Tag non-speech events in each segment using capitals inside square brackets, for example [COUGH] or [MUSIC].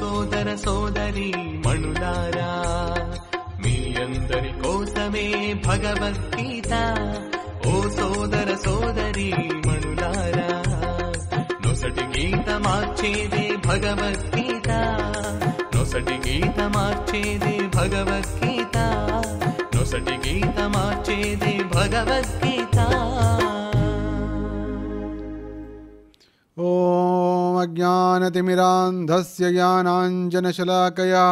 సోదర సోదరి మణులారా మీ అందరి కోసమే భగవద్గీత ఓ సోదర సోదరి మణులారా నొసటి గీత మార్చేదే భగవద్గీత నొసటి గీత మార్చేదే భగవద్గీత నొసటి గీత మార్చేదే భగవద్గీత ఓ ज्ञानतिमिरान्धस्य ज्ञानाञ्जनशलाकया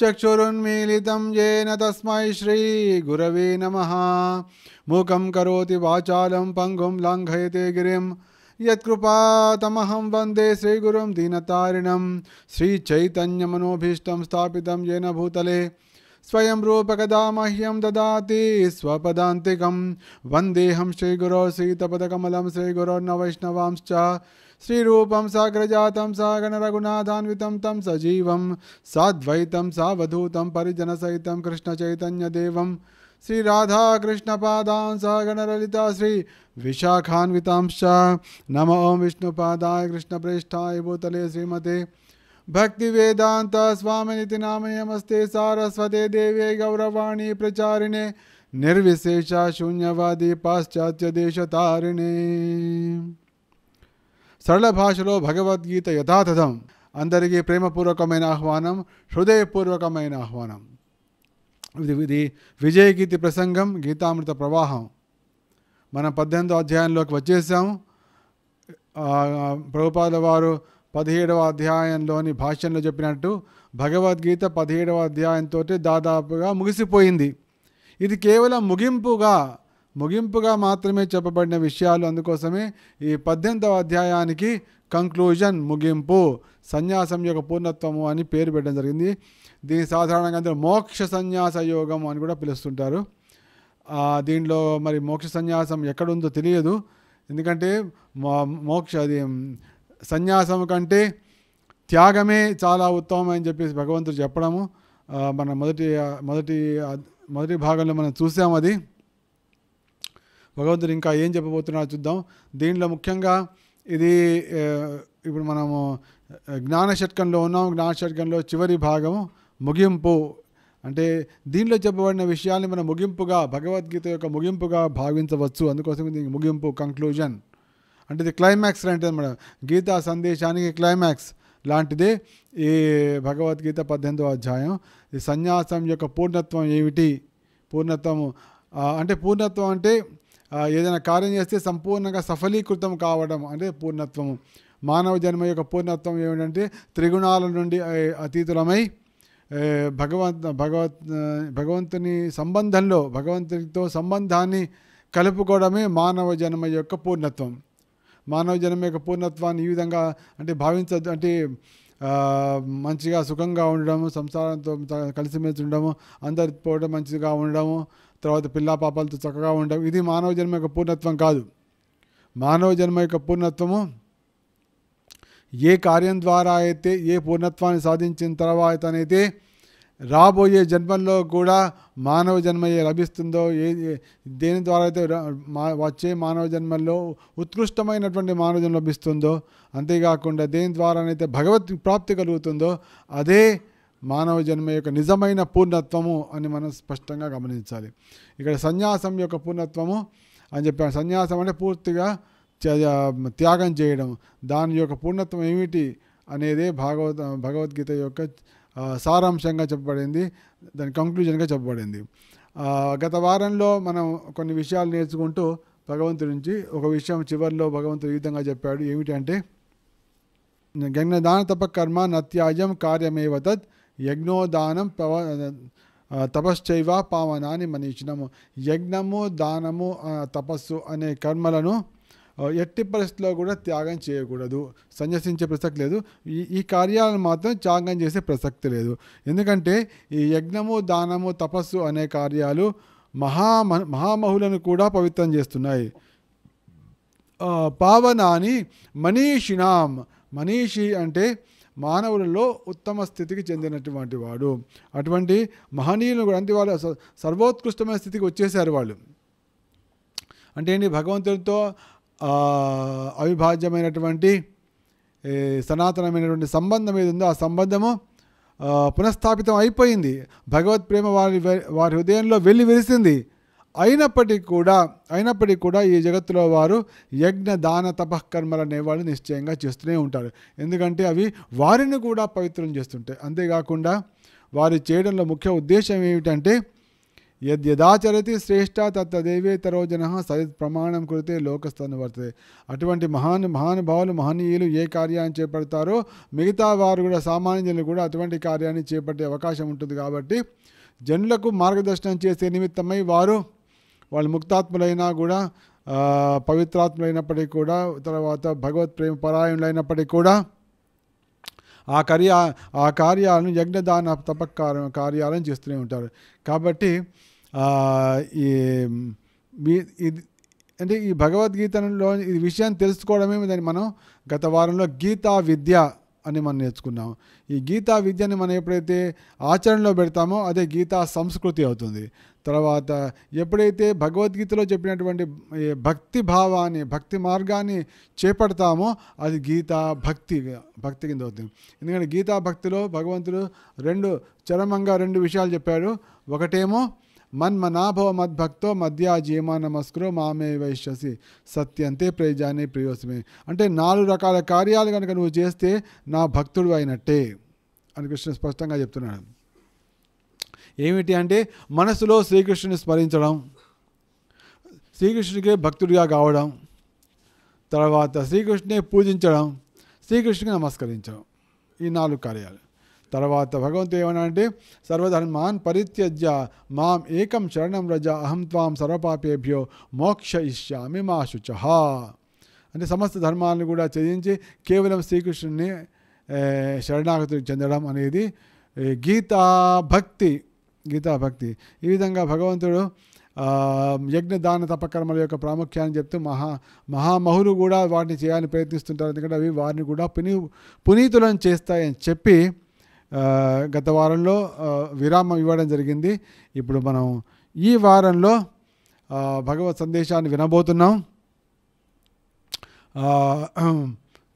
चक्षुरुन्मीलितं येन तस्मै श्रीगुरवे नमः मुखं करोति वाचालं पङ्गुं लङ्घयते गिरिं यत्कृपातमहं वन्दे श्रीगुरुं दीनतारिणं श्रीचैतन्यमनोभीष्टं स्थापितं येन भूतले स्वयं रूपकदा मह्यं ददाति स्वपदान्तिकं वन्देऽहं श्रीगुरौ सीतपदकमलं श्रीगुरोर्न वैष्णवांश्च श्रीरूपं साग्रजातं सागणरघुनाथान्वितं तं सजीवं साद्वैतं सावधूतं परिजनसहितं कृष्णचैतन्यदेवं श्रीराधाकृष्णपादां सागणललिता श्री विशाखान्वितांश्च नम ओं विष्णुपादाय प्रेष्ठाय भूतले श्रीमते भक्तिवेदान्त स्वामिनिति नामयमस्ते सारस्वते देव्यै गौरवाणी प्रचारिणे निर्विशेषा शून्यवादी पाश्चात्यदेशतारिणे సరళ భాషలో భగవద్గీత యథాతథం అందరికీ ప్రేమపూర్వకమైన ఆహ్వానం హృదయపూర్వకమైన ఆహ్వానం ఇది ఇది విజయగీతి ప్రసంగం గీతామృత ప్రవాహం మనం పద్దెనిమిదో అధ్యాయంలోకి వచ్చేసాము ప్రభుపాద వారు పదిహేడవ అధ్యాయంలోని భాష్యంలో చెప్పినట్టు భగవద్గీత పదిహేడవ అధ్యాయంతో దాదాపుగా ముగిసిపోయింది ఇది కేవలం ముగింపుగా ముగింపుగా మాత్రమే చెప్పబడిన విషయాలు అందుకోసమే ఈ పద్దెనిమిదవ అధ్యాయానికి కంక్లూజన్ ముగింపు సన్యాసం యొక్క పూర్ణత్వము అని పేరు పెట్టడం జరిగింది దీని సాధారణంగా అందరూ మోక్ష సన్యాస యోగం అని కూడా పిలుస్తుంటారు దీంట్లో మరి మోక్ష సన్యాసం ఎక్కడుందో తెలియదు ఎందుకంటే మోక్ష అది సన్యాసం కంటే త్యాగమే చాలా ఉత్తమం అని చెప్పేసి భగవంతుడు చెప్పడము మన మొదటి మొదటి మొదటి భాగంలో మనం చూసాం అది భగవంతుడు ఇంకా ఏం చెప్పబోతున్నాడో చూద్దాం దీనిలో ముఖ్యంగా ఇది ఇప్పుడు మనము జ్ఞాన షట్కంలో ఉన్నాం జ్ఞాన షట్కంలో చివరి భాగం ముగింపు అంటే దీనిలో చెప్పబడిన విషయాల్ని మనం ముగింపుగా భగవద్గీత యొక్క ముగింపుగా భావించవచ్చు అందుకోసం దీనికి ముగింపు కంక్లూజన్ అంటే ఇది క్లైమాక్స్ లాంటిది అనమాట గీతా సందేశానికి క్లైమాక్స్ లాంటిదే ఈ భగవద్గీత పద్దెనిమిదవ అధ్యాయం ఈ సన్యాసం యొక్క పూర్ణత్వం ఏమిటి పూర్ణత్వము అంటే పూర్ణత్వం అంటే ఏదైనా కార్యం చేస్తే సంపూర్ణంగా సఫలీకృతం కావడం అంటే పూర్ణత్వము మానవ జన్మ యొక్క పూర్ణత్వం ఏమిటంటే త్రిగుణాల నుండి అతీతులమై భగవంత భగవత్ భగవంతుని సంబంధంలో భగవంతునితో సంబంధాన్ని కలుపుకోవడమే మానవ జన్మ యొక్క పూర్ణత్వం మానవ జన్మ యొక్క పూర్ణత్వాన్ని ఈ విధంగా అంటే భావించ అంటే మంచిగా సుఖంగా ఉండడము సంసారంతో కలిసిమెలిసి ఉండడము అందరిపోవడం మంచిగా ఉండడము తర్వాత పిల్లా పాపాలతో చక్కగా ఉండవు ఇది మానవ జన్మ యొక్క పూర్ణత్వం కాదు మానవ జన్మ యొక్క పూర్ణత్వము ఏ కార్యం ద్వారా అయితే ఏ పూర్ణత్వాన్ని సాధించిన తర్వాత అయితే రాబోయే జన్మల్లో కూడా మానవ జన్మ ఏ లభిస్తుందో ఏ దేని ద్వారా అయితే వచ్చే మానవ జన్మల్లో ఉత్కృష్టమైనటువంటి మానవ జన్మ లభిస్తుందో అంతేకాకుండా దేని ద్వారానైతే భగవత్ ప్రాప్తి కలుగుతుందో అదే మానవ జన్మ యొక్క నిజమైన పూర్ణత్వము అని మనం స్పష్టంగా గమనించాలి ఇక్కడ సన్యాసం యొక్క పూర్ణత్వము అని చెప్పాను సన్యాసం అంటే పూర్తిగా త్యాగం చేయడం దాని యొక్క పూర్ణత్వం ఏమిటి అనేది భాగవత భగవద్గీత యొక్క సారాంశంగా చెప్పబడింది దాని కంక్లూజన్గా చెప్పబడింది గత వారంలో మనం కొన్ని విషయాలు నేర్చుకుంటూ భగవంతుడి నుంచి ఒక విషయం చివరిలో భగవంతుడు ఈ విధంగా చెప్పాడు ఏమిటంటే దాన తప కర్మ నత్యాజం కార్యమేవ తత్ యజ్ఞోదానం ప్రవ తపశ్చైవ పావనాన్ని మనీచినము యజ్ఞము దానము తపస్సు అనే కర్మలను ఎట్టి పరిస్థితిలో కూడా త్యాగం చేయకూడదు సన్యసించే ప్రసక్తి లేదు ఈ ఈ కార్యాలను మాత్రం త్యాగం చేసే ప్రసక్తి లేదు ఎందుకంటే ఈ యజ్ఞము దానము తపస్సు అనే కార్యాలు మహా మహామహులను కూడా పవిత్రం చేస్తున్నాయి పావనాని మనీషినాం మనీషి అంటే మానవులలో ఉత్తమ స్థితికి చెందినటువంటి వాడు అటువంటి మహనీయులు కూడా అంటే వాళ్ళు సర్వోత్కృష్టమైన స్థితికి వచ్చేసారు వాళ్ళు అంటే ఏంటి భగవంతుడితో అవిభాజ్యమైనటువంటి సనాతనమైనటువంటి సంబంధం ఏది ఉందో ఆ సంబంధము పునఃస్థాపితం అయిపోయింది భగవత్ ప్రేమ వారి వారి హృదయంలో వెళ్ళి వెలిసింది అయినప్పటికీ కూడా అయినప్పటికీ కూడా ఈ జగత్తులో వారు యజ్ఞ దాన తపకర్మలు అనేవాళ్ళు నిశ్చయంగా చేస్తూనే ఉంటారు ఎందుకంటే అవి వారిని కూడా పవిత్రం చేస్తుంటాయి అంతేకాకుండా వారి చేయడంలో ముఖ్య ఉద్దేశం ఏమిటంటే యద్యదాచరతి శ్రేష్ట తత్తదేవేతరోజన సరిత్ ప్రమాణం కురితే లోకస్థాన్ని పడుతుంది అటువంటి మహాను మహానుభావులు మహనీయులు ఏ కార్యాన్ని చేపడతారో మిగతా వారు కూడా సామాన్యులు కూడా అటువంటి కార్యాన్ని చేపట్టే అవకాశం ఉంటుంది కాబట్టి జనులకు మార్గదర్శనం చేసే నిమిత్తమై వారు వాళ్ళు ముక్తాత్ములైనా కూడా పవిత్రాత్ములైనప్పటికీ కూడా తర్వాత భగవత్ ప్రేమ పరాయణులైనప్పటికీ కూడా ఆ కార్య ఆ కార్యాలను యజ్ఞదాన తప కార్యాలను చేస్తూనే ఉంటారు కాబట్టి ఈ ఇది అంటే ఈ భగవద్గీతలో ఈ విషయాన్ని తెలుసుకోవడమే దాన్ని మనం గత వారంలో గీతా విద్య అని మనం నేర్చుకున్నాం ఈ గీతా విద్యని మనం ఎప్పుడైతే ఆచరణలో పెడతామో అదే గీతా సంస్కృతి అవుతుంది తర్వాత ఎప్పుడైతే భగవద్గీతలో చెప్పినటువంటి భక్తి భావాన్ని భక్తి మార్గాన్ని చేపడతామో అది గీతా భక్తి భక్తి కింద అవుతుంది ఎందుకంటే గీతా భక్తిలో భగవంతుడు రెండు చరమంగా రెండు విషయాలు చెప్పాడు ఒకటేమో మన్మనాభవ మద్భక్తో జీమా నమస్కరో మామే వైశ్యసి సత్యంతే ప్రయోజాన్ని ప్రియోసమే అంటే నాలుగు రకాల కార్యాలు కనుక నువ్వు చేస్తే నా భక్తుడు అయినట్టే అని కృష్ణ స్పష్టంగా చెప్తున్నాడు ఏమిటి అంటే మనసులో శ్రీకృష్ణుని స్మరించడం శ్రీకృష్ణుడికి భక్తుడిగా కావడం తర్వాత శ్రీకృష్ణుని పూజించడం శ్రీకృష్ణుడికి నమస్కరించడం ఈ నాలుగు కార్యాలు తర్వాత భగవంతు ఏమన్నా అంటే సర్వధర్మాన్ పరిత్యజ్య మాం ఏకం శరణం రజ అహం త్వాం సర్వపాపేభ్యో మోక్ష ఇష్యామి మా శుచ అంటే సమస్త ధర్మాలను కూడా త్యజించి కేవలం శ్రీకృష్ణుని శరణాగతి చెందడం అనేది గీతా భక్తి గీతాభక్తి ఈ విధంగా భగవంతుడు యజ్ఞ దాన తపకర్మల యొక్క ప్రాముఖ్యాన్ని చెప్తూ మహా మహామహులు కూడా వాటిని చేయాలని ప్రయత్నిస్తుంటారు ఎందుకంటే అవి వారిని కూడా పునీ పునీతులను చేస్తాయని చెప్పి గత వారంలో విరామం ఇవ్వడం జరిగింది ఇప్పుడు మనం ఈ వారంలో భగవత్ సందేశాన్ని వినబోతున్నాం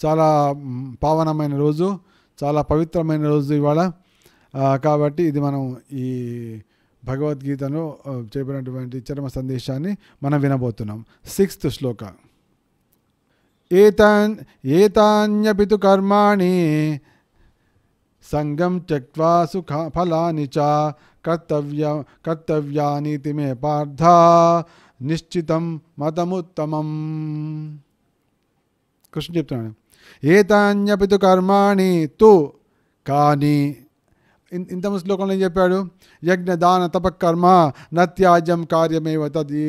చాలా పావనమైన రోజు చాలా పవిత్రమైన రోజు ఇవాళ కాబట్టి ఇది మనం ఈ భగవద్గీతను చెప్పినటువంటి చరమ సందేశాన్ని మనం వినబోతున్నాం సిక్స్త్ శ్లోక ఏతాన్ ఏతాన్యపితు కర్మాణి సంగం త్యక్వా సుఖ ఫలాని చ కర్తవ్య కర్తవ్యానీతి మే పార్థ నిశ్చితం మతముత్తమం కృష్ణ చెప్తున్నాడు ఏతాన్యపితు కర్మాణి తు కానీ ఇంత శ్లోకంలో ఏం చెప్పాడు యజ్ఞ దాన తపకర్మ నత్యాజం కార్యమేవ తది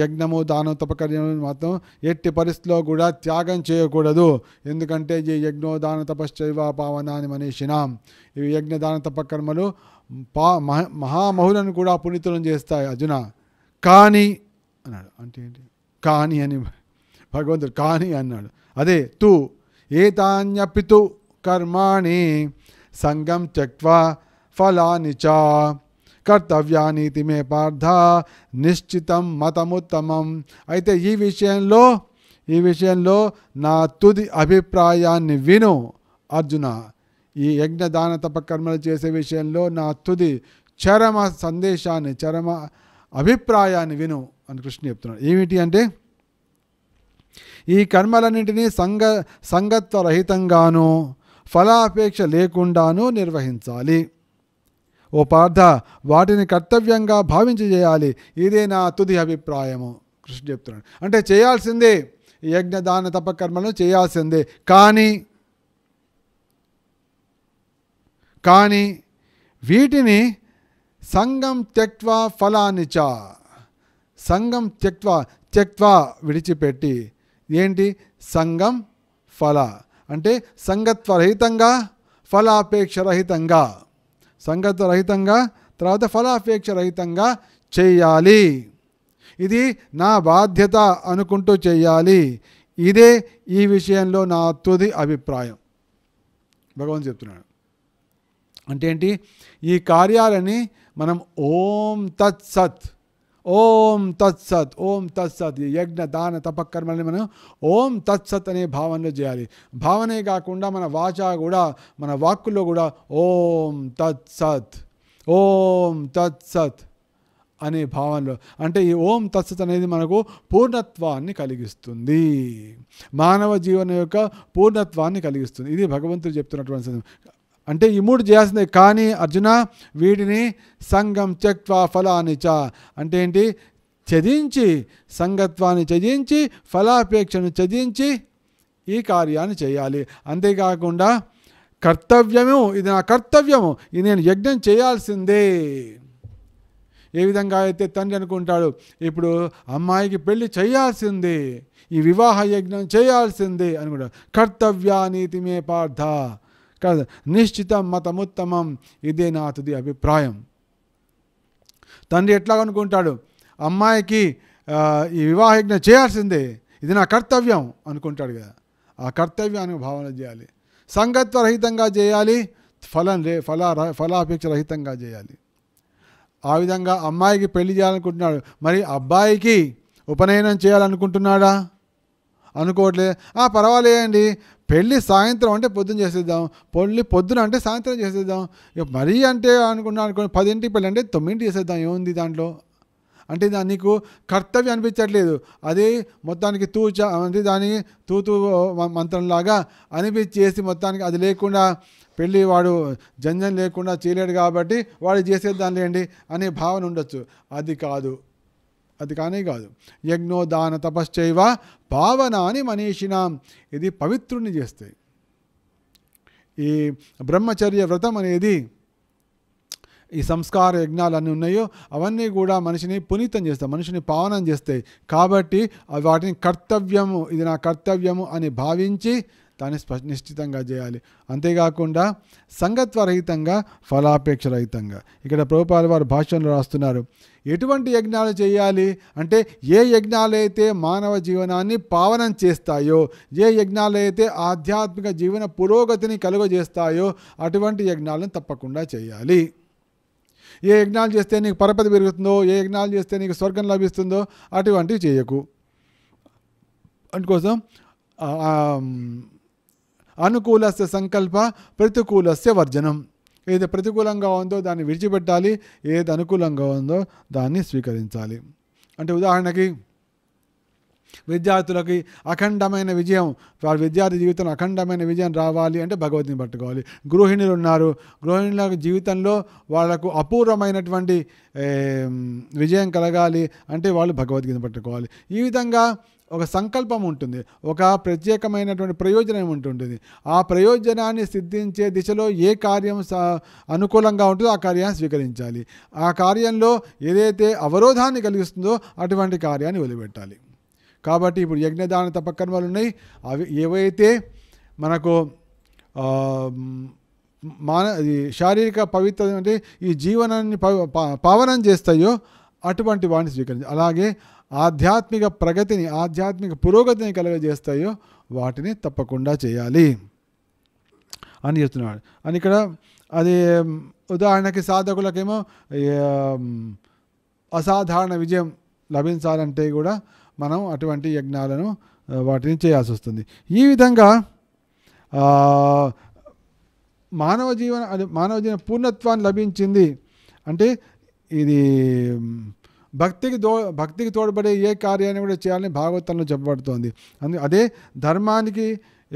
యజ్ఞము దానం తపకర్యం మాత్రం ఎట్టి పరిస్థితిలో కూడా త్యాగం చేయకూడదు ఎందుకంటే ఈ యజ్ఞో దాన తపశ్చైవ పావనాని మనీషినాం ఇవి యజ్ఞ దాన తపకర్మలు పా మహ మహామహులను కూడా పునీతులను చేస్తాయి అర్జున కానీ అన్నాడు అంటే ఏంటి కానీ అని భగవంతుడు కానీ అన్నాడు అదే తు ఏతాన్యపితు కర్మాణి సంగం త్యక్వా ఫలాని చ కర్తవ్యానీతి మే పార్థ నిశ్చితం మతముత్తమం అయితే ఈ విషయంలో ఈ విషయంలో నా తుది అభిప్రాయాన్ని విను అర్జున ఈ యజ్ఞదాన తపకర్మలు చేసే విషయంలో నా తుది చరమ సందేశాన్ని చరమ అభిప్రాయాన్ని విను అని కృష్ణ చెప్తున్నాడు ఏమిటి అంటే ఈ కర్మలన్నింటినీ సంగ సంగత్వరహితంగాను ఫలాపేక్ష లేకుండానూ నిర్వహించాలి ఓ పార్థ వాటిని కర్తవ్యంగా భావించి చేయాలి ఇదే నా తుది అభిప్రాయము కృష్ణ చెప్తున్నాడు అంటే చేయాల్సిందే యజ్ఞదాన తపకర్మలను చేయాల్సిందే కానీ కానీ వీటిని సంఘం త్యక్వా ఫలానిచ సంఘం త్యక్వా త్యక్వా విడిచిపెట్టి ఏంటి సంఘం ఫల అంటే సంగత్వరహితంగా ఫలాపేక్ష రహితంగా సంగత్వరహితంగా తర్వాత ఫలాపేక్ష రహితంగా చేయాలి ఇది నా బాధ్యత అనుకుంటూ చేయాలి ఇదే ఈ విషయంలో నా తుది అభిప్రాయం భగవాన్ చెప్తున్నాడు అంటే ఏంటి ఈ కార్యాలని మనం ఓం తత్సత్ ఓం తత్సత్ ఓం తత్సత్ యజ్ఞ దాన తపకర్మల్ని మనం ఓం తత్సత్ అనే భావనలో చేయాలి భావనే కాకుండా మన వాచ కూడా మన వాక్కుల్లో కూడా ఓం తత్సత్ ఓం తత్సత్ అనే భావనలో అంటే ఈ ఓం తత్సత్ అనేది మనకు పూర్ణత్వాన్ని కలిగిస్తుంది మానవ జీవన యొక్క పూర్ణత్వాన్ని కలిగిస్తుంది ఇది భగవంతుడు చెప్తున్నటువంటి అంటే ఈ మూడు చేయాల్సిందే కానీ అర్జున వీటిని సంఘం త్యక్వా ఫలాన్ని చ అంటే ఏంటి చదించి సంగత్వాన్ని చదించి ఫలాపేక్షను చదించి ఈ కార్యాన్ని చేయాలి అంతేకాకుండా కర్తవ్యము ఇది నా కర్తవ్యము ఇది నేను యజ్ఞం చేయాల్సిందే ఏ విధంగా అయితే తండ్రి అనుకుంటాడు ఇప్పుడు అమ్మాయికి పెళ్లి చేయాల్సిందే ఈ వివాహ యజ్ఞం చేయాల్సిందే అనుకుంటాడు కర్తవ్యానీతి మే పార్థ కాదు నిశ్చితం మతముత్తమం ఇదే నా అభిప్రాయం తండ్రి ఎట్లా అనుకుంటాడు అమ్మాయికి ఈ వివాహజ్ఞ చేయాల్సిందే ఇది నా కర్తవ్యం అనుకుంటాడు కదా ఆ కర్తవ్యాన్ని భావన చేయాలి సంగత్వరహితంగా చేయాలి ఫలం రే ఫల ఫలాపేక్ష రహితంగా చేయాలి ఆ విధంగా అమ్మాయికి పెళ్లి చేయాలనుకుంటున్నాడు మరి అబ్బాయికి ఉపనయనం చేయాలనుకుంటున్నాడా అనుకోవట్లేదు పర్వాలేదండి పెళ్ళి సాయంత్రం అంటే పొద్దున చేసేద్దాం పెళ్ళి పొద్దున అంటే సాయంత్రం చేసేద్దాం ఇక మరీ అంటే అనుకున్నా అనుకో పదింటి పెళ్ళి అంటే తొమ్మింటి చేసేద్దాం ఏముంది దాంట్లో అంటే దాన్ని నీకు కర్తవ్యం అనిపించట్లేదు అది మొత్తానికి తూచ అంటే దాని తూతు మంత్రంలాగా అనిపించేసి మొత్తానికి అది లేకుండా పెళ్ళి వాడు జంజం లేకుండా చేయలేడు కాబట్టి వాడు చేసేది దానిలేండి అనే భావన ఉండొచ్చు అది కాదు అది కానీ కాదు యజ్ఞోదాన తపశ్చైవ భావనాని మనీషినాం ఇది పవిత్రుణ్ణి చేస్తాయి ఈ బ్రహ్మచర్య వ్రతం అనేది ఈ సంస్కార యజ్ఞాలు అన్నీ ఉన్నాయో అవన్నీ కూడా మనిషిని పునీతం చేస్తాయి మనిషిని పావనం చేస్తాయి కాబట్టి వాటిని కర్తవ్యము ఇది నా కర్తవ్యము అని భావించి దాన్ని స్ప నిశ్చితంగా చేయాలి అంతేకాకుండా సంగత్వరహితంగా ఫలాపేక్ష రహితంగా ఇక్కడ ప్రభుపాల వారు భాషణలో రాస్తున్నారు ఎటువంటి యజ్ఞాలు చేయాలి అంటే ఏ యజ్ఞాలైతే మానవ జీవనాన్ని పావనం చేస్తాయో ఏ యజ్ఞాలైతే ఆధ్యాత్మిక జీవన పురోగతిని కలుగజేస్తాయో అటువంటి యజ్ఞాలను తప్పకుండా చేయాలి ఏ యజ్ఞాలు చేస్తే నీకు పరపతి పెరుగుతుందో ఏ యజ్ఞాలు చేస్తే నీకు స్వర్గం లభిస్తుందో అటువంటివి చేయకు అందుకోసం అనుకూలస్య సంకల్ప ప్రతికూలస్య వర్జనం ఏది ప్రతికూలంగా ఉందో దాన్ని విడిచిపెట్టాలి ఏది అనుకూలంగా ఉందో దాన్ని స్వీకరించాలి అంటే ఉదాహరణకి విద్యార్థులకి అఖండమైన విజయం వారి విద్యార్థి జీవితంలో అఖండమైన విజయం రావాలి అంటే భగవద్ని పట్టుకోవాలి గృహిణులు ఉన్నారు గృహిణుల జీవితంలో వాళ్లకు అపూర్వమైనటువంటి విజయం కలగాలి అంటే వాళ్ళు భగవద్గీత పట్టుకోవాలి ఈ విధంగా ఒక సంకల్పం ఉంటుంది ఒక ప్రత్యేకమైనటువంటి ప్రయోజనం ఉంటుంది ఆ ప్రయోజనాన్ని సిద్ధించే దిశలో ఏ కార్యం అనుకూలంగా ఉంటుందో ఆ కార్యాన్ని స్వీకరించాలి ఆ కార్యంలో ఏదైతే అవరోధాన్ని కలిగిస్తుందో అటువంటి కార్యాన్ని వదిలిపెట్టాలి కాబట్టి ఇప్పుడు యజ్ఞదాన తపకర్మలు ఉన్నాయి అవి ఏవైతే మనకు మాన శారీరక పవిత్ర అంటే ఈ జీవనాన్ని పావనం చేస్తాయో అటువంటి వాడిని స్వీకరించాలి అలాగే ఆధ్యాత్మిక ప్రగతిని ఆధ్యాత్మిక పురోగతిని కలుగజేస్తాయో వాటిని తప్పకుండా చేయాలి అని చెప్తున్నాడు అని ఇక్కడ అది ఉదాహరణకి సాధకులకేమో అసాధారణ విజయం లభించాలంటే కూడా మనం అటువంటి యజ్ఞాలను వాటిని చేయాల్సి వస్తుంది ఈ విధంగా మానవ జీవన మానవ జీవన పూర్ణత్వాన్ని లభించింది అంటే ఇది భక్తికి దో భక్తికి తోడ్పడే ఏ కార్యాన్ని కూడా చేయాలని భాగవతంలో చెప్పబడుతోంది అందు అదే ధర్మానికి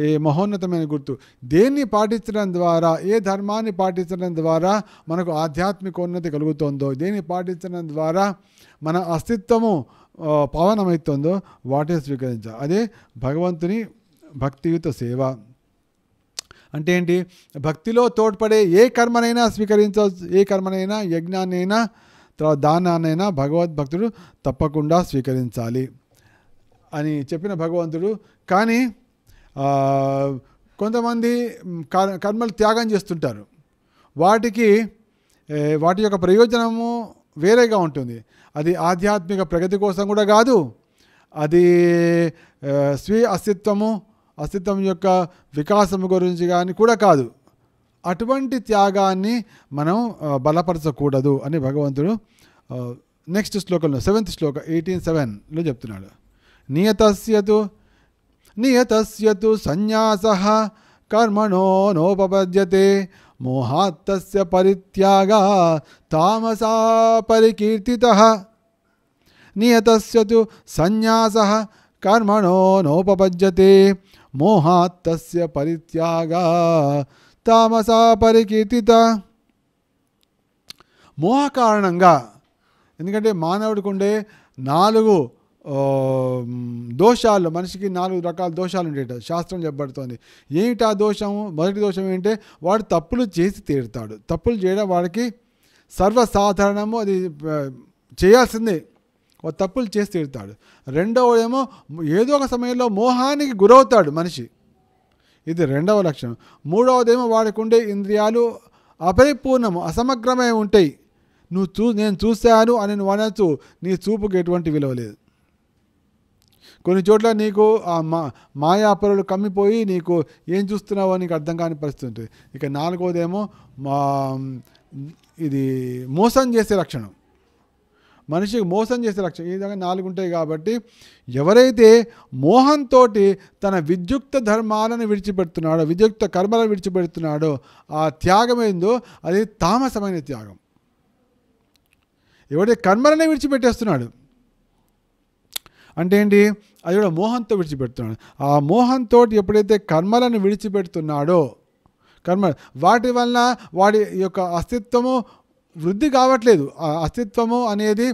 ఏ మహోన్నతమైన గుర్తు దేన్ని పాటించడం ద్వారా ఏ ధర్మాన్ని పాటించడం ద్వారా మనకు ఆధ్యాత్మికోన్నతి కలుగుతుందో దేన్ని పాటించడం ద్వారా మన అస్తిత్వము పవనమవుతుందో వాటిని స్వీకరించాలి అదే భగవంతుని భక్తియుత సేవ అంటే ఏంటి భక్తిలో తోడ్పడే ఏ కర్మనైనా స్వీకరించవచ్చు ఏ కర్మనైనా యజ్ఞాన్నైనా తర్వాత దానాన్నైనా భగవద్భక్తుడు తప్పకుండా స్వీకరించాలి అని చెప్పిన భగవంతుడు కానీ కొంతమంది కర్మలు త్యాగం చేస్తుంటారు వాటికి వాటి యొక్క ప్రయోజనము వేరేగా ఉంటుంది అది ఆధ్యాత్మిక ప్రగతి కోసం కూడా కాదు అది స్వీయ అస్తిత్వము అస్తిత్వం యొక్క వికాసము గురించి కానీ కూడా కాదు అటువంటి త్యాగాన్ని మనం బలపరచకూడదు అని భగవంతుడు నెక్స్ట్ శ్లోకంలో సెవెంత్ శ్లోక ఎయిటీన్ సెవెన్లో చెప్తున్నాడు నియతస్యతు నియతస్యతు సన్యాస కర్మణో నోపపద్యతే మోహాత్తస్య పరిత్యాగా తామసా పరికీర్తిత నియతస్యతు సన్యాస కర్మణో నోపపద్యతే మోహాత్తస్య పరిత్యాగా తామసా పరికీర్తిత మోహ కారణంగా ఎందుకంటే మానవుడికి ఉండే నాలుగు దోషాలు మనిషికి నాలుగు రకాల దోషాలు ఉండేట శాస్త్రం చెప్పబడుతోంది ఏమిటి ఆ దోషము మొదటి దోషం ఏంటంటే వాడు తప్పులు చేసి తీరుతాడు తప్పులు చేయడం వాడికి సర్వసాధారణము అది చేయాల్సిందే తప్పులు చేసి తీరుతాడు ఏమో ఏదో ఒక సమయంలో మోహానికి గురవుతాడు మనిషి ఇది రెండవ లక్షణం మూడవదేమో వాడికుండే ఇంద్రియాలు అపరిపూర్ణము అసమగ్రమై ఉంటాయి నువ్వు చూ నేను చూశాను అని నువ్వు అనొచ్చు నీ చూపుకి ఎటువంటి విలువ లేదు కొన్ని చోట్ల నీకు ఆ మా మాయాపరులు కమ్మిపోయి నీకు ఏం చూస్తున్నావో నీకు అర్థం కాని పరిస్థితి ఉంటుంది ఇక నాలుగోదేమో మా ఇది మోసం చేసే లక్షణం మనిషికి మోసం చేసే లక్ష్యం ఈ విధంగా నాలుగు ఉంటాయి కాబట్టి ఎవరైతే మోహంతో తన విద్యుక్త ధర్మాలను విడిచిపెడుతున్నాడో విద్యుక్త కర్మలను విడిచిపెడుతున్నాడో ఆ త్యాగం ఏందో అది తామసమైన త్యాగం ఎవడైతే కర్మలనే విడిచిపెట్టేస్తున్నాడు అంటే ఏంటి అది కూడా మోహంతో విడిచిపెడుతున్నాడు ఆ మోహంతో ఎప్పుడైతే కర్మలను విడిచిపెడుతున్నాడో కర్మ వాటి వలన వాడి యొక్క అస్తిత్వము వృద్ధి కావట్లేదు అస్తిత్వము అనేది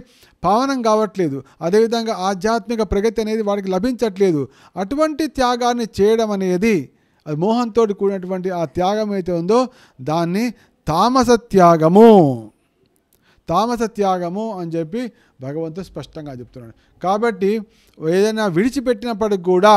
పావనం కావట్లేదు అదేవిధంగా ఆధ్యాత్మిక ప్రగతి అనేది వాడికి లభించట్లేదు అటువంటి త్యాగాన్ని చేయడం అనేది అది మోహంతో కూడినటువంటి ఆ త్యాగం అయితే ఉందో దాన్ని తామస త్యాగము తామస త్యాగము అని చెప్పి భగవంతుడు స్పష్టంగా చెప్తున్నాడు కాబట్టి ఏదైనా విడిచిపెట్టినప్పటికి కూడా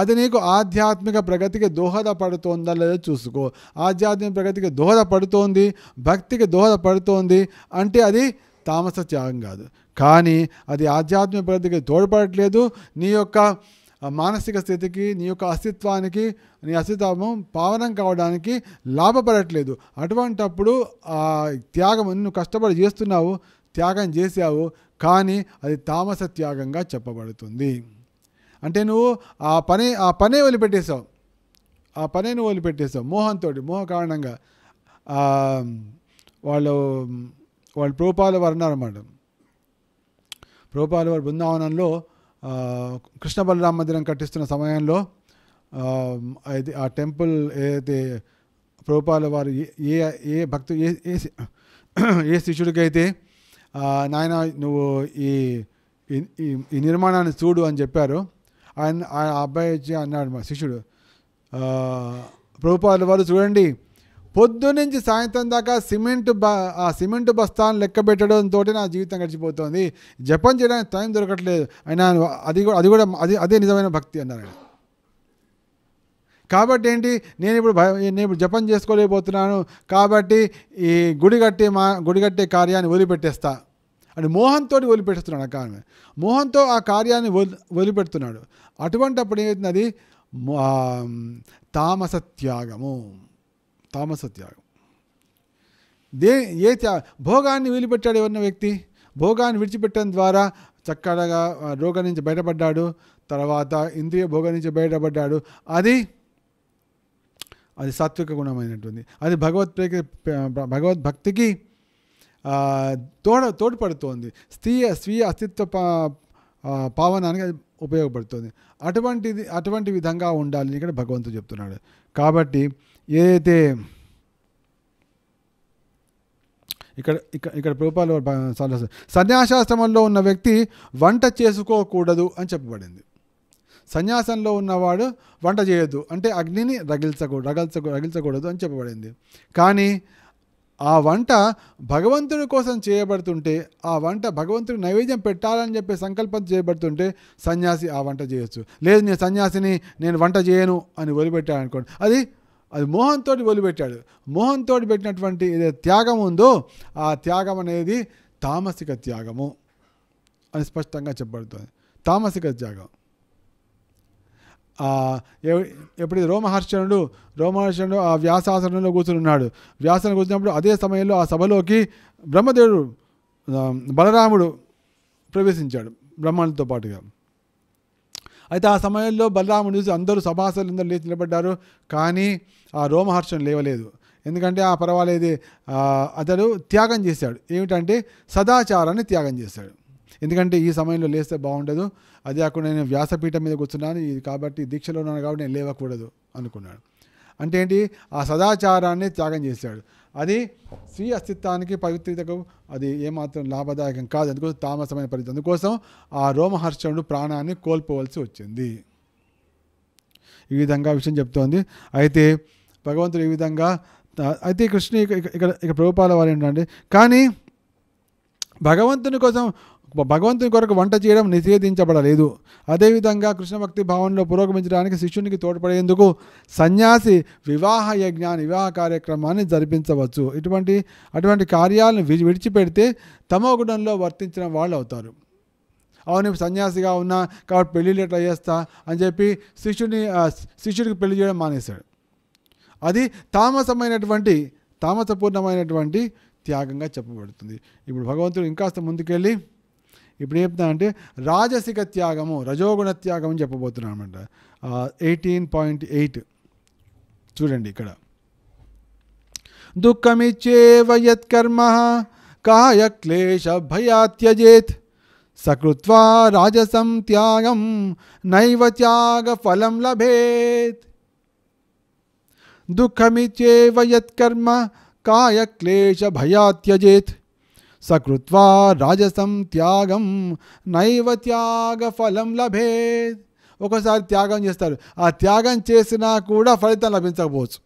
అది నీకు ఆధ్యాత్మిక ప్రగతికి దోహదపడుతోందా లేదా చూసుకో ఆధ్యాత్మిక ప్రగతికి దోహదపడుతోంది భక్తికి దోహదపడుతోంది అంటే అది తామస త్యాగం కాదు కానీ అది ఆధ్యాత్మిక ప్రగతికి తోడ్పడట్లేదు నీ యొక్క మానసిక స్థితికి నీ యొక్క అస్తిత్వానికి నీ అస్తిత్వము పావనం కావడానికి లాభపడట్లేదు అటువంటప్పుడు ఆ త్యాగం నువ్వు కష్టపడి చేస్తున్నావు త్యాగం చేశావు కానీ అది తామస త్యాగంగా చెప్పబడుతుంది అంటే నువ్వు ఆ పని ఆ పనే వదిలిపెట్టేశావు ఆ పనే నువ్వు వదిలిపెట్టేశావు మోహంతో మోహ కారణంగా వాళ్ళు వాళ్ళు ప్రోపాల వారు ఉన్నారన్నమాట ప్రోపాల వారి బృందావనంలో కృష్ణ బలరామ మందిరం కట్టిస్తున్న సమయంలో అయితే ఆ టెంపుల్ ఏదైతే ప్రోపాల వారు ఏ ఏ భక్తు ఏ ఏ ఏ శిష్యుడికైతే నాయన నువ్వు ఈ ఈ నిర్మాణాన్ని చూడు అని చెప్పారు ఆయన ఆయన అబ్బాయి వచ్చి అన్నాడు మా శిష్యుడు ప్రభుపాదుల వారు చూడండి పొద్దు నుంచి సాయంత్రం దాకా సిమెంట్ బ ఆ సిమెంట్ బస్తాను లెక్క పెట్టడంతో నా జీవితం గడిచిపోతుంది జపం చేయడానికి టైం దొరకట్లేదు ఆయన అది కూడా అది కూడా అది అదే నిజమైన భక్తి అన్నారు ఆయన కాబట్టి ఏంటి నేను ఇప్పుడు నేను ఇప్పుడు జపం చేసుకోలేకపోతున్నాను కాబట్టి ఈ గుడి కట్టే మా గుడి కట్టే కార్యాన్ని వదిలిపెట్టేస్తా అంటే మోహంతో వదిలిపెడుతున్నాడు ఆ కార్యం మోహంతో ఆ కార్యాన్ని వదిలిపెడుతున్నాడు అప్పుడు ఏమవుతుంది అది తామస త్యాగం దే ఏ భోగాన్ని వీలుపెట్టాడు ఎవరిన వ్యక్తి భోగాన్ని విడిచిపెట్టడం ద్వారా చక్కగా రోగం నుంచి బయటపడ్డాడు తర్వాత ఇంద్రియ భోగం నుంచి బయటపడ్డాడు అది అది సాత్విక గుణమైనటువంటి అది భగవత్ భగవద్భక్తికి తోడ తోడ్పడుతోంది స్త్రీ స్వీయ అస్తిత్వ పావనానికి ఉపయోగపడుతుంది అటువంటిది అటువంటి విధంగా ఉండాలని ఇక్కడ భగవంతుడు చెప్తున్నాడు కాబట్టి ఏదైతే ఇక్కడ ఇక్కడ ఇక్కడ ప్రభుపాలు సన్యాసాశ్రమంలో ఉన్న వ్యక్తి వంట చేసుకోకూడదు అని చెప్పబడింది సన్యాసంలో ఉన్నవాడు వంట చేయొద్దు అంటే అగ్నిని రగిల్చకూడదు రగల్చకూడదు రగిల్చకూడదు అని చెప్పబడింది కానీ ఆ వంట భగవంతుడి కోసం చేయబడుతుంటే ఆ వంట భగవంతుడి నైవేద్యం పెట్టాలని చెప్పే సంకల్పం చేయబడుతుంటే సన్యాసి ఆ వంట చేయొచ్చు లేదు నేను సన్యాసిని నేను వంట చేయను అని వదిలిపెట్టాడు అనుకోండి అది అది మోహంతో వదిలిపెట్టాడు మోహంతో పెట్టినటువంటి ఏదైతే త్యాగం ఉందో ఆ త్యాగం అనేది తామసిక త్యాగము అని స్పష్టంగా చెప్పబడుతుంది తామసిక త్యాగం ఎప్పుడైతే రోమహర్షణుడు రోమహర్షణుడు ఆ వ్యాసాసనంలో కూర్చుని ఉన్నాడు వ్యాసన కూర్చున్నప్పుడు అదే సమయంలో ఆ సభలోకి బ్రహ్మదేవుడు బలరాముడు ప్రవేశించాడు బ్రహ్మాండతో పాటుగా అయితే ఆ సమయంలో బలరాముడు చూసి అందరూ సభాసలు అందరూ లేచి నిలబడ్డారు కానీ ఆ రోమహర్షణ లేవలేదు ఎందుకంటే ఆ పర్వాలేదు అతడు త్యాగం చేశాడు ఏమిటంటే సదాచారాన్ని త్యాగం చేశాడు ఎందుకంటే ఈ సమయంలో లేస్తే బాగుండదు అదే కాకుండా నేను వ్యాసపీఠం మీద కూర్చున్నాను ఇది కాబట్టి దీక్షలో ఉన్నాను కాబట్టి నేను లేవకూడదు అనుకున్నాడు అంటే ఏంటి ఆ సదాచారాన్ని త్యాగం చేశాడు అది స్వీయ అస్తిత్వానికి పవిత్రతకు అది ఏమాత్రం లాభదాయకం కాదు అందుకోసం తామసమైన పరిస్థితి అందుకోసం ఆ రోమహర్షణుడు ప్రాణాన్ని కోల్పోవలసి వచ్చింది ఈ విధంగా విషయం చెప్తోంది అయితే భగవంతుడు ఈ విధంగా అయితే కృష్ణ ఇక్కడ ఇక్కడ ప్రభుపాల వారు ఏంటంటే కానీ భగవంతుని కోసం భగవంతుని కొరకు వంట చేయడం నిషేధించబడలేదు అదేవిధంగా కృష్ణభక్తి భావనలో పురోగమించడానికి శిష్యునికి తోడ్పడేందుకు సన్యాసి వివాహ యజ్ఞాన్ని వివాహ కార్యక్రమాన్ని జరిపించవచ్చు ఇటువంటి అటువంటి కార్యాలను విడిచిపెడితే తమో గుణంలో వర్తించిన వాళ్ళు అవుతారు అవును సన్యాసిగా ఉన్నా కాబట్టి పెళ్ళిళ్ళు ఎట్లా చేస్తా అని చెప్పి శిష్యుని శిష్యుడికి పెళ్లి చేయడం మానేశాడు అది తామసమైనటువంటి తామసపూర్ణమైనటువంటి త్యాగంగా చెప్పబడుతుంది ఇప్పుడు భగవంతుడు ఇంకాస్త ముందుకెళ్ళి ఇప్పుడు చెప్తా అంటే రాజసిక త్యాగము రజోగుణ త్యాగం అని చెప్పబోతున్నాం అనమాట ఎయిటీన్ పాయింట్ ఎయిట్ చూడండి ఇక్కడ దుఃఖమిచ్చేవ యత్కర్మ కాయ క్లేశ భయా త్యజేత్ సకృత్వా రాజసం త్యాగం నైవ త్యాగ ఫలం లభేత్ దుఃఖమిచ్చేవ కర్మ కాయ క్లేశ భయా త్యజేత్ సకృత్వా రాజసం త్యాగం నైవ త్యాగ ఫలం లభే ఒకసారి త్యాగం చేస్తారు ఆ త్యాగం చేసినా కూడా ఫలితం లభించకపోవచ్చు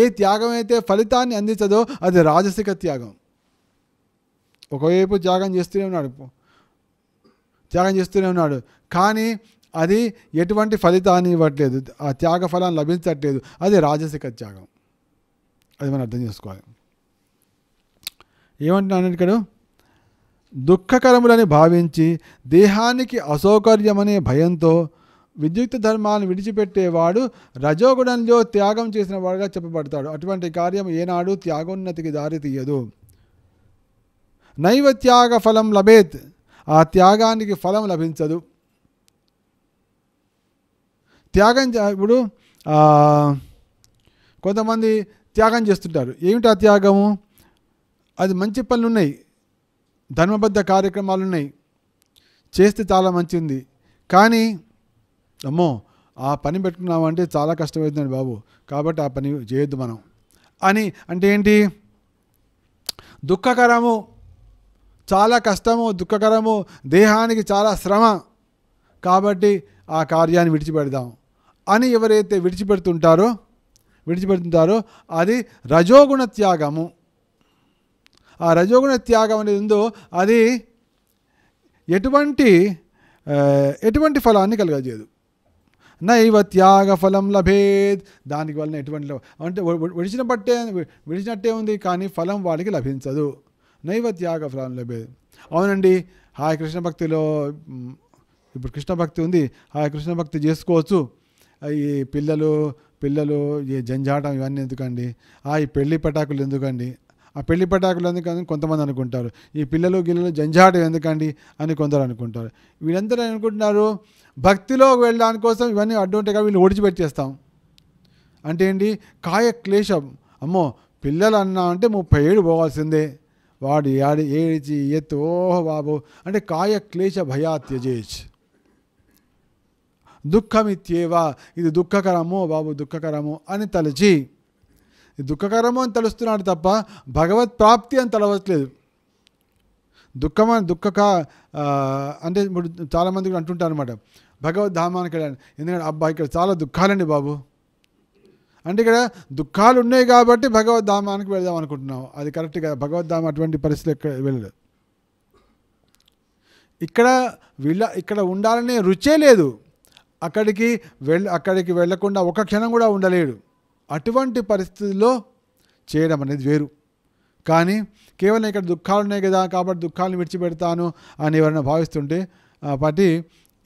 ఏ త్యాగం అయితే ఫలితాన్ని అందించదో అది రాజసిక త్యాగం ఒకవైపు త్యాగం చేస్తూనే ఉన్నాడు త్యాగం చేస్తూనే ఉన్నాడు కానీ అది ఎటువంటి ఫలితాన్ని ఇవ్వట్లేదు ఆ త్యాగ ఫలాన్ని లభించట్లేదు అది రాజసిక త్యాగం అది మనం అర్థం చేసుకోవాలి ఏమంటున్నాను ఇక్కడ దుఃఖకరములని భావించి దేహానికి అసౌకర్యమనే భయంతో విద్యుక్త ధర్మాన్ని విడిచిపెట్టేవాడు రజోగుణంలో త్యాగం చేసిన వాడుగా చెప్పబడతాడు అటువంటి కార్యం ఏనాడు త్యాగోన్నతికి దారితీయదు నైవ త్యాగ ఫలం లభేత్ ఆ త్యాగానికి ఫలం లభించదు త్యాగం ఇప్పుడు కొంతమంది త్యాగం చేస్తుంటారు ఏమిటి ఆ త్యాగము అది మంచి పనులు ఉన్నాయి ధర్మబద్ధ కార్యక్రమాలు ఉన్నాయి చేస్తే చాలా మంచిది కానీ అమ్మో ఆ పని పెట్టుకున్నామంటే చాలా కష్టమవుతుందండి బాబు కాబట్టి ఆ పని చేయొద్దు మనం అని అంటే ఏంటి దుఃఖకరము చాలా కష్టము దుఃఖకరము దేహానికి చాలా శ్రమ కాబట్టి ఆ కార్యాన్ని విడిచిపెడదాం అని ఎవరైతే విడిచిపెడుతుంటారో విడిచిపెడుతుంటారో అది రజోగుణ త్యాగము ఆ రజోగుణ త్యాగం అనేది ఉందో అది ఎటువంటి ఎటువంటి ఫలాన్ని కలగజేయదు నైవ త్యాగ ఫలం లభేద్ దానికి వలన ఎటువంటి అంటే విడిచిన పట్టే విడిచినట్టే ఉంది కానీ ఫలం వాడికి లభించదు నైవ త్యాగ ఫలం లభేద్ అవునండి హాయ్ కృష్ణ భక్తిలో ఇప్పుడు కృష్ణ భక్తి ఉంది హాయ్ కృష్ణ భక్తి చేసుకోవచ్చు ఈ పిల్లలు పిల్లలు ఈ జంజాటం ఇవన్నీ ఎందుకండి ఆ ఈ పెళ్లి పటాకులు ఎందుకండి ఆ పెళ్లి పటాకులు ఎందుకని కొంతమంది అనుకుంటారు ఈ పిల్లలు గిల్లలు జంజాట ఎందుకండి అని కొందరు అనుకుంటారు వీళ్ళందరూ అనుకుంటున్నారు భక్తిలో వెళ్ళడానికి కోసం ఇవన్నీ అడ్డు ఉంటాయి వీళ్ళు ఓడిచిపెట్టేస్తాం అంటే ఏంటి కాయ క్లేశం అమ్మో పిల్లలు అన్నా అంటే ముప్పై ఏడు పోవాల్సిందే వాడు ఆడి ఏడిచి ఎత్తు ఓహ బాబు అంటే కాయ క్లేశ భయా త్యజేజ్ దుఃఖమిత్యేవా ఇది దుఃఖకరము బాబు దుఃఖకరము అని తలచి దుఃఖకరము అని తలుస్తున్నాడు తప్ప భగవత్ ప్రాప్తి అని తలవట్లేదు దుఃఖమ దుఃఖక అంటే ఇప్పుడు చాలామంది కూడా అంటుంటారు అనమాట భగవద్ధామానికి వెళ్ళాను ఎందుకంటే అబ్బా ఇక్కడ చాలా దుఃఖాలండి బాబు అంటే ఇక్కడ దుఃఖాలు ఉన్నాయి కాబట్టి భగవద్ధామానికి వెళ్దాం అనుకుంటున్నాం అది కరెక్ట్గా భగవద్ధామ అటువంటి పరిస్థితి ఎక్కడ వెళ్ళలేదు ఇక్కడ వీళ్ళ ఇక్కడ ఉండాలనే రుచే లేదు అక్కడికి వెళ్ళ అక్కడికి వెళ్లకుండా ఒక క్షణం కూడా ఉండలేడు అటువంటి పరిస్థితుల్లో చేయడం అనేది వేరు కానీ కేవలం ఇక్కడ దుఃఖాలు ఉన్నాయి కదా కాబట్టి దుఃఖాలను విడిచిపెడతాను అని ఎవరైనా భావిస్తుంటే పట్టి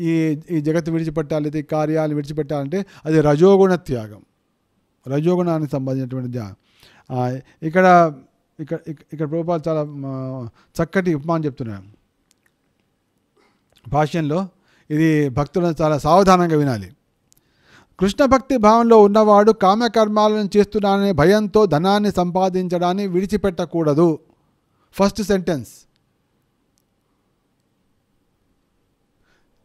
ఈ ఈ జగత్తు విడిచిపెట్టాలి ఈ కార్యాలు విడిచిపెట్టాలంటే అది రజోగుణ త్యాగం రజోగుణానికి సంబంధించినటువంటి ధ్యానం ఇక్కడ ఇక్కడ ఇక్కడ ప్రభుపాలు చాలా చక్కటి ఉపమానం చెప్తున్నాను భాష్యంలో ఇది భక్తులను చాలా సావధానంగా వినాలి కృష్ణభక్తి భావంలో ఉన్నవాడు కామ్యకర్మాలను చేస్తున్నాననే భయంతో ధనాన్ని సంపాదించడాన్ని విడిచిపెట్టకూడదు ఫస్ట్ సెంటెన్స్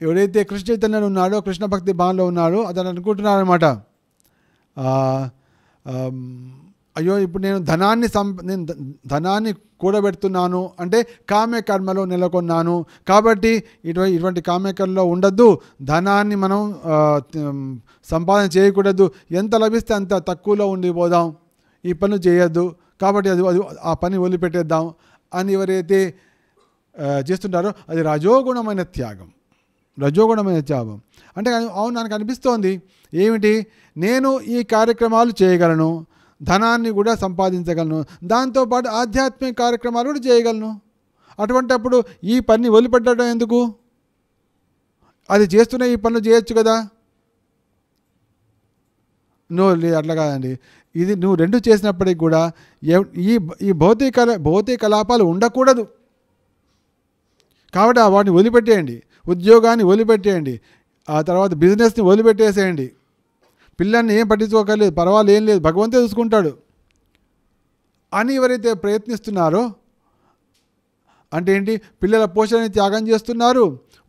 ఎవడైతే కృష్ణ చైతన్యుడు ఉన్నాడో కృష్ణ భక్తి భావంలో ఉన్నాడో అతను అనుకుంటున్నారనమాట అయ్యో ఇప్పుడు నేను ధనాన్ని సం నేను ధనాన్ని కూడబెడుతున్నాను అంటే కామ్యకర్మలో కర్మలో నెలకొన్నాను కాబట్టి ఇటువంటి ఇటువంటి కామ్యకర్మలో ఉండద్దు ధనాన్ని మనం సంపాదన చేయకూడదు ఎంత లభిస్తే అంత తక్కువలో ఉండిపోదాం ఈ పని చేయొద్దు కాబట్టి అది అది ఆ పని వదిలిపెట్టేద్దాం అని ఎవరైతే చేస్తుంటారో అది రజోగుణమైన త్యాగం రజోగుణమైన త్యాగం అంటే అవును నాకు అనిపిస్తోంది ఏమిటి నేను ఈ కార్యక్రమాలు చేయగలను ధనాన్ని కూడా సంపాదించగలను దాంతోపాటు ఆధ్యాత్మిక కార్యక్రమాలు కూడా చేయగలను అటువంటప్పుడు ఈ పని వదిలిపెట్టడం ఎందుకు అది చేస్తున్న ఈ పనులు చేయొచ్చు కదా నువ్వు లేదు అట్లా కాదండి ఇది నువ్వు రెండు చేసినప్పటికి కూడా ఈ ఈ భౌతిక భౌతిక కలాపాలు ఉండకూడదు కాబట్టి వాటిని వదిలిపెట్టేయండి ఉద్యోగాన్ని వదిలిపెట్టేయండి ఆ తర్వాత బిజినెస్ని వదిలిపెట్టేసేయండి పిల్లల్ని ఏం పట్టించుకోకర్లేదు పర్వాలేదు ఏం లేదు భగవంతే చూసుకుంటాడు అని ఎవరైతే ప్రయత్నిస్తున్నారో అంటే ఏంటి పిల్లల పోషణని త్యాగం చేస్తున్నారు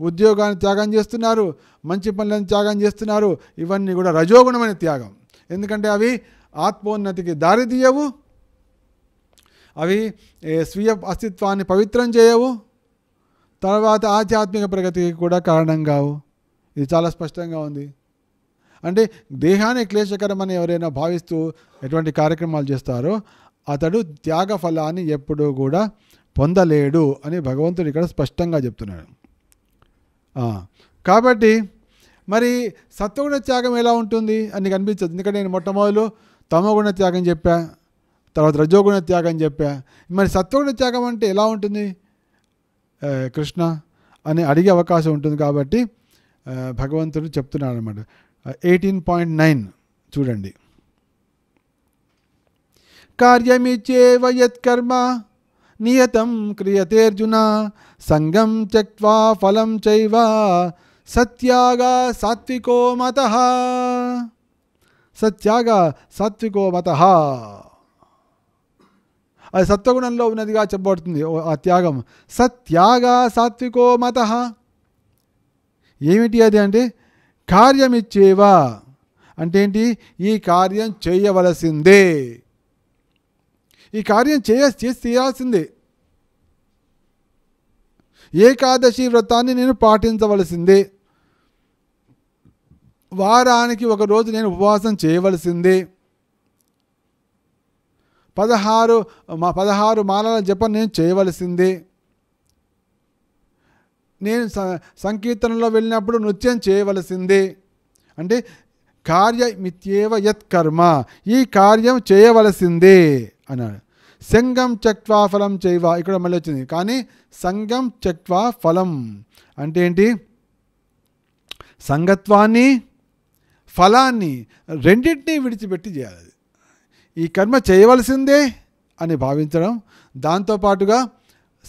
ఉద్యోగాన్ని త్యాగం చేస్తున్నారు మంచి పనులను త్యాగం చేస్తున్నారు ఇవన్నీ కూడా రజోగుణమైన త్యాగం ఎందుకంటే అవి ఆత్మోన్నతికి దారి తీయవు అవి స్వీయ అస్తిత్వాన్ని పవిత్రం చేయవు తర్వాత ఆధ్యాత్మిక ప్రగతికి కూడా కారణం కావు ఇది చాలా స్పష్టంగా ఉంది అంటే దేహాన్ని క్లేశకరమని ఎవరైనా భావిస్తూ ఎటువంటి కార్యక్రమాలు చేస్తారో అతడు త్యాగ ఫలాన్ని ఎప్పుడూ కూడా పొందలేడు అని భగవంతుడు ఇక్కడ స్పష్టంగా చెప్తున్నాడు కాబట్టి మరి సత్వగుణ త్యాగం ఎలా ఉంటుంది అని కనిపించదు ఎందుకంటే నేను మొట్టమొదలు తమోగుణ త్యాగం చెప్పా తర్వాత రజోగుణ త్యాగం చెప్పా మరి సత్వగుణ త్యాగం అంటే ఎలా ఉంటుంది కృష్ణ అని అడిగే అవకాశం ఉంటుంది కాబట్టి భగవంతుడు చెప్తున్నాడు అనమాట ఎయిటీన్ పాయింట్ నైన్ చూడండి కార్యమిచ్చేవ యత్కర్మ నియతం క్రియతేర్జున సంగం త్యక్వా ఫలం చైవ సత్యాగ సాత్వికో మత సత్యాగ సాత్వికో మత అది సత్వగుణంలో ఉన్నదిగా చెప్పబడుతుంది ఆ త్యాగం సత్యాగ సాత్వికో మత ఏమిటి అది అంటే కార్యమిచ్చేవా అంటే ఏంటి ఈ కార్యం చేయవలసిందే ఈ కార్యం చేయ చేసి తీరాల్సిందే ఏకాదశి వ్రతాన్ని నేను పాటించవలసిందే వారానికి ఒకరోజు నేను ఉపవాసం చేయవలసిందే పదహారు పదహారు మాలల జపం నేను చేయవలసిందే నేను సంకీర్తనలో వెళ్ళినప్పుడు నృత్యం చేయవలసిందే అంటే కార్యమిత్యేవ యత్ కర్మ ఈ కార్యం చేయవలసిందే అన్నాడు సంగం చక్వా ఫలం చేయవా ఇక్కడ మళ్ళీ వచ్చింది కానీ సంగం చక్వా ఫలం అంటే ఏంటి సంగత్వాన్ని ఫలాన్ని రెండింటినీ విడిచిపెట్టి చేయాలి ఈ కర్మ చేయవలసిందే అని భావించడం దాంతోపాటుగా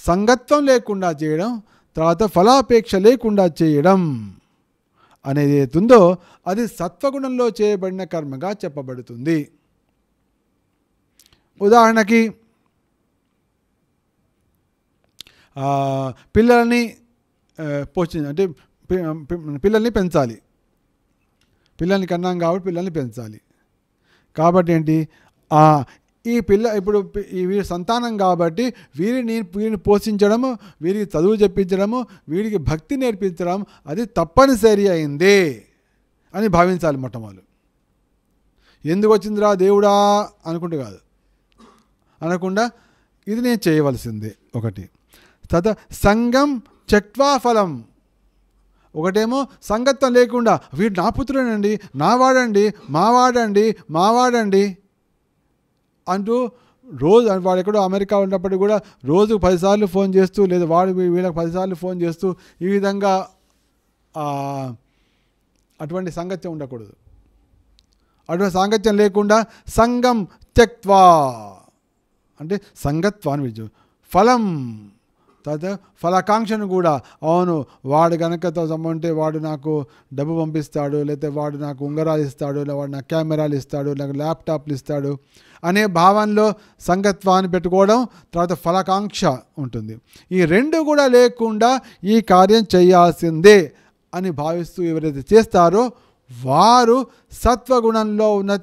సంగత్వం లేకుండా చేయడం తర్వాత ఫలాపేక్ష లేకుండా చేయడం అనేది ఏతుందో అది సత్వగుణంలో చేయబడిన కర్మగా చెప్పబడుతుంది ఉదాహరణకి పిల్లల్ని పోషించ అంటే పిల్లల్ని పెంచాలి పిల్లల్ని కన్నాం కాబట్టి పిల్లల్ని పెంచాలి కాబట్టి ఏంటి ఈ పిల్ల ఇప్పుడు వీరి సంతానం కాబట్టి వీరిని వీరిని పోషించడము వీరికి చదువు చెప్పించడము వీరికి భక్తి నేర్పించడం అది తప్పనిసరి అయింది అని భావించాలి మొట్టమొదటి ఎందుకు వచ్చిందిరా దేవుడా అనుకుంటే కాదు అనకుండా ఇది నేను చేయవలసింది ఒకటి తత సంఘం చట్వా ఫలం ఒకటేమో సంగత్వం లేకుండా వీడు నా పుత్రుడండి నా వాడండి మా వాడండి మా వాడండి అంటూ రోజు వాడు ఎక్కడో అమెరికా ఉన్నప్పటికీ కూడా రోజు పదిసార్లు ఫోన్ చేస్తూ లేదా వాడు వీళ్ళకి పదిసార్లు ఫోన్ చేస్తూ ఈ విధంగా అటువంటి సాంగత్యం ఉండకూడదు అటువంటి సాంగత్యం లేకుండా సంగం త్యక్వా అంటే సంగత్వాన్ని అని ఫలం తర్వాత ఫలాకాంక్షను కూడా అవును వాడు గనకతో ఉంటే వాడు నాకు డబ్బు పంపిస్తాడు లేకపోతే వాడు నాకు ఉంగరాలు ఇస్తాడు లేదా వాడు నాకు కెమెరాలు ఇస్తాడు నాకు ల్యాప్టాప్లు ఇస్తాడు అనే భావనలో సంగత్వాన్ని పెట్టుకోవడం తర్వాత ఫలాకాంక్ష ఉంటుంది ఈ రెండు కూడా లేకుండా ఈ కార్యం చేయాల్సిందే అని భావిస్తూ ఎవరైతే చేస్తారో వారు సత్వగుణంలో ఉన్న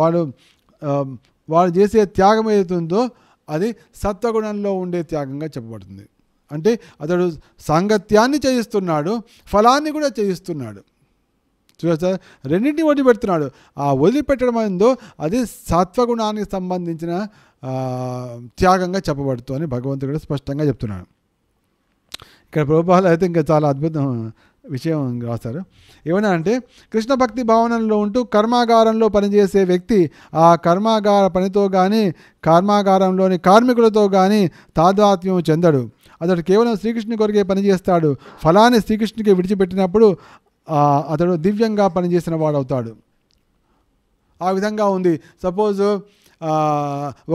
వాడు వాడు చేసే త్యాగం ఏదైతుందో అది సత్వగుణంలో ఉండే త్యాగంగా చెప్పబడుతుంది అంటే అతడు సాంగత్యాన్ని చేయిస్తున్నాడు ఫలాన్ని కూడా చేయిస్తున్నాడు చూసా రెండింటిని వదిలిపెడుతున్నాడు ఆ వదిలిపెట్టడం ఏందో అది సత్వగుణానికి సంబంధించిన త్యాగంగా చెప్పబడుతుంది అని భగవంతుడు స్పష్టంగా చెప్తున్నాడు ఇక్కడ ప్రభుపాలు అయితే ఇంకా చాలా అద్భుతం విషయం రాస్తారు ఏమైనా అంటే కృష్ణ భక్తి భావనలో ఉంటూ కర్మాగారంలో పనిచేసే వ్యక్తి ఆ కర్మాగార పనితో కానీ కర్మాగారంలోని కార్మికులతో కానీ తాదాత్మ్యం చెందడు అతడు కేవలం శ్రీకృష్ణుని కొరకే పనిచేస్తాడు ఫలాన్ని శ్రీకృష్ణుకి విడిచిపెట్టినప్పుడు అతడు దివ్యంగా పనిచేసిన వాడవుతాడు ఆ విధంగా ఉంది సపోజ్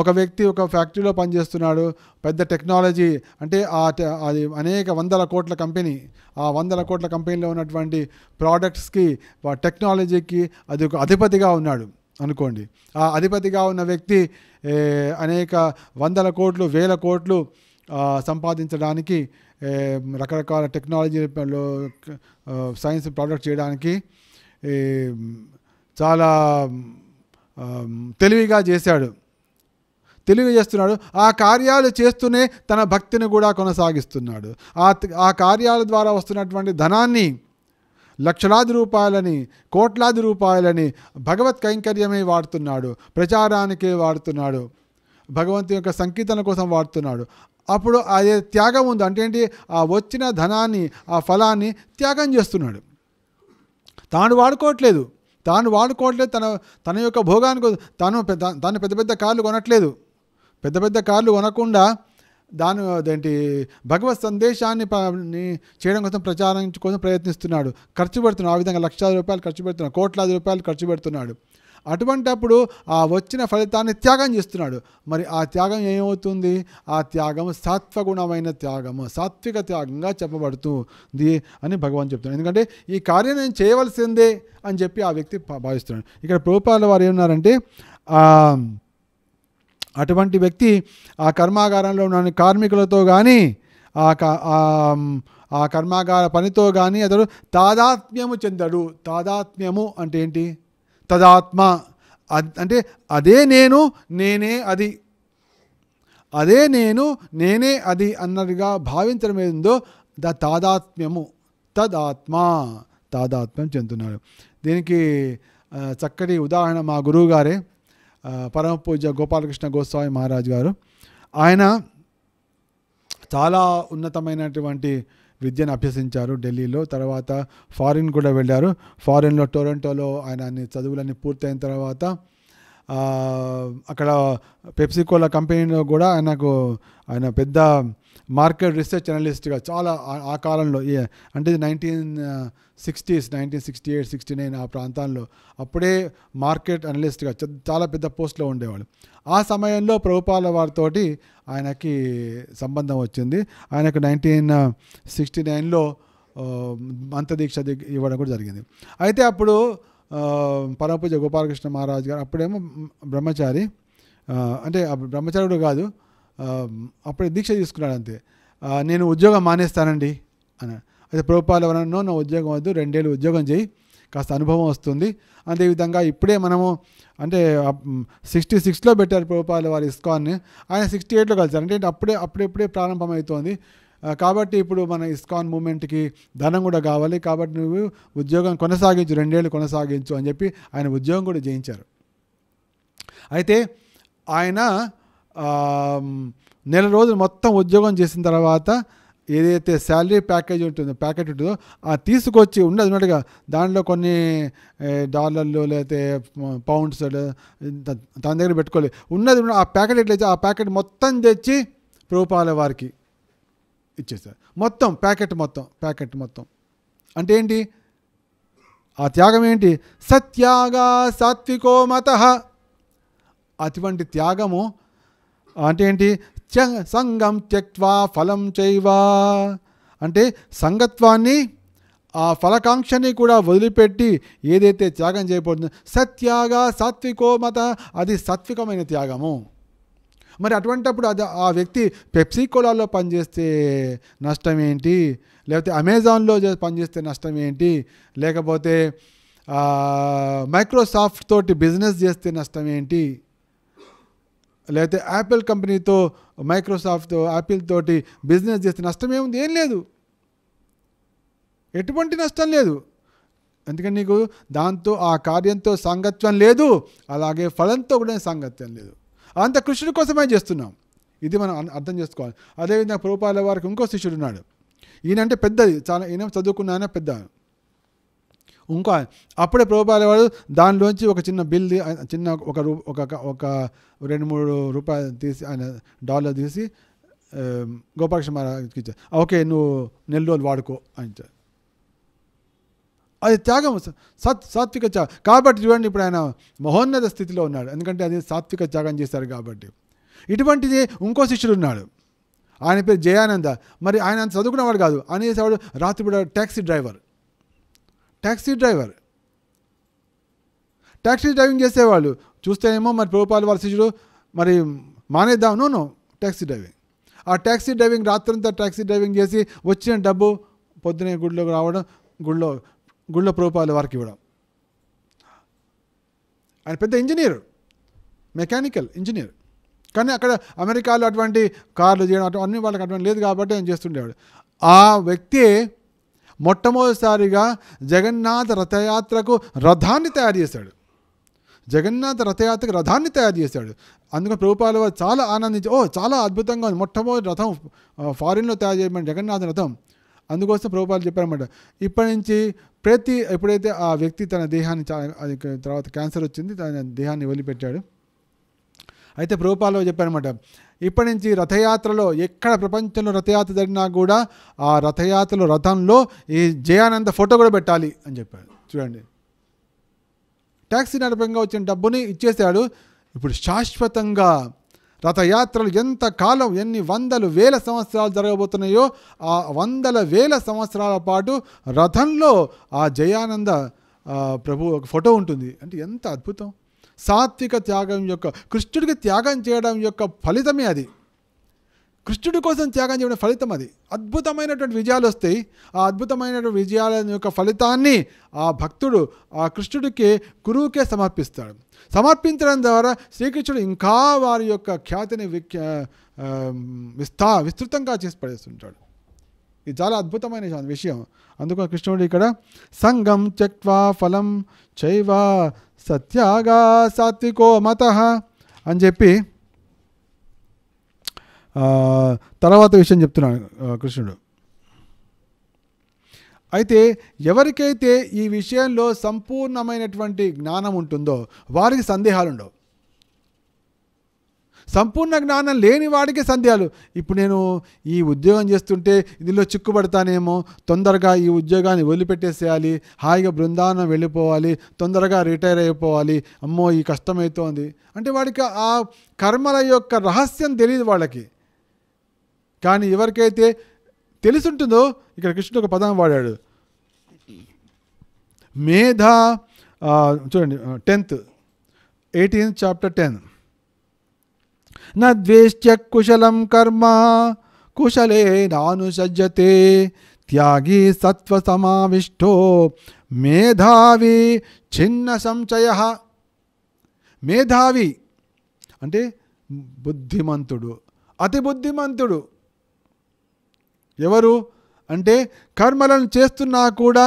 ఒక వ్యక్తి ఒక ఫ్యాక్టరీలో పనిచేస్తున్నాడు పెద్ద టెక్నాలజీ అంటే ఆ అది అనేక వందల కోట్ల కంపెనీ ఆ వందల కోట్ల కంపెనీలో ఉన్నటువంటి ప్రోడక్ట్స్కి టెక్నాలజీకి అది ఒక అధిపతిగా ఉన్నాడు అనుకోండి ఆ అధిపతిగా ఉన్న వ్యక్తి అనేక వందల కోట్లు వేల కోట్లు సంపాదించడానికి రకరకాల టెక్నాలజీలో సైన్స్ ప్రొడక్ట్ చేయడానికి చాలా తెలివిగా చేశాడు తెలివి చేస్తున్నాడు ఆ కార్యాలు చేస్తూనే తన భక్తిని కూడా కొనసాగిస్తున్నాడు ఆ ఆ కార్యాల ద్వారా వస్తున్నటువంటి ధనాన్ని లక్షలాది రూపాయలని కోట్లాది రూపాయలని భగవత్ కైంకర్యమే వాడుతున్నాడు ప్రచారానికే వాడుతున్నాడు భగవంతు యొక్క సంకీర్తన కోసం వాడుతున్నాడు అప్పుడు అదే త్యాగం ఉంది అంటే ఏంటి ఆ వచ్చిన ధనాన్ని ఆ ఫలాన్ని త్యాగం చేస్తున్నాడు తాను వాడుకోవట్లేదు తాను వాడుకోవట్లేదు తన తన యొక్క భోగానికి తను తాను పెద్ద పెద్ద కార్లు కొనట్లేదు పెద్ద పెద్ద కార్లు కొనకుండా దాని అదేంటి భగవత్ సందేశాన్ని చేయడం కోసం ప్రచారం కోసం ప్రయత్నిస్తున్నాడు ఖర్చు పెడుతున్నాడు ఆ విధంగా లక్షలాది రూపాయలు ఖర్చు పెడుతున్నాడు కోట్లాది రూపాయలు ఖర్చు పెడుతున్నాడు అటువంటప్పుడు ఆ వచ్చిన ఫలితాన్ని త్యాగం చేస్తున్నాడు మరి ఆ త్యాగం ఏమవుతుంది ఆ త్యాగం సాత్వగుణమైన త్యాగము సాత్విక త్యాగంగా చెప్పబడుతుంది అని భగవాన్ చెప్తున్నాడు ఎందుకంటే ఈ కార్యం నేను చేయవలసిందే అని చెప్పి ఆ వ్యక్తి భావిస్తున్నాడు ఇక్కడ ప్రభుపాల వారు ఏమన్నారంటే అటువంటి వ్యక్తి ఆ కర్మాగారంలో ఉన్న కార్మికులతో కానీ ఆ క ఆ కర్మాగార పనితో కానీ అతడు తాదాత్మ్యము చెందడు తాదాత్మ్యము అంటే ఏంటి తదాత్మ అంటే అదే నేను నేనే అది అదే నేను నేనే అది అన్నదిగా భావించడం ఏందో ద తాదాత్మ్యము తదాత్మ తాదాత్మ్యం చెందుతున్నాడు దీనికి చక్కటి ఉదాహరణ మా గురువు గారే పరమ పూజ గోపాలకృష్ణ గోస్వామి మహారాజు గారు ఆయన చాలా ఉన్నతమైనటువంటి విద్యను అభ్యసించారు ఢిల్లీలో తర్వాత ఫారిన్ కూడా వెళ్ళారు ఫారిన్లో టొరంటోలో ఆయన చదువులన్నీ పూర్తయిన తర్వాత అక్కడ పెప్సికోల కంపెనీలో కూడా ఆయనకు ఆయన పెద్ద మార్కెట్ రీసెర్చ్ అనలిస్ట్గా చాలా ఆ కాలంలో అంటే nineteen sixties nineteen sixty eight sixty nine ఆ ప్రాంతాల్లో అప్పుడే మార్కెట్ అనలిస్ట్గా చాలా పెద్ద పోస్ట్లో ఉండేవాళ్ళు ఆ సమయంలో ప్రభుపాల వారితోటి ఆయనకి సంబంధం వచ్చింది ఆయనకు నైన్టీన్ సిక్స్టీ నైన్లో అంతదీక్ష ఇవ్వడం కూడా జరిగింది అయితే అప్పుడు పరమపూజ గోపాలకృష్ణ మహారాజు గారు అప్పుడేమో బ్రహ్మచారి అంటే బ్రహ్మచారుడు కాదు అప్పుడే దీక్ష తీసుకున్నాడు అంతే నేను ఉద్యోగం మానేస్తానండి అని అయితే ప్రభుపాలు ఎవరన్నా నా ఉద్యోగం వద్దు రెండేళ్ళు ఉద్యోగం చేయి కాస్త అనుభవం వస్తుంది అదేవిధంగా ఇప్పుడే మనము అంటే సిక్స్టీ సిక్స్లో పెట్టారు ప్రభుపాల వారి ఇస్కాన్ని ఆయన సిక్స్టీ ఎయిట్లో కలిసారు అంటే అప్పుడే అప్పుడెప్పుడే ప్రారంభమవుతోంది కాబట్టి ఇప్పుడు మన ఇస్కాన్ మూమెంట్కి ధనం కూడా కావాలి కాబట్టి నువ్వు ఉద్యోగం కొనసాగించు రెండేళ్ళు కొనసాగించు అని చెప్పి ఆయన ఉద్యోగం కూడా జయించారు అయితే ఆయన నెల రోజులు మొత్తం ఉద్యోగం చేసిన తర్వాత ఏదైతే శాలరీ ప్యాకేజ్ ఉంటుందో ప్యాకెట్ ఉంటుందో ఆ తీసుకొచ్చి ఉండదు ఉన్నట్టుగా దాంట్లో కొన్ని డాలర్లు లేకపోతే పౌండ్స్ తన దగ్గర పెట్టుకోలేదు ఉన్నది ఆ ప్యాకెట్ ఎట్లయితే ఆ ప్యాకెట్ మొత్తం తెచ్చి రూపాయల వారికి ఇచ్చేస్తారు మొత్తం ప్యాకెట్ మొత్తం ప్యాకెట్ మొత్తం అంటే ఏంటి ఆ త్యాగం ఏంటి సత్యాగా సాత్వికో మత అటువంటి త్యాగము అంటే ఏంటి సంగం త్యక్వా ఫలం చైవా అంటే సంగత్వాన్ని ఆ ఫలకాంక్షని కూడా వదిలిపెట్టి ఏదైతే త్యాగం చేయబడుతుందో సత్యాగ సాత్వికో మత అది సాత్వికమైన త్యాగము మరి అటువంటప్పుడు అది ఆ వ్యక్తి పెప్సీ కోలాలో పనిచేస్తే నష్టం ఏంటి లేకపోతే అమెజాన్లో పనిచేస్తే నష్టం ఏంటి లేకపోతే మైక్రోసాఫ్ట్ తోటి బిజినెస్ చేస్తే నష్టం ఏంటి లేకపోతే యాపిల్ కంపెనీతో మైక్రోసాఫ్ట్ యాపిల్ తోటి బిజినెస్ చేస్తే నష్టం ఏముంది ఏం లేదు ఎటువంటి నష్టం లేదు ఎందుకంటే నీకు దాంతో ఆ కార్యంతో సాంగత్యం లేదు అలాగే ఫలంతో కూడా సాంగత్యం లేదు అంత కృషి కోసమే చేస్తున్నాం ఇది మనం అర్థం చేసుకోవాలి అదేవిధంగా ప్రభుపాల వారికి ఇంకో శిష్యుడు ఉన్నాడు ఈయనంటే పెద్దది చాలా ఈయన చదువుకున్న ఆయన పెద్ద ఇంకా అప్పుడే ప్రభుపాల వాడు దానిలోంచి ఒక చిన్న బిల్ చిన్న ఒక రూ ఒక ఒక రెండు మూడు రూపాయలు తీసి ఆయన డాలర్ తీసి గోపాలకృష్ణ మహారాజ్కి ఇచ్చారు ఓకే నువ్వు నెల రోజులు వాడుకో అని అది త్యాగం సత్ సాత్విక త్యాగం కాబట్టి చూడండి ఇప్పుడు ఆయన మహోన్నత స్థితిలో ఉన్నాడు ఎందుకంటే అది సాత్విక త్యాగం చేశారు కాబట్టి ఇటువంటిది ఇంకో శిష్యుడు ఉన్నాడు ఆయన పేరు జయానంద మరి ఆయన అంత చదువుకున్నవాడు కాదు అనేసేవాడు రాత్రిపూట taxi driver taxi driver taxi driving చేసేవాళ్ళు చూస్తేనేమో మరి ప్రభుపాలు వాళ్ళ శిష్యుడు మరి మానేద్దాం నో ట్యాక్సీ డ్రైవింగ్ ఆ ట్యాక్సీ డ్రైవింగ్ రాత్రంతా ట్యాక్సీ డ్రైవింగ్ చేసి వచ్చిన డబ్బు పొద్దునే గుడిలోకి రావడం గుళ్ళో గుళ్ళో ప్రభుపాలు వారికి ఇవ్వడం ఆయన పెద్ద ఇంజనీర్ మెకానికల్ ఇంజనీర్ కానీ అక్కడ అమెరికాలో అటువంటి కార్లు చేయడం అన్ని వాళ్ళకి అటువంటి లేదు కాబట్టి ఆయన చేస్తుండేవాడు ఆ వ్యక్తి మొట్టమొదటిసారిగా జగన్నాథ రథయాత్రకు రథాన్ని తయారు చేశాడు జగన్నాథ రథయాత్రకు రథాన్ని తయారు చేశాడు అందుకని ప్రభుపాల వారు చాలా ఆనందించి ఓ చాలా అద్భుతంగా ఉంది మొట్టమొదటి రథం ఫారిన్లో తయారు చేయమని జగన్నాథ రథం అందుకోసం ప్రభుపాలు చెప్పారన్నమాట ఇప్పటి నుంచి ప్రతి ఎప్పుడైతే ఆ వ్యక్తి తన దేహాన్ని తర్వాత క్యాన్సర్ వచ్చింది తన దేహాన్ని వదిలిపెట్టాడు అయితే ప్రభుపాలు చెప్పారన్నమాట ఇప్పటి నుంచి రథయాత్రలో ఎక్కడ ప్రపంచంలో రథయాత్ర జరిగినా కూడా ఆ రథయాత్రలో రథంలో ఈ జయానంద ఫోటో కూడా పెట్టాలి అని చెప్పాడు చూడండి ట్యాక్సీ నడపంగా వచ్చిన డబ్బుని ఇచ్చేసాడు ఇప్పుడు శాశ్వతంగా రథయాత్రలు ఎంత కాలం ఎన్ని వందలు వేల సంవత్సరాలు జరగబోతున్నాయో ఆ వందల వేల సంవత్సరాల పాటు రథంలో ఆ జయానంద ప్రభు ఒక ఫోటో ఉంటుంది అంటే ఎంత అద్భుతం సాత్విక త్యాగం యొక్క కృష్ణుడికి త్యాగం చేయడం యొక్క ఫలితమే అది కృష్ణుడి కోసం త్యాగం చేయడం ఫలితం అది అద్భుతమైనటువంటి విజయాలు వస్తాయి ఆ అద్భుతమైనటువంటి విజయాల యొక్క ఫలితాన్ని ఆ భక్తుడు ఆ కృష్ణుడికి గురువుకే సమర్పిస్తాడు సమర్పించడం ద్వారా శ్రీకృష్ణుడు ఇంకా వారి యొక్క ఖ్యాతిని విఖ్యా విస్తా విస్తృతంగా చేసి పడేస్తుంటాడు ఇది చాలా అద్భుతమైన విషయం అందుకు కృష్ణుడు ఇక్కడ సంగం త్యక్వా ఫలం చైవ సత్యాగా సాత్వికో మత అని చెప్పి తర్వాత విషయం చెప్తున్నాడు కృష్ణుడు అయితే ఎవరికైతే ఈ విషయంలో సంపూర్ణమైనటువంటి జ్ఞానం ఉంటుందో వారికి సందేహాలు ఉండవు సంపూర్ణ జ్ఞానం లేని వాడికి సందేహాలు ఇప్పుడు నేను ఈ ఉద్యోగం చేస్తుంటే ఇందులో చిక్కుపడతానేమో తొందరగా ఈ ఉద్యోగాన్ని వదిలిపెట్టేసేయాలి హాయిగా బృందావనం వెళ్ళిపోవాలి తొందరగా రిటైర్ అయిపోవాలి అమ్మో ఈ కష్టమవుతోంది అంటే వాడికి ఆ కర్మల యొక్క రహస్యం తెలియదు వాళ్ళకి కానీ ఎవరికైతే తెలుసుంటుందో ఇక్కడ కృష్ణుడు ఒక పదం వాడాడు మేధ చూడండి టెన్త్ ఎయిటీన్త్ చాప్టర్ టెన్త్ నద్వేష్ట్య కుశలం కర్మ కుశలేనానుసజ్యతే త్యాగి సత్వసమావిష్టో మేధావి చిన్న సంశయ మేధావి అంటే బుద్ధిమంతుడు అతి బుద్ధిమంతుడు ఎవరు అంటే కర్మలను చేస్తున్నా కూడా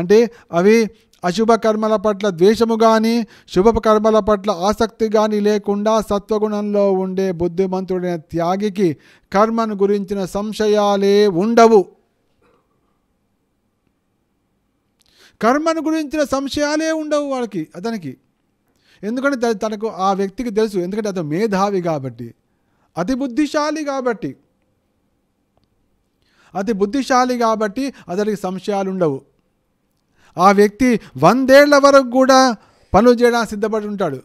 అంటే అవి అశుభ కర్మల పట్ల ద్వేషము కానీ శుభ కర్మల పట్ల ఆసక్తి కానీ లేకుండా సత్వగుణంలో ఉండే బుద్ధిమంతుడైన త్యాగికి కర్మను గురించిన సంశయాలే ఉండవు కర్మను గురించిన సంశయాలే ఉండవు వాళ్ళకి అతనికి ఎందుకంటే తనకు ఆ వ్యక్తికి తెలుసు ఎందుకంటే అతను మేధావి కాబట్టి అతి బుద్ధిశాలి కాబట్టి అతి బుద్ధిశాలి కాబట్టి అతనికి సంశయాలు ఉండవు ఆ వ్యక్తి వందేళ్ల వరకు కూడా పనులు చేయడానికి సిద్ధపడి ఉంటాడు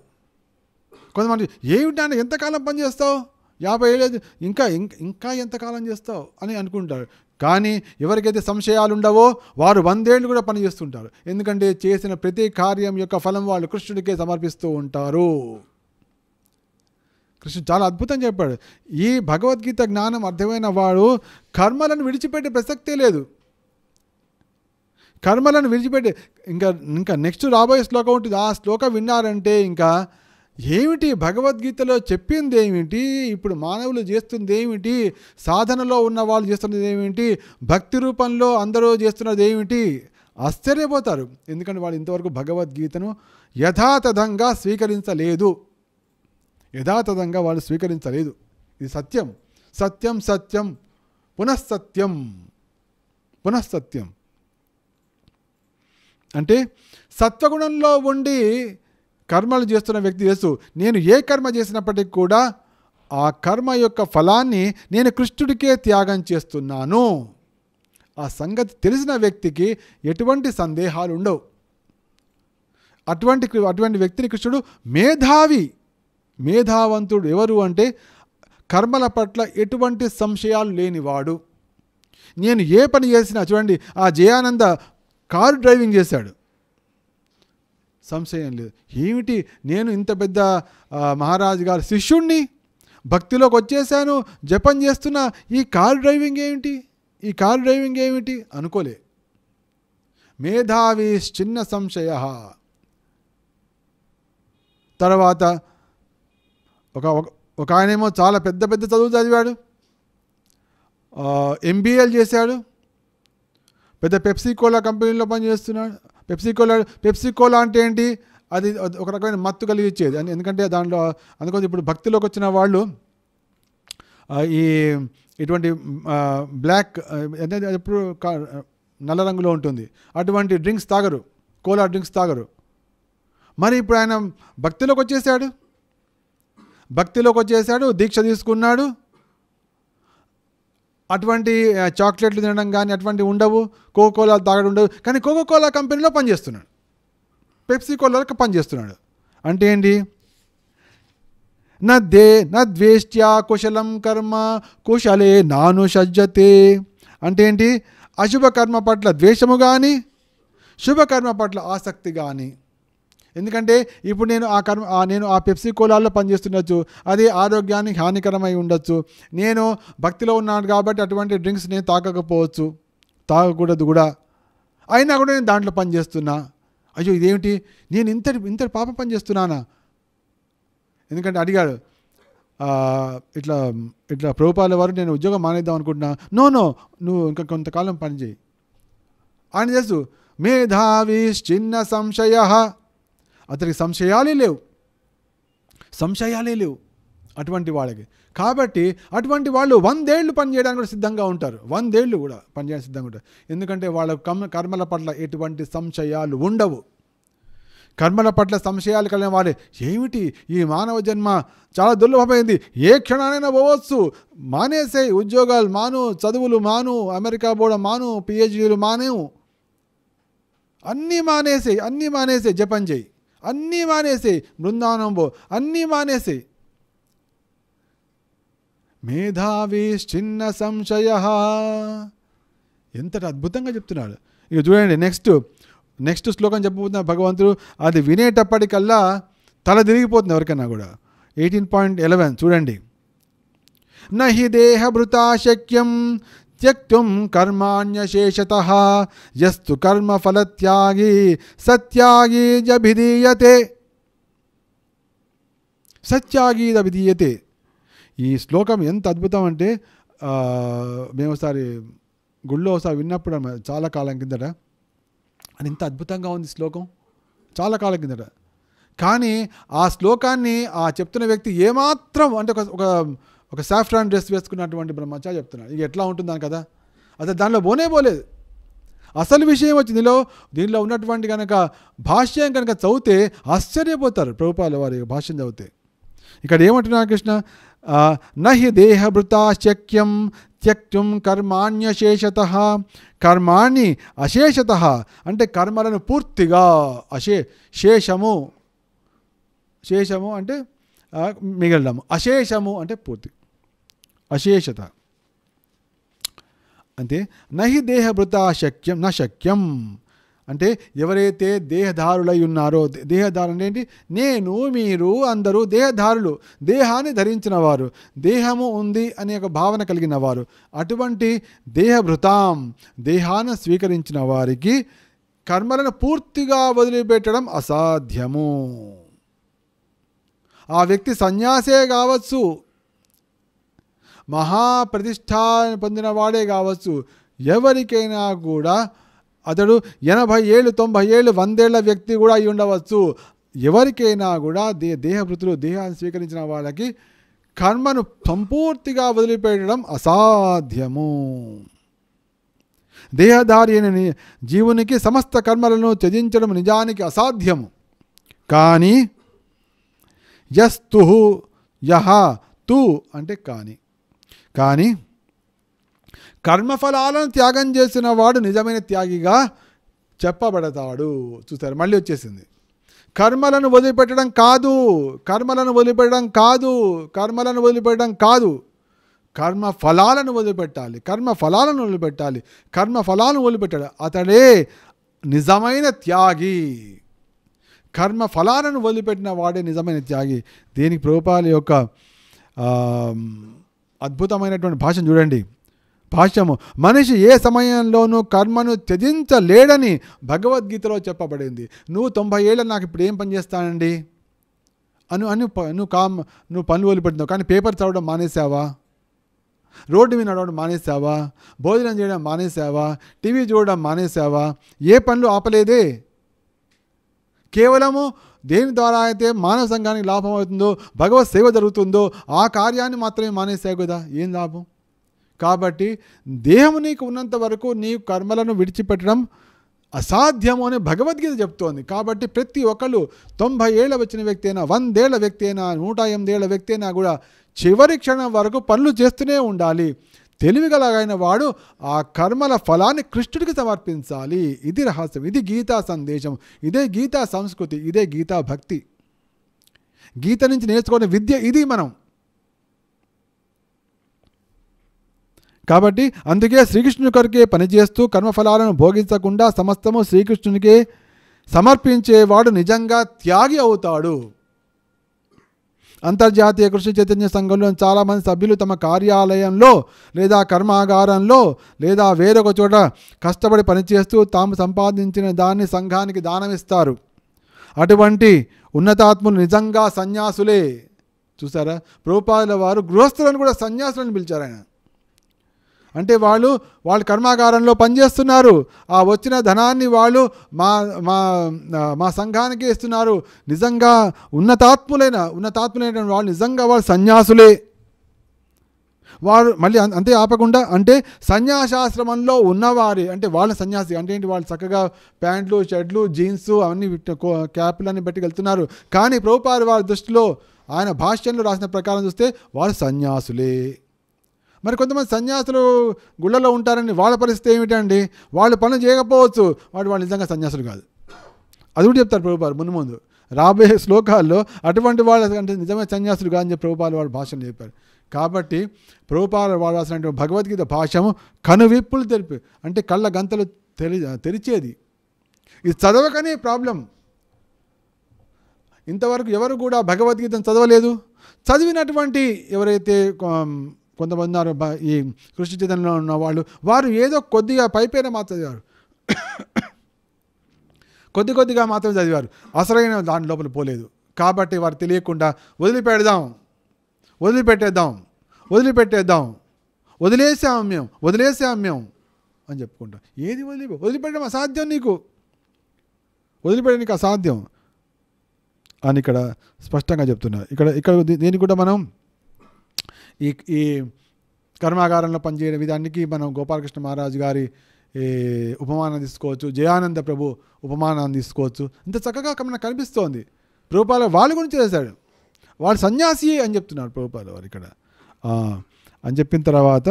కొంతమంది ఏమిటి ఎంతకాలం పని చేస్తావు యాభై ఏళ్ళు ఇంకా ఇంకా ఎంతకాలం చేస్తావు అని అనుకుంటారు కానీ ఎవరికైతే సంశయాలు ఉండవో వారు వందేళ్ళు కూడా పని చేస్తుంటారు ఎందుకంటే చేసిన ప్రతి కార్యం యొక్క ఫలం వాళ్ళు కృష్ణుడికే సమర్పిస్తూ ఉంటారు కృష్ణుడు చాలా అద్భుతం చెప్పాడు ఈ భగవద్గీత జ్ఞానం అర్థమైన వాడు కర్మలను విడిచిపెట్టే ప్రసక్తే లేదు కర్మలను విడిచిపెట్టి ఇంకా ఇంకా నెక్స్ట్ రాబోయే శ్లోకం ఉంటుంది ఆ శ్లోకం విన్నారంటే ఇంకా ఏమిటి భగవద్గీతలో చెప్పింది ఏమిటి ఇప్పుడు మానవులు చేస్తుంది ఏమిటి సాధనలో ఉన్న వాళ్ళు చేస్తున్నది ఏమిటి భక్తి రూపంలో అందరూ చేస్తున్నది ఏమిటి ఆశ్చర్యపోతారు ఎందుకంటే వాళ్ళు ఇంతవరకు భగవద్గీతను యథాతథంగా స్వీకరించలేదు యథాతథంగా వాళ్ళు స్వీకరించలేదు ఇది సత్యం సత్యం సత్యం పునఃసత్యం పునఃసత్యం అంటే సత్వగుణంలో ఉండి కర్మలు చేస్తున్న వ్యక్తి చేస్తూ నేను ఏ కర్మ చేసినప్పటికీ కూడా ఆ కర్మ యొక్క ఫలాన్ని నేను కృష్ణుడికే త్యాగం చేస్తున్నాను ఆ సంగతి తెలిసిన వ్యక్తికి ఎటువంటి సందేహాలు ఉండవు అటువంటి అటువంటి వ్యక్తిని కృష్ణుడు మేధావి మేధావంతుడు ఎవరు అంటే కర్మల పట్ల ఎటువంటి సంశయాలు లేనివాడు నేను ఏ పని చేసినా చూడండి ఆ జయానంద కారు డ్రైవింగ్ చేశాడు సంశయం లేదు ఏమిటి నేను ఇంత పెద్ద మహారాజు గారి శిష్యుణ్ణి భక్తిలోకి వచ్చేసాను జపం చేస్తున్న ఈ కారు డ్రైవింగ్ ఏమిటి ఈ కారు డ్రైవింగ్ ఏమిటి అనుకోలే మేధావి చిన్న సంశయ తర్వాత ఒక ఒక ఆయనేమో చాలా పెద్ద పెద్ద చదువు చదివాడు ఎంబీఏలు చేశాడు పెద్ద పెప్సీ కోలా కంపెనీలో పనిచేస్తున్నాడు పెప్సీ కోలా పెప్సీ కోలా అంటే ఏంటి అది ఒక రకమైన మత్తు కలిగించేది ఎందుకంటే దాంట్లో అందుకోసం ఇప్పుడు భక్తిలోకి వచ్చిన వాళ్ళు ఈ ఇటువంటి బ్లాక్ ఎప్పుడు నల్ల రంగులో ఉంటుంది అటువంటి డ్రింక్స్ తాగరు కోలా డ్రింక్స్ తాగరు మరి ఇప్పుడు ఆయన భక్తిలోకి వచ్చేసాడు భక్తిలోకి వచ్చేసాడు దీక్ష తీసుకున్నాడు అటువంటి చాక్లెట్లు తినడం కానీ అటువంటి ఉండవు కోకోలా తాగడం ఉండవు కానీ కోకోకోలా కంపెనీలో పనిచేస్తున్నాడు పెప్సీ కోలాలకు పనిచేస్తున్నాడు అంటే ఏంటి నా దే నా ద్వేష్ట్యా కుశలం కర్మ కుశలే నాను సజ్జతే అంటే ఏంటి అశుభ కర్మ పట్ల ద్వేషము కానీ శుభకర్మ పట్ల ఆసక్తి కానీ ఎందుకంటే ఇప్పుడు నేను ఆ కర్మ నేను ఆ పెప్సీ కోలాల్లో పనిచేస్తుండొచ్చు అది ఆరోగ్యానికి హానికరమై ఉండొచ్చు నేను భక్తిలో ఉన్నాను కాబట్టి అటువంటి డ్రింక్స్ నేను తాగకపోవచ్చు తాగకూడదు కూడా అయినా కూడా నేను దాంట్లో పనిచేస్తున్నా అయ్యో ఇదేమిటి నేను ఇంత ఇంత పాపం పనిచేస్తున్నానా ఎందుకంటే అడిగాడు ఇట్లా ఇట్లా ప్రభుపాల వారు నేను ఉద్యోగం మానేద్దాం అనుకుంటున్నా నో నో నువ్వు ఇంకా కొంతకాలం పనిచేయి ఆయన చేస్తూ మేధావిశ్చిన్న సంశయ అతనికి సంశయాలే లేవు సంశయాలే లేవు అటువంటి వాళ్ళకి కాబట్టి అటువంటి వాళ్ళు వందేళ్లు పనిచేయడానికి కూడా సిద్ధంగా ఉంటారు వందేళ్లు కూడా పనిచేయడానికి సిద్ధంగా ఉంటారు ఎందుకంటే వాళ్ళ కర్మ కర్మల పట్ల ఎటువంటి సంశయాలు ఉండవు కర్మల పట్ల సంశయాలు కలిగిన వారే ఏమిటి ఈ మానవ జన్మ చాలా దుర్లభమైంది ఏ క్షణానైనా పోవచ్చు మానేసే ఉద్యోగాలు మాను చదువులు మాను అమెరికా పోవడం మాను పిహెచ్డీలు మానేవు అన్నీ మానేసే అన్నీ మానేసే జపం చేయి అన్నీ మానేసే బృందానంబో అన్నీ మానేసే మేధావిశ్చిన్న సంశయ ఎంతటి అద్భుతంగా చెప్తున్నాడు ఇక చూడండి నెక్స్ట్ నెక్స్ట్ శ్లోకం చెప్పబోతున్న భగవంతుడు అది వినేటప్పటికల్లా తల తిరిగిపోతుంది ఎవరికైనా కూడా ఎయిటీన్ పాయింట్ ఎలెవెన్ చూడండి నహి దేహ భృతాశక్యం త్యక్తుం కర్మాణ్యశేషత यस्तु కర్మ सत्यागी च भिधीयते విధీయతే ఈ శ్లోకం ఎంత అద్భుతం అంటే మేము ఒకసారి గుళ్ళో ఒకసారి విన్నప్పుడు చాలా కాలం కిందట అని ఇంత అద్భుతంగా ఉంది శ్లోకం చాలా కాలం కిందట కానీ ఆ శ్లోకాన్ని ఆ చెప్తున్న వ్యక్తి ఏమాత్రం అంటే ఒక ఒక సాఫ్ట్రాన్ డ్రెస్ వేసుకున్నటువంటి బ్రహ్మచారి చెప్తున్నాడు ఇది ఎట్లా ఉంటుందని కదా అసలు దానిలో పోనే పోలేదు అసలు విషయం వచ్చింది దీనిలో ఉన్నటువంటి కనుక భాష్యం కనుక చదివితే ఆశ్చర్యపోతారు ప్రభుపాల వారి భాష్యం చదివితే ఇక్కడ ఏమంటున్నారు కృష్ణ నహి దేహభృతాశక్యం త్యక్తుం కర్మాణ్యశేషత కర్మాణి అశేషత అంటే కర్మలను పూర్తిగా అశే శేషము శేషము అంటే మిగలడము అశేషము అంటే పూర్తి అశేషత అంటే నహి దేహభృత శక్యం నా శక్యం అంటే ఎవరైతే దేహదారులై ఉన్నారో దేహదారు అంటే ఏంటి నేను మీరు అందరూ దేహదారులు దేహాన్ని ధరించిన వారు దేహము ఉంది అనే ఒక భావన కలిగిన వారు అటువంటి దేహభృతాం దేహాన్ని స్వీకరించిన వారికి కర్మలను పూర్తిగా వదిలిపెట్టడం అసాధ్యము ఆ వ్యక్తి సన్యాసే కావచ్చు మహాప్రతిష్ట పొందిన వాడే కావచ్చు ఎవరికైనా కూడా అతడు ఎనభై ఏళ్ళు తొంభై ఏళ్ళు వందేళ్ల వ్యక్తి కూడా అయి ఉండవచ్చు ఎవరికైనా కూడా దే దేహభృతులు దేహాన్ని స్వీకరించిన వాళ్ళకి కర్మను సంపూర్తిగా వదిలిపెట్టడం అసాధ్యము దేహధారి అయిన జీవునికి సమస్త కర్మలను త్యజించడం నిజానికి అసాధ్యము కానీ యస్తు యహ తు అంటే కానీ కానీ కర్మఫలాలను త్యాగం చేసిన వాడు నిజమైన త్యాగిగా చెప్పబడతాడు చూసారు మళ్ళీ వచ్చేసింది కర్మలను వదిలిపెట్టడం కాదు కర్మలను వదిలిపెట్టడం కాదు కర్మలను వదిలిపెట్టడం కాదు కర్మ ఫలాలను వదిలిపెట్టాలి కర్మ ఫలాలను వదిలిపెట్టాలి కర్మ ఫలాలను వదిలిపెట్టాడు అతడే నిజమైన త్యాగి కర్మ ఫలాలను వదిలిపెట్టిన వాడే నిజమైన త్యాగి దీనికి ప్రభుపాల యొక్క అద్భుతమైనటువంటి భాషను చూడండి భాష్యము మనిషి ఏ సమయంలోనూ కర్మను త్యజించలేడని భగవద్గీతలో చెప్పబడింది నువ్వు తొంభై ఏళ్ళ నాకు ఇప్పుడు ఏం పనిచేస్తానండి అను అని నువ్వు కామ్ నువ్వు పనులు వదిలిపెట్టినావు కానీ పేపర్ చదవడం మానేసావా రోడ్డు మీద నడవడం మానేసావా భోజనం చేయడం మానేసావా టీవీ చూడడం మానేసావా ఏ పనులు ఆపలేదే కేవలము దేని ద్వారా అయితే మానవ సంఘానికి లాభం అవుతుందో భగవత్ సేవ జరుగుతుందో ఆ కార్యాన్ని మాత్రమే మానేసావు కదా ఏం లాభం కాబట్టి దేహం నీకు ఉన్నంత వరకు నీ కర్మలను విడిచిపెట్టడం అసాధ్యము అని భగవద్గీత చెప్తోంది కాబట్టి ప్రతి ఒక్కళ్ళు తొంభై ఏళ్ళ వచ్చిన వ్యక్తి అయినా వందేళ్ల వ్యక్తి అయినా నూట ఎనిమిదేళ్ల వ్యక్తి అయినా కూడా చివరి క్షణం వరకు పనులు చేస్తూనే ఉండాలి తెలివిగలగైన వాడు ఆ కర్మల ఫలాన్ని కృష్ణుడికి సమర్పించాలి ఇది రహస్యం ఇది గీతా సందేశం ఇదే గీతా సంస్కృతి ఇదే గీతా భక్తి గీత నుంచి నేర్చుకునే విద్య ఇది మనం కాబట్టి అందుకే శ్రీకృష్ణుని కొరకే పనిచేస్తూ కర్మఫలాలను భోగించకుండా సమస్తము శ్రీకృష్ణునికే సమర్పించేవాడు నిజంగా త్యాగి అవుతాడు అంతర్జాతీయ కృషి చైతన్య సంఘంలోని చాలామంది సభ్యులు తమ కార్యాలయంలో లేదా కర్మాగారంలో లేదా వేరొక చోట కష్టపడి పనిచేస్తూ తాము సంపాదించిన దాన్ని సంఘానికి దానమిస్తారు అటువంటి ఉన్నతాత్ములు నిజంగా సన్యాసులే చూసారా ప్రభుపాదుల వారు గృహస్థులను కూడా సన్యాసులను పిలిచారు ఆయన అంటే వాళ్ళు వాళ్ళ కర్మాగారంలో పనిచేస్తున్నారు ఆ వచ్చిన ధనాన్ని వాళ్ళు మా మా మా సంఘానికి ఇస్తున్నారు నిజంగా ఉన్నతాత్ములైన ఉన్నతాత్ములైన వాళ్ళు నిజంగా వాళ్ళు సన్యాసులే వారు మళ్ళీ అంతే ఆపకుండా అంటే సన్యాసాశ్రమంలో ఉన్నవారి అంటే వాళ్ళ సన్యాసి అంటే ఏంటి వాళ్ళు చక్కగా ప్యాంట్లు షర్ట్లు జీన్స్ అవన్నీ బట్టి వెళ్తున్నారు కానీ ప్రభుపారి వారి దృష్టిలో ఆయన భాష్యంలో రాసిన ప్రకారం చూస్తే వారు సన్యాసులే మరి కొంతమంది సన్యాసులు గుళ్ళలో ఉంటారని వాళ్ళ పరిస్థితి ఏమిటండి వాళ్ళు పనులు చేయకపోవచ్చు వాడు వాళ్ళు నిజంగా సన్యాసులు కాదు అది కూడా చెప్తారు ప్రభుపాలు ముందు ముందు రాబోయే శ్లోకాల్లో అటువంటి వాళ్ళు అంటే నిజమైన సన్యాసులు కాదని చెప్పి ప్రభుపాలు వాళ్ళ భాషను చెప్పారు కాబట్టి ప్రభుపాలు వాళ్ళు రాసినటువంటి భగవద్గీత భాషము కనువిప్పులు తెలిపి అంటే కళ్ళ గంతలు తెలి తెరిచేది ఇది చదవకనే ప్రాబ్లం ఇంతవరకు ఎవరు కూడా భగవద్గీతను చదవలేదు చదివినటువంటి ఎవరైతే కొంతమంది ఉన్నారు ఈ కృషి చిత్రంలో ఉన్న వాళ్ళు వారు ఏదో కొద్దిగా పైపైన మాత్రం చదివారు కొద్ది కొద్దిగా మాత్రం చదివారు అసలైన దాని లోపల పోలేదు కాబట్టి వారు తెలియకుండా వదిలిపెడదాం వదిలిపెట్టేద్దాం వదిలిపెట్టేద్దాం వదిలేసాం మేము వదిలేసాం మేము అని చెప్పుకుంటాం ఏది వదిలి వదిలిపెట్టడం అసాధ్యం నీకు వదిలిపెట్టడం నీకు అసాధ్యం అని ఇక్కడ స్పష్టంగా చెప్తున్నారు ఇక్కడ ఇక్కడ దీనికి కూడా మనం ఈ ఈ కర్మాగారంలో పనిచేయడం విధానికి మనం గోపాలకృష్ణ మహారాజు గారి ఉపమానం తీసుకోవచ్చు జయానంద ప్రభు ఉపమానాన్ని తీసుకోవచ్చు ఇంత చక్కగా మనకు కనిపిస్తోంది ప్రభుపాల వాళ్ళ గురించి చేశాడు వాళ్ళు సన్యాసి అని చెప్తున్నారు ప్రభుపాల వారు ఇక్కడ అని చెప్పిన తర్వాత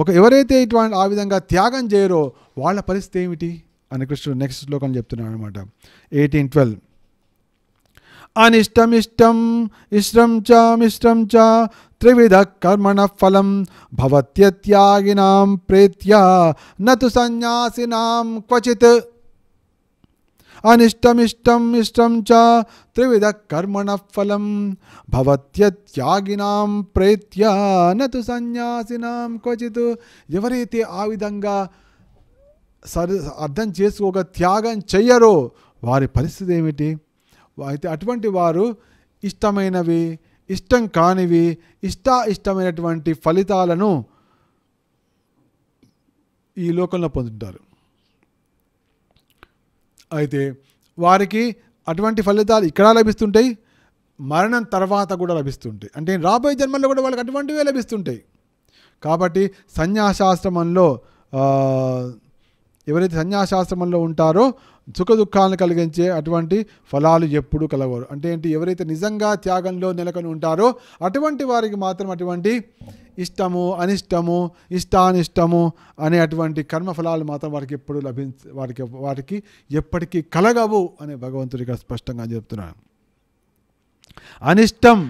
ఒక ఎవరైతే ఇటువంటి ఆ విధంగా త్యాగం చేయరో వాళ్ళ పరిస్థితి ఏమిటి అని కృష్ణుడు నెక్స్ట్ శ్లోకం చెప్తున్నాడు అనమాట ఎయిటీన్ ట్వెల్వ్ అనిష్టమిష్టం ఇష్టం చ మిష్టం చ త్రివిధ కర్మణ ఫలం భవత్యత్యాగినాం ప్రేత్య నతు సన్యాసినాం క్వచిత్ అనిష్టమిష్టం ఇష్టం చ త్రివిధ కర్మణ ఫలం భవత్యత్యాగినాం ప్రేత్య నతు సన్యాసినాం క్వచిత్ ఎవరైతే ఆ విధంగా సరి అర్థం చేసుకోక త్యాగం చెయ్యరో వారి పరిస్థితి ఏమిటి అయితే అటువంటి వారు ఇష్టమైనవి ఇష్టం కానివి ఇష్టాయిష్టమైనటువంటి ఫలితాలను ఈ లోకంలో పొందుతారు అయితే వారికి అటువంటి ఫలితాలు ఇక్కడ లభిస్తుంటాయి మరణం తర్వాత కూడా లభిస్తుంటాయి అంటే రాబోయే జన్మల్లో కూడా వాళ్ళకి అటువంటివే లభిస్తుంటాయి కాబట్టి సన్యాసాశ్రమంలో ఎవరైతే సన్యాసాశ్రమంలో ఉంటారో సుఖ దుఃఖాలను కలిగించే అటువంటి ఫలాలు ఎప్పుడూ కలగవరు అంటే ఏంటి ఎవరైతే నిజంగా త్యాగంలో నెలకొని ఉంటారో అటువంటి వారికి మాత్రం అటువంటి ఇష్టము అనిష్టము ఇష్టానిష్టము అనే అటువంటి కర్మఫలాలు మాత్రం వారికి ఎప్పుడు లభించ వారికి వారికి ఎప్పటికీ కలగవు అని భగవంతుడిగా స్పష్టంగా చెప్తున్నాను అనిష్టం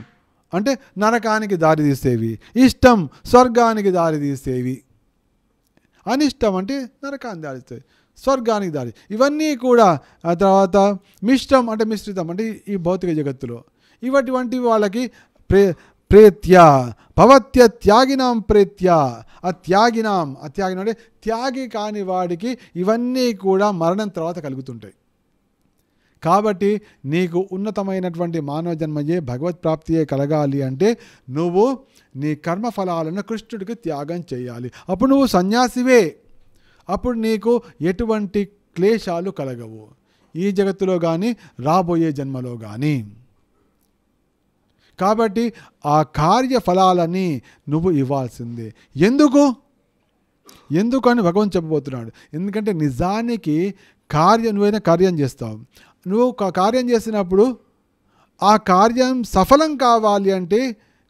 అంటే నరకానికి దారి తీసేవి ఇష్టం స్వర్గానికి దారి తీసేవి అనిష్టం అంటే నరకాన్ని దారిస్తాయి స్వర్గానికి దారి ఇవన్నీ కూడా ఆ తర్వాత మిష్టం అంటే మిశ్రితం అంటే ఈ భౌతిక జగత్తులో ఇవటువంటి వాళ్ళకి ప్రే ప్రేత్య భవత్య త్యాగినాం ప్రేత్య ఆ త్యాగినాం ఆ త్యాగినం అంటే త్యాగి కాని వాడికి ఇవన్నీ కూడా మరణం తర్వాత కలుగుతుంటాయి కాబట్టి నీకు ఉన్నతమైనటువంటి మానవ జన్మయే భగవత్ ప్రాప్తియే కలగాలి అంటే నువ్వు నీ కర్మఫలాలను కృష్ణుడికి త్యాగం చేయాలి అప్పుడు నువ్వు సన్యాసివే అప్పుడు నీకు ఎటువంటి క్లేశాలు కలగవు ఈ జగత్తులో కానీ రాబోయే జన్మలో కానీ కాబట్టి ఆ కార్య ఫలాలని నువ్వు ఇవ్వాల్సిందే ఎందుకు ఎందుకని భగవంతు చెప్పబోతున్నాడు ఎందుకంటే నిజానికి కార్యం నువ్వైనా కార్యం చేస్తావు నువ్వు కార్యం చేసినప్పుడు ఆ కార్యం సఫలం కావాలి అంటే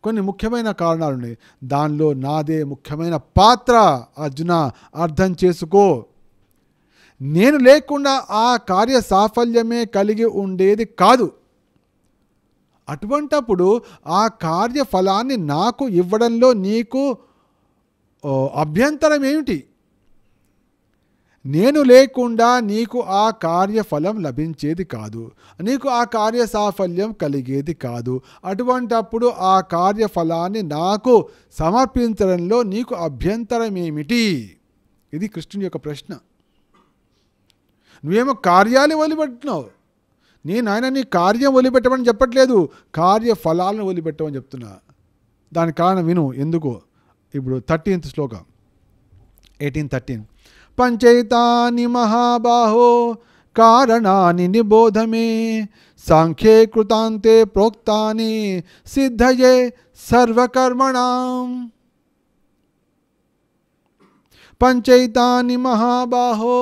కొన్ని ముఖ్యమైన కారణాలు ఉన్నాయి దానిలో నాదే ముఖ్యమైన పాత్ర అర్జున అర్థం చేసుకో నేను లేకుండా ఆ కార్య సాఫల్యమే కలిగి ఉండేది కాదు అటువంటప్పుడు ఆ కార్యఫలాన్ని నాకు ఇవ్వడంలో నీకు అభ్యంతరం ఏమిటి నేను లేకుండా నీకు ఆ కార్యఫలం లభించేది కాదు నీకు ఆ కార్య సాఫల్యం కలిగేది కాదు అటువంటప్పుడు ఆ కార్యఫలాన్ని నాకు సమర్పించడంలో నీకు అభ్యంతరం ఏమిటి ఇది కృష్ణుని యొక్క ప్రశ్న నువ్వేమో కార్యాలు వదిలిపెట్టినావు నేను ఆయన నీ కార్యం వదిలిపెట్టమని చెప్పట్లేదు కార్యఫలాలను వదిలిపెట్టమని చెప్తున్నా దాని కారణం విను ఎందుకు ఇప్పుడు థర్టీన్త్ శ్లోకం ఎయిటీన్ థర్టీన్ पंचैतानि महाबाहो कारणानि निबोध मे सांख्ये कृतांते प्रोक्तानि सिद्धये सर्वकर्मणाम పంచైతాని మహాబాహో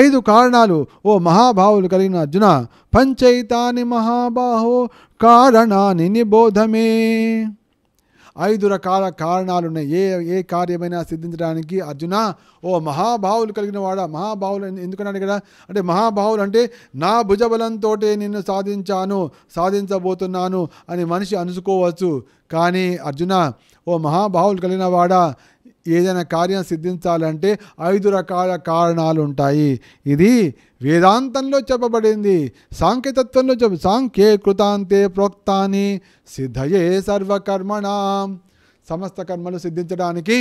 ఐదు కారణాలు ఓ మహాభావులు కలిగిన అర్జున పంచైతాని మహాబాహో కారణాని నిబోధమే ఐదు రకాల కారణాలున్నాయి ఏ ఏ కార్యమైనా సిద్ధించడానికి అర్జున ఓ మహాభావులు కలిగిన వాడ మహాభావులు ఎందుకన్నాడు కదా అంటే మహాభావులు అంటే నా భుజబలంతో నిన్ను సాధించాను సాధించబోతున్నాను అని మనిషి అనుసుకోవచ్చు కానీ అర్జున ఓ మహాభావులు కలిగిన వాడా ఏదైనా కార్యం సిద్ధించాలంటే ఐదు రకాల కారణాలు ఉంటాయి ఇది వేదాంతంలో చెప్పబడింది సాంఖ్యతత్వంలో చెప్ప సాంఖ్యే కృతాంతే ప్రోక్తాని సిద్ధయే సర్వకర్మణ సమస్త కర్మలు సిద్ధించడానికి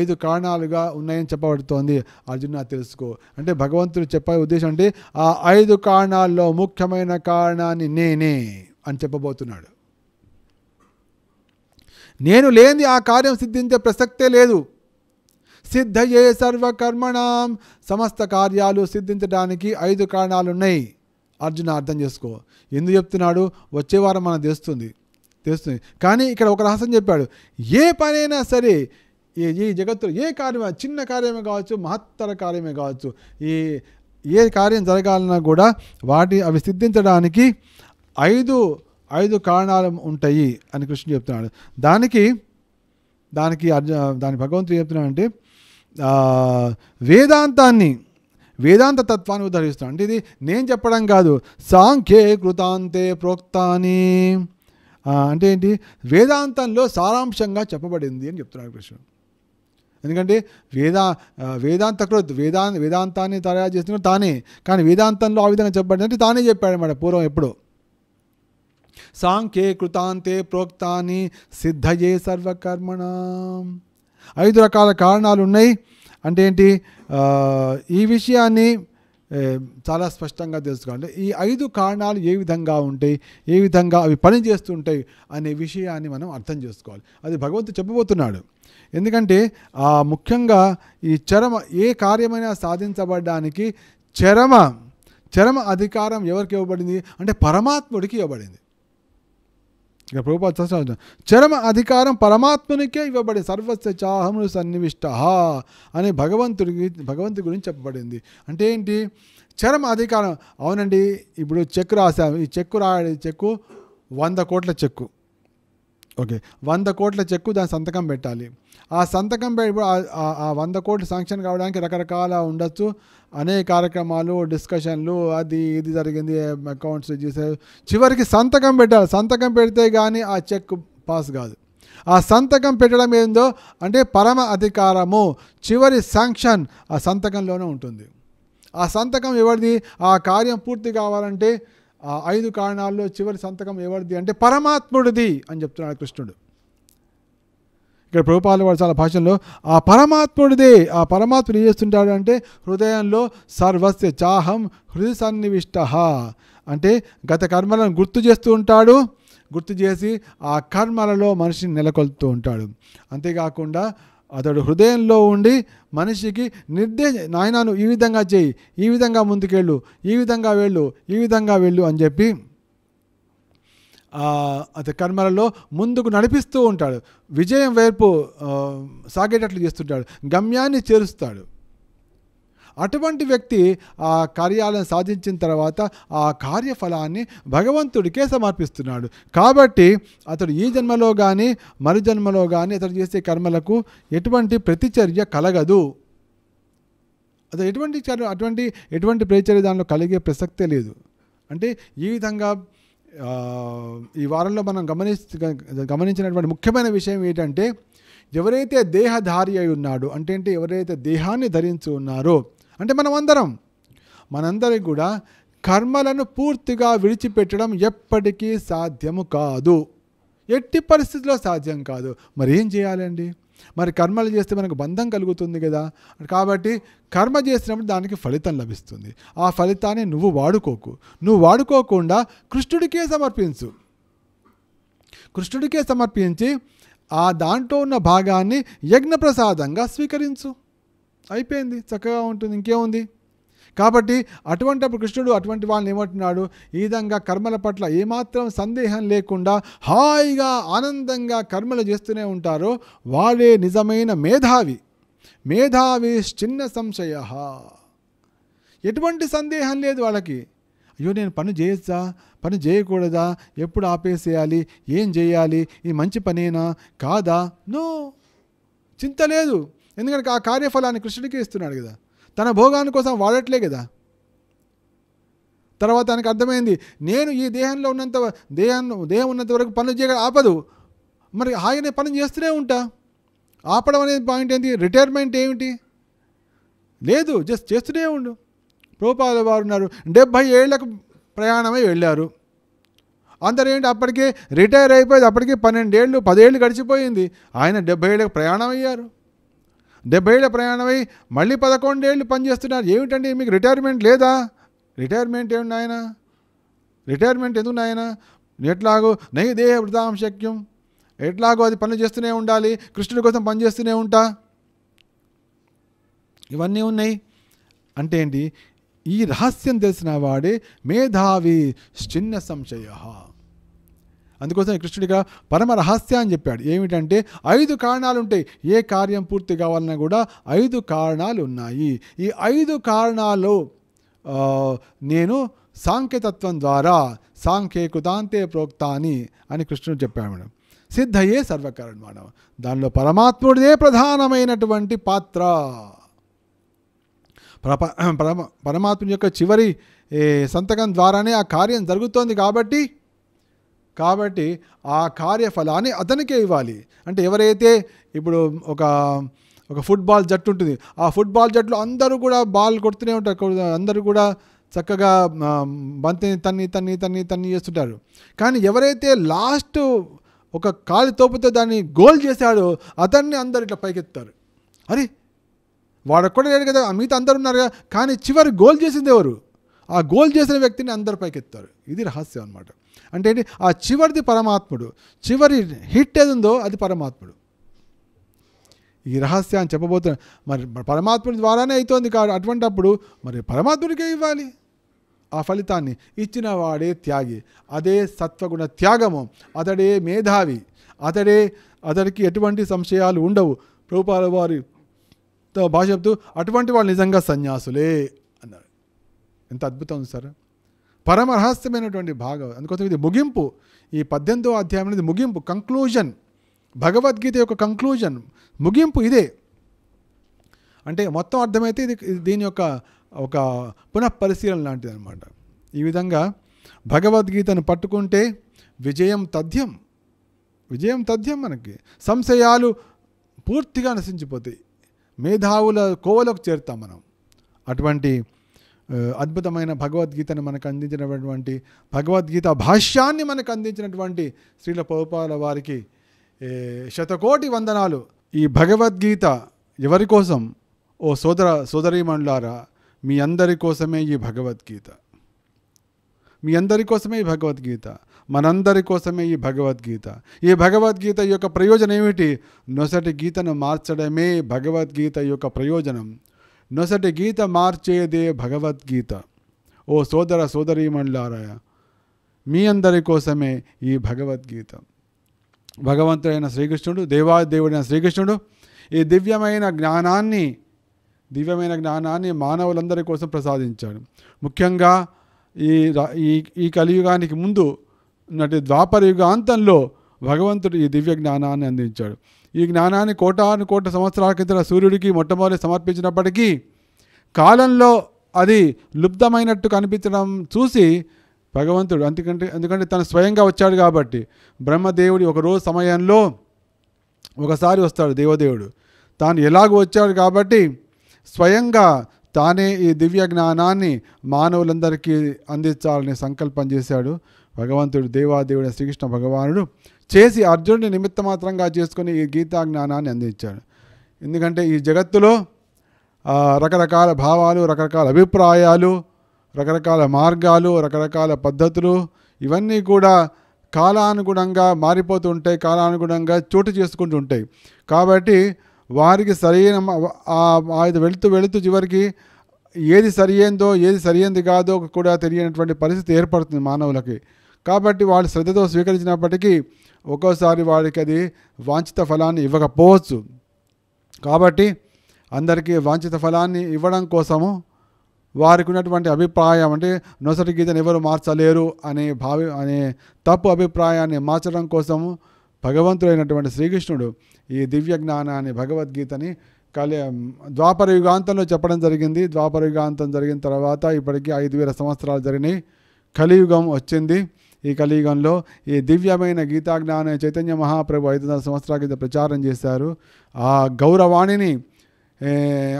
ఐదు కారణాలుగా ఉన్నాయని చెప్పబడుతోంది అర్జున తెలుసుకో అంటే భగవంతుడు చెప్పే ఉద్దేశం అంటే ఆ ఐదు కారణాల్లో ముఖ్యమైన కారణాన్ని నేనే అని చెప్పబోతున్నాడు నేను లేని ఆ కార్యం సిద్ధించే ప్రసక్తే లేదు సిద్ధయే సర్వకర్మణం సమస్త కార్యాలు సిద్ధించడానికి ఐదు కారణాలు ఉన్నాయి అర్జున అర్థం చేసుకో ఎందుకు చెప్తున్నాడు వచ్చేవారం మనం తెలుస్తుంది తెలుస్తుంది కానీ ఇక్కడ ఒక రహస్యం చెప్పాడు ఏ పనైనా సరే ఈ ఈ జగత్తులో ఏ కార్యమే చిన్న కార్యమే కావచ్చు మహత్తర కార్యమే కావచ్చు ఈ ఏ కార్యం జరగాలన్నా కూడా వాటి అవి సిద్ధించడానికి ఐదు ఐదు కారణాలు ఉంటాయి అని కృష్ణుడు చెప్తున్నాడు దానికి దానికి అర్జు దాని భగవంతుడు చెప్తున్నాడు అంటే వేదాంతాన్ని వేదాంత తత్వాన్ని ఉద్ధరిస్తాం అంటే ఇది నేను చెప్పడం కాదు సాంఖ్యే కృతాంతే ప్రోక్తాని అంటే ఏంటి వేదాంతంలో సారాంశంగా చెప్పబడింది అని చెప్తున్నాడు కృష్ణుడు ఎందుకంటే వేదా కృత్ వేదా వేదాంతాన్ని తయారు చేసిన తానే కానీ వేదాంతంలో ఆ విధంగా చెప్పబడింది అంటే తానే చెప్పాడనమాట పూర్వం ఎప్పుడో సాంఖ్యే కృతాంతే ప్రోక్తాని సిద్ధయే సర్వకర్మణ ఐదు రకాల కారణాలు ఉన్నాయి అంటే ఏంటి ఈ విషయాన్ని చాలా స్పష్టంగా తెలుసుకోండి ఈ ఐదు కారణాలు ఏ విధంగా ఉంటాయి ఏ విధంగా అవి పనిచేస్తుంటాయి అనే విషయాన్ని మనం అర్థం చేసుకోవాలి అది భగవంతుడు చెప్పబోతున్నాడు ఎందుకంటే ఆ ముఖ్యంగా ఈ చరమ ఏ కార్యమైనా సాధించబడడానికి చరమ చరమ అధికారం ఎవరికి ఇవ్వబడింది అంటే పరమాత్ముడికి ఇవ్వబడింది ఇక ప్రభుపాద సహస్రం చరమ అధికారం పరమాత్మనికే ఇవ్వబడి సర్వస్య చాహములు సన్నివిష్ట అని భగవంతుడికి భగవంతుడి గురించి చెప్పబడింది అంటే ఏంటి చరమ అధికారం అవునండి ఇప్పుడు చెక్కు రాశాము ఈ చెక్కు రాయడం చెక్కు వంద కోట్ల చెక్కు ఓకే వంద కోట్ల చెక్కు దాని సంతకం పెట్టాలి ఆ సంతకం ఆ వంద కోట్లు శాంక్షన్ కావడానికి రకరకాల ఉండొచ్చు అనేక కార్యక్రమాలు డిస్కషన్లు అది ఇది జరిగింది అకౌంట్స్ చేసే చివరికి సంతకం పెట్టాలి సంతకం పెడితే కానీ ఆ చెక్ పాస్ కాదు ఆ సంతకం పెట్టడం ఏందో అంటే పరమ అధికారము చివరి శాంక్షన్ ఆ సంతకంలోనే ఉంటుంది ఆ సంతకం ఎవరిది ఆ కార్యం పూర్తి కావాలంటే ఆ ఐదు కారణాల్లో చివరి సంతకం ఎవరిది అంటే పరమాత్ముడిది అని చెప్తున్నాడు కృష్ణుడు ఇక్కడ ప్రభుపాల వాడు చాలా భాషల్లో ఆ పరమాత్ముడిదే ఆ పరమాత్ముడు ఏం చేస్తుంటాడు అంటే హృదయంలో సర్వస్య చాహం హృదయ సన్నివిష్ట అంటే గత కర్మలను గుర్తు చేస్తూ ఉంటాడు గుర్తు చేసి ఆ కర్మలలో మనిషిని నెలకొల్పుతూ ఉంటాడు అంతేకాకుండా అతడు హృదయంలో ఉండి మనిషికి నిర్దేశ నాయనను ఈ విధంగా చేయి ఈ విధంగా ముందుకెళ్ళు ఈ విధంగా వెళ్ళు ఈ విధంగా వెళ్ళు అని చెప్పి అతని కర్మలలో ముందుకు నడిపిస్తూ ఉంటాడు విజయం వైపు సాగేటట్లు చేస్తుంటాడు గమ్యాన్ని చేరుస్తాడు అటువంటి వ్యక్తి ఆ కార్యాలను సాధించిన తర్వాత ఆ కార్యఫలాన్ని భగవంతుడికే సమర్పిస్తున్నాడు కాబట్టి అతడు ఈ జన్మలో కానీ మరు జన్మలో కానీ అతడు చేసే కర్మలకు ఎటువంటి ప్రతిచర్య కలగదు అతను ఎటువంటి అటువంటి ఎటువంటి ప్రతిచర్య దానిలో కలిగే ప్రసక్తే లేదు అంటే ఈ విధంగా ఈ వారంలో మనం గమని గమనించినటువంటి ముఖ్యమైన విషయం ఏంటంటే ఎవరైతే దేహధారి అయి ఉన్నాడో అంటే అంటే ఎవరైతే దేహాన్ని ధరించి ఉన్నారో అంటే మనం అందరం మనందరికి కూడా కర్మలను పూర్తిగా విడిచిపెట్టడం ఎప్పటికీ సాధ్యము కాదు ఎట్టి పరిస్థితుల్లో సాధ్యం కాదు మరి ఏం చేయాలండి మరి కర్మలు చేస్తే మనకు బంధం కలుగుతుంది కదా కాబట్టి కర్మ చేసినప్పుడు దానికి ఫలితం లభిస్తుంది ఆ ఫలితాన్ని నువ్వు వాడుకోకు నువ్వు వాడుకోకుండా కృష్ణుడికే సమర్పించు కృష్ణుడికే సమర్పించి ఆ దాంట్లో ఉన్న భాగాన్ని యజ్ఞప్రసాదంగా స్వీకరించు అయిపోయింది చక్కగా ఉంటుంది ఇంకేముంది కాబట్టి అటువంటప్పుడు కృష్ణుడు అటువంటి వాళ్ళని ఏమంటున్నాడు ఈ విధంగా కర్మల పట్ల ఏమాత్రం సందేహం లేకుండా హాయిగా ఆనందంగా కర్మలు చేస్తూనే ఉంటారో వాడే నిజమైన మేధావి మేధావి చిన్న సంశయ ఎటువంటి సందేహం లేదు వాళ్ళకి అయ్యో నేను పని చేయొచ్చా పని చేయకూడదా ఎప్పుడు ఆపేసేయాలి ఏం చేయాలి ఇది మంచి పనేనా కాదా నో చింత లేదు ఎందుకంటే ఆ కార్యఫలాన్ని కృష్ణుడికి ఇస్తున్నాడు కదా తన భోగాని కోసం వాడట్లే కదా తర్వాత ఆయనకు అర్థమైంది నేను ఈ దేహంలో ఉన్నంత దేహం దేహం ఉన్నంత వరకు పనులు చేయగల ఆపదు మరి ఆయనే పని చేస్తూనే ఉంటా ఆపడం అనేది పాయింట్ ఏంటి రిటైర్మెంట్ ఏమిటి లేదు జస్ట్ చేస్తూనే ఉండు రూపాయల వారు ఉన్నారు డెబ్భై ఏళ్లకు ప్రయాణమై వెళ్ళారు ఏంటి అప్పటికే రిటైర్ అయిపోయింది అప్పటికే పన్నెండేళ్ళు పదేళ్ళు గడిచిపోయింది ఆయన డెబ్బై ఏళ్ళకి ప్రయాణం అయ్యారు డెబ్బై ఏళ్ళ ప్రయాణమై మళ్ళీ పదకొండేళ్ళు పనిచేస్తున్నారు ఏమిటండి మీకు రిటైర్మెంట్ లేదా రిటైర్మెంట్ ఏమి నాయన రిటైర్మెంట్ ఎందుకు నాయన ఎట్లాగో నై దేహ వృధాం శక్యం ఎట్లాగో అది పని చేస్తూనే ఉండాలి కృష్ణుడి కోసం పనిచేస్తూనే ఉంటా ఇవన్నీ ఉన్నాయి అంటే ఏంటి ఈ రహస్యం తెలిసిన వాడే మేధావి చిన్న సంశయ అందుకోసం కృష్ణుడిగా పరమ రహస్య అని చెప్పాడు ఏమిటంటే ఐదు కారణాలు ఉంటాయి ఏ కార్యం పూర్తి కావాలన్నా కూడా ఐదు కారణాలు ఉన్నాయి ఈ ఐదు కారణాలు నేను సాంకేతత్వం ద్వారా సాంఖ్యే కుతాంతే ప్రోక్తాని అని కృష్ణుడు చెప్పాడు మేడం సిద్ధయే మేడం దానిలో పరమాత్ముడిదే ప్రధానమైనటువంటి పాత్ర పరమాత్మ పరమ యొక్క చివరి సంతకం ద్వారానే ఆ కార్యం జరుగుతోంది కాబట్టి కాబట్టి ఆ కార్యఫలాన్ని అతనికే ఇవ్వాలి అంటే ఎవరైతే ఇప్పుడు ఒక ఒక ఫుట్బాల్ జట్టు ఉంటుంది ఆ ఫుట్బాల్ జట్టులో అందరూ కూడా బాల్ కొడుతూనే ఉంటారు అందరూ కూడా చక్కగా బంతిని తన్ని తన్ని తన్ని తన్ని చేస్తుంటారు కానీ ఎవరైతే లాస్ట్ ఒక కాలి తోపుతో దాన్ని గోల్ చేశాడో అతన్ని అందరు ఇట్లా పైకెత్తారు అరే వాడు కూడా లేడు కదా మిగతా అందరు ఉన్నారు కదా కానీ చివరి గోల్ చేసింది ఎవరు ఆ గోల్ చేసిన వ్యక్తిని అందరు పైకెత్తారు ఇది రహస్యం అనమాట అంటే ఆ చివరిది పరమాత్ముడు చివరి హిట్ ఏది ఉందో అది పరమాత్ముడు ఈ రహస్యాన్ని చెప్పబోతున్నా మరి పరమాత్ముడి ద్వారానే అవుతోంది కాదు అటువంటప్పుడు మరి పరమాత్ముడికే ఇవ్వాలి ఆ ఫలితాన్ని ఇచ్చిన వాడే త్యాగి అదే సత్వగుణ త్యాగము అతడే మేధావి అతడే అతడికి ఎటువంటి సంశయాలు ఉండవు రూపాల వారి భాష చెప్తూ అటువంటి వాళ్ళు నిజంగా సన్యాసులే అన్నారు ఎంత అద్భుతం సార్ పరమరహస్యమైనటువంటి భాగం అందుకోసం ఇది ముగింపు ఈ పద్దెనిమిదో అధ్యాయం అనేది ముగింపు కంక్లూజన్ భగవద్గీత యొక్క కంక్లూజన్ ముగింపు ఇదే అంటే మొత్తం అర్థమైతే ఇది దీని యొక్క ఒక పునఃపరిశీలన లాంటిది అనమాట ఈ విధంగా భగవద్గీతను పట్టుకుంటే విజయం తథ్యం విజయం తథ్యం మనకి సంశయాలు పూర్తిగా నశించిపోతాయి మేధావుల కోవలోకి చేరుతాం మనం అటువంటి అద్భుతమైన భగవద్గీతను మనకు అందించినటువంటి భగవద్గీత భాష్యాన్ని మనకు అందించినటువంటి శ్రీల పౌపాల వారికి శతకోటి వందనాలు ఈ భగవద్గీత ఎవరి కోసం ఓ సోదర సోదరీమణులారా మీ అందరి కోసమే ఈ భగవద్గీత మీ అందరి కోసమే ఈ భగవద్గీత మనందరి కోసమే ఈ భగవద్గీత ఈ భగవద్గీత యొక్క ప్రయోజనం ఏమిటి నొసటి గీతను మార్చడమే భగవద్గీత యొక్క ప్రయోజనం నొసటి గీత మార్చేదే భగవద్గీత ఓ సోదర మండలారాయ మీ అందరి కోసమే ఈ భగవద్గీత భగవంతుడైన శ్రీకృష్ణుడు దేవాదేవుడైన శ్రీకృష్ణుడు ఈ దివ్యమైన జ్ఞానాన్ని దివ్యమైన జ్ఞానాన్ని మానవులందరి కోసం ప్రసాదించాడు ముఖ్యంగా ఈ ఈ కలియుగానికి ముందు నటి ద్వాపర యుగాంతంలో భగవంతుడు ఈ దివ్య జ్ఞానాన్ని అందించాడు ఈ జ్ఞానాన్ని కోటాను కోట సంవత్సరాల కింద సూర్యుడికి మొట్టమొదటి సమర్పించినప్పటికీ కాలంలో అది లుప్తమైనట్టు కనిపించడం చూసి భగవంతుడు అందుకంటే ఎందుకంటే తను స్వయంగా వచ్చాడు కాబట్టి బ్రహ్మదేవుడి ఒకరోజు సమయంలో ఒకసారి వస్తాడు దేవదేవుడు తాను ఎలాగో వచ్చాడు కాబట్టి స్వయంగా తానే ఈ దివ్య జ్ఞానాన్ని మానవులందరికీ అందించాలని సంకల్పం చేశాడు భగవంతుడు దేవాదేవుడు శ్రీకృష్ణ భగవానుడు చేసి అర్జునుడి నిమిత్త మాత్రంగా చేసుకుని ఈ గీతా జ్ఞానాన్ని అందించాడు ఎందుకంటే ఈ జగత్తులో రకరకాల భావాలు రకరకాల అభిప్రాయాలు రకరకాల మార్గాలు రకరకాల పద్ధతులు ఇవన్నీ కూడా కాలానుగుణంగా మారిపోతూ ఉంటాయి కాలానుగుణంగా చోటు చేసుకుంటూ ఉంటాయి కాబట్టి వారికి సరైన అది వెళుతూ వెళుతూ చివరికి ఏది సరి అయిందో ఏది అయింది కాదో కూడా తెలియనటువంటి పరిస్థితి ఏర్పడుతుంది మానవులకి కాబట్టి వాళ్ళు శ్రద్ధతో స్వీకరించినప్పటికీ ఒక్కోసారి వాడికి అది వాంఛిత ఫలాన్ని ఇవ్వకపోవచ్చు కాబట్టి అందరికీ వాంఛిత ఫలాన్ని ఇవ్వడం కోసము వారికి ఉన్నటువంటి అభిప్రాయం అంటే నొసటి గీతను ఎవరు మార్చలేరు అనే భావి అనే తప్పు అభిప్రాయాన్ని మార్చడం కోసము భగవంతుడైనటువంటి శ్రీకృష్ణుడు ఈ దివ్య జ్ఞానాన్ని భగవద్గీతని కలి ద్వాపర యుగాంతంలో చెప్పడం జరిగింది ద్వాపర యుగాంతం జరిగిన తర్వాత ఇప్పటికీ ఐదు వేల సంవత్సరాలు జరిగినాయి కలియుగం వచ్చింది ఈ కలియుగంలో ఈ దివ్యమైన గీతాజ్ఞాన చైతన్య మహాప్రభు వందల సంవత్సరాల కింద ప్రచారం చేశారు ఆ గౌరవాణిని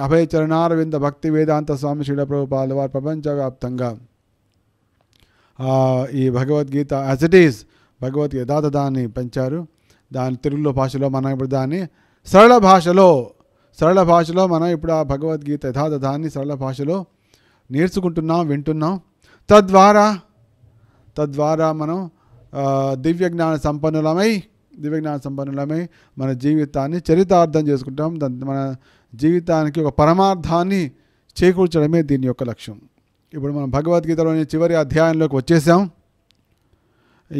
అభయ చరణారవింద భక్తి వేదాంత స్వామి శిలప్రభుపాల వారు ప్రపంచవ్యాప్తంగా ఈ భగవద్గీత యాజ్ ఇట్ ఈస్ యథాత దాన్ని పెంచారు దాని తెలుగులో భాషలో మనం ఇప్పుడు దాన్ని సరళ భాషలో సరళ భాషలో మనం ఇప్పుడు ఆ భగవద్గీత యథాతథాన్ని సరళ భాషలో నేర్చుకుంటున్నాం వింటున్నాం తద్వారా తద్వారా మనం దివ్య జ్ఞాన సంపన్నులమై దివ్య జ్ఞాన సంపన్నులమై మన జీవితాన్ని చరితార్థం చేసుకుంటాం మన జీవితానికి ఒక పరమార్థాన్ని చేకూర్చడమే దీని యొక్క లక్ష్యం ఇప్పుడు మనం భగవద్గీతలోని చివరి అధ్యాయంలోకి వచ్చేసాం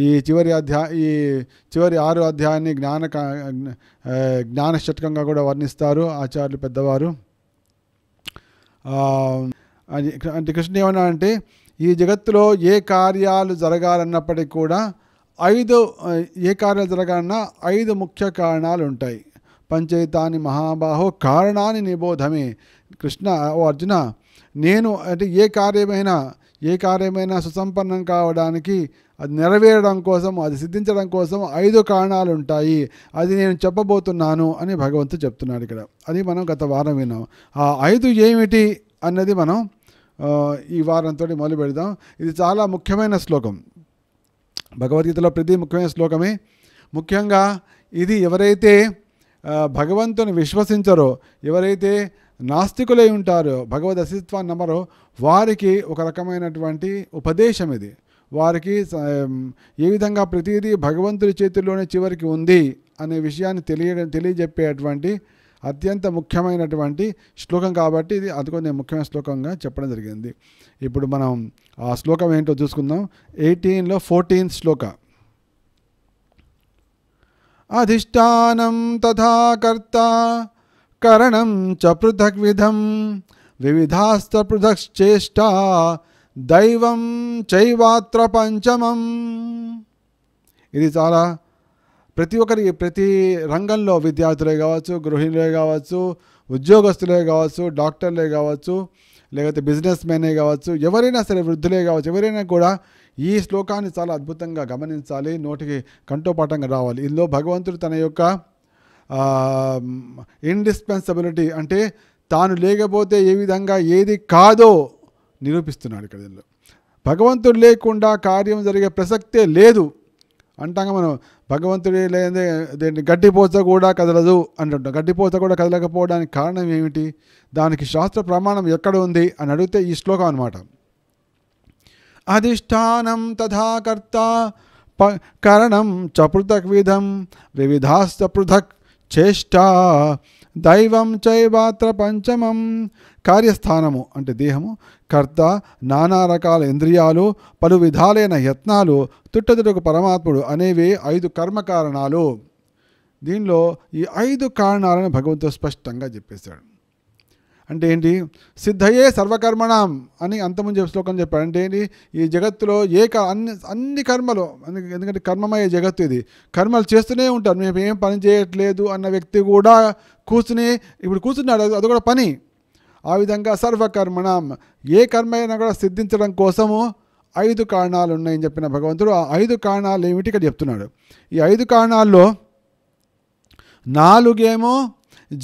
ఈ చివరి అధ్యా ఈ చివరి ఆరు అధ్యాయాన్ని జ్ఞాన జ్ఞాన కూడా వర్ణిస్తారు ఆచార్యులు పెద్దవారు అంటే కృష్ణ ఏమన్నా అంటే ఈ జగత్తులో ఏ కార్యాలు జరగాలన్నప్పటికీ కూడా ఐదు ఏ కార్యాలు జరగాలన్నా ఐదు ముఖ్య కారణాలు ఉంటాయి పంచైతాని మహాబాహో కారణాన్ని నిబోధమే కృష్ణ ఓ అర్జున నేను అంటే ఏ కార్యమైనా ఏ కార్యమైనా సుసంపన్నం కావడానికి అది నెరవేరడం కోసం అది సిద్ధించడం కోసం ఐదు కారణాలు ఉంటాయి అది నేను చెప్పబోతున్నాను అని భగవంతుడు చెప్తున్నాడు ఇక్కడ అది మనం గత వారం విన్నాం ఆ ఐదు ఏమిటి అన్నది మనం ఈ వారంతో మొదలు పెడదాం ఇది చాలా ముఖ్యమైన శ్లోకం భగవద్గీతలో ప్రతి ముఖ్యమైన శ్లోకమే ముఖ్యంగా ఇది ఎవరైతే భగవంతుని విశ్వసించరో ఎవరైతే నాస్తికులై ఉంటారో భగవద్ అసిత్వాన్ని నమ్మరో వారికి ఒక రకమైనటువంటి ఉపదేశం ఇది వారికి ఏ విధంగా ప్రతిదీ భగవంతుడి చేతుల్లోనే చివరికి ఉంది అనే విషయాన్ని తెలియ తెలియజెప్పేటువంటి అత్యంత ముఖ్యమైనటువంటి శ్లోకం కాబట్టి ఇది అది నేను ముఖ్యమైన శ్లోకంగా చెప్పడం జరిగింది ఇప్పుడు మనం ఆ శ్లోకం ఏంటో చూసుకుందాం ఎయిటీన్లో ఫోర్టీన్త్ శ్లోక అధిష్టానం తథా కర్త కరణం చ పృథక్ విధం వివిధాస్త పృథక్చేష్ట దైవం చైవాత్ర పంచమం ఇది చాలా ప్రతి ఒక్కరి ప్రతి రంగంలో విద్యార్థులే కావచ్చు గృహిణులే కావచ్చు ఉద్యోగస్తులే కావచ్చు డాక్టర్లే కావచ్చు లేకపోతే బిజినెస్ మ్యానే కావచ్చు ఎవరైనా సరే వృద్ధులే కావచ్చు ఎవరైనా కూడా ఈ శ్లోకాన్ని చాలా అద్భుతంగా గమనించాలి నోటికి కంటోపాఠంగా రావాలి ఇందులో భగవంతుడు తన యొక్క ఇండిస్పెన్సబిలిటీ అంటే తాను లేకపోతే ఏ విధంగా ఏది కాదో నిరూపిస్తున్నాడు ఇక్కడ దీనిలో భగవంతుడు లేకుండా కార్యం జరిగే ప్రసక్తే లేదు అంటాక మనం భగవంతుడి లేదంటే దీన్ని గడ్డిపోత కూడా కదలదు అంటుంటాం గడ్డిపోత కూడా కదలకపోవడానికి కారణం ఏమిటి దానికి శాస్త్ర ప్రమాణం ఎక్కడ ఉంది అని అడిగితే ఈ శ్లోకం అనమాట అధిష్టానం తథాకర్త ప కరణం చ పృథక్ విధం వివిధాస్త పృథక్ చేష్ట దైవం చైవాత్ర పంచమం కార్యస్థానము అంటే దేహము కర్త నానా రకాల ఇంద్రియాలు పలు విధాలైన యత్నాలు తుట్టదుటకు పరమాత్ముడు అనేవి ఐదు కర్మ కారణాలు దీనిలో ఈ ఐదు కారణాలను భగవంతుడు స్పష్టంగా చెప్పేశాడు అంటే ఏంటి సిద్ధయే సర్వకర్మణం అని అంతముందు శ్లోకం చెప్పాడు అంటే ఏంటి ఈ జగత్తులో ఏ అన్ని అన్ని కర్మలు ఎందుకంటే కర్మమయ్యే జగత్తు ఇది కర్మలు చేస్తూనే ఉంటారు మేము ఏం పని చేయట్లేదు అన్న వ్యక్తి కూడా కూర్చుని ఇప్పుడు కూర్చున్నాడు అది కూడా పని ఆ విధంగా సర్వకర్మణం ఏ కర్మ అయినా కూడా సిద్ధించడం కోసము ఐదు కారణాలు ఉన్నాయని చెప్పిన భగవంతుడు ఆ ఐదు కారణాలు ఏమిటి ఇక్కడ చెప్తున్నాడు ఈ ఐదు కారణాల్లో నాలుగేమో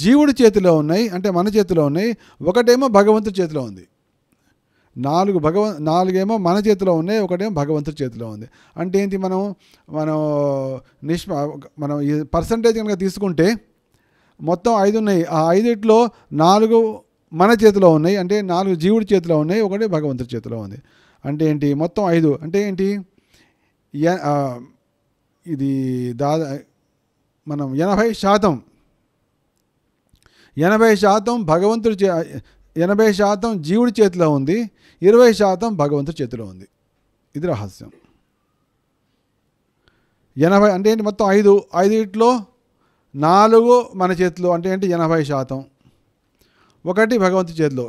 జీవుడి చేతిలో ఉన్నాయి అంటే మన చేతిలో ఉన్నాయి ఒకటేమో భగవంతుడి చేతిలో ఉంది నాలుగు భగవ నాలుగేమో మన చేతిలో ఉన్నాయి ఒకటేమో భగవంతుడి చేతిలో ఉంది అంటే ఏంటి మనం మనం నిష్మ మనం ఈ పర్సంటేజ్ కనుక తీసుకుంటే మొత్తం ఐదు ఉన్నాయి ఆ ఐదుట్లో నాలుగు మన చేతిలో ఉన్నాయి అంటే నాలుగు జీవుడి చేతిలో ఉన్నాయి ఒకటి భగవంతుడి చేతిలో ఉంది అంటే ఏంటి మొత్తం ఐదు అంటే ఏంటి ఇది దాదా మనం ఎనభై శాతం ఎనభై శాతం భగవంతుడి చే ఎనభై శాతం జీవుడి చేతిలో ఉంది ఇరవై శాతం భగవంతుడి చేతిలో ఉంది ఇది రహస్యం ఎనభై అంటే ఏంటి మొత్తం ఐదు ఐదుట్లో నాలుగు మన చేతిలో అంటే ఏంటి ఎనభై శాతం ఒకటి భగవంతు చేతిలో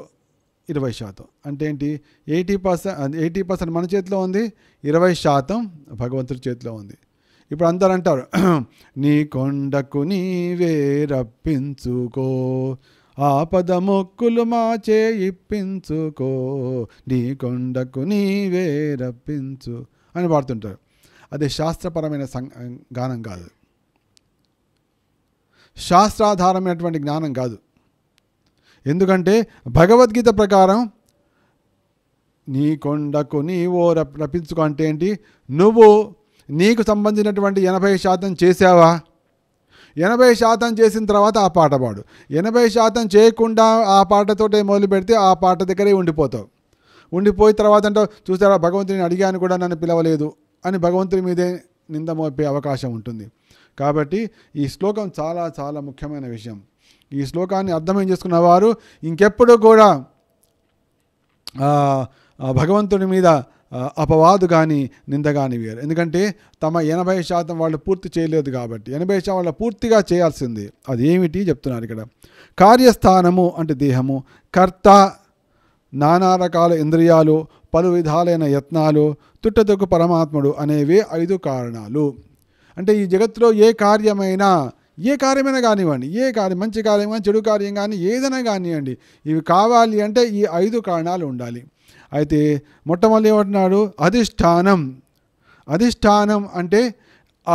ఇరవై శాతం అంటే ఏంటి ఎయిటీ పర్సెంట్ ఎయిటీ పర్సెంట్ మన చేతిలో ఉంది ఇరవై శాతం భగవంతుడి చేతిలో ఉంది ఇప్పుడు అందరు అంటారు [CLEARS THROAT] నీ కొండకు నీవే రప్పించుకో ఆపద మొక్కులు మాచే ఇప్పించుకో నీ కొండకు నీవే రప్పించు అని పాడుతుంటారు అది శాస్త్రపరమైన గానం కాదు శాస్త్రాధారమైనటువంటి జ్ఞానం కాదు ఎందుకంటే భగవద్గీత ప్రకారం నీ కొండకు నీ ఓ రప్పించుకో అంటే ఏంటి నువ్వు నీకు సంబంధించినటువంటి ఎనభై శాతం చేసావా ఎనభై శాతం చేసిన తర్వాత ఆ పాట పాడు ఎనభై శాతం చేయకుండా ఆ పాటతోటే మొదలు పెడితే ఆ పాట దగ్గరే ఉండిపోతావు ఉండిపోయిన తర్వాత అంటే చూసారా భగవంతుని అడిగాను కూడా నన్ను పిలవలేదు అని భగవంతుని మీదే నింద మోపే అవకాశం ఉంటుంది కాబట్టి ఈ శ్లోకం చాలా చాలా ముఖ్యమైన విషయం ఈ శ్లోకాన్ని అర్థమేం చేసుకున్న వారు ఇంకెప్పుడు కూడా భగవంతుడి మీద అపవాదు కానీ నింద కానీ వేరు ఎందుకంటే తమ ఎనభై శాతం వాళ్ళు పూర్తి చేయలేదు కాబట్టి ఎనభై శాతం వాళ్ళు పూర్తిగా చేయాల్సింది అది ఏమిటి చెప్తున్నారు ఇక్కడ కార్యస్థానము అంటే దేహము కర్త నానా రకాల ఇంద్రియాలు పలు విధాలైన యత్నాలు తుట్టదొక్కు పరమాత్ముడు అనేవి ఐదు కారణాలు అంటే ఈ జగత్తులో ఏ కార్యమైనా ఏ కార్యమైనా కానివ్వండి ఏ కార్యం మంచి కార్యం కానీ చెడు కార్యం కానీ ఏదైనా కానివ్వండి ఇవి కావాలి అంటే ఈ ఐదు కారణాలు ఉండాలి అయితే మొట్టమొదటి ఏమంటున్నాడు అధిష్టానం అధిష్టానం అంటే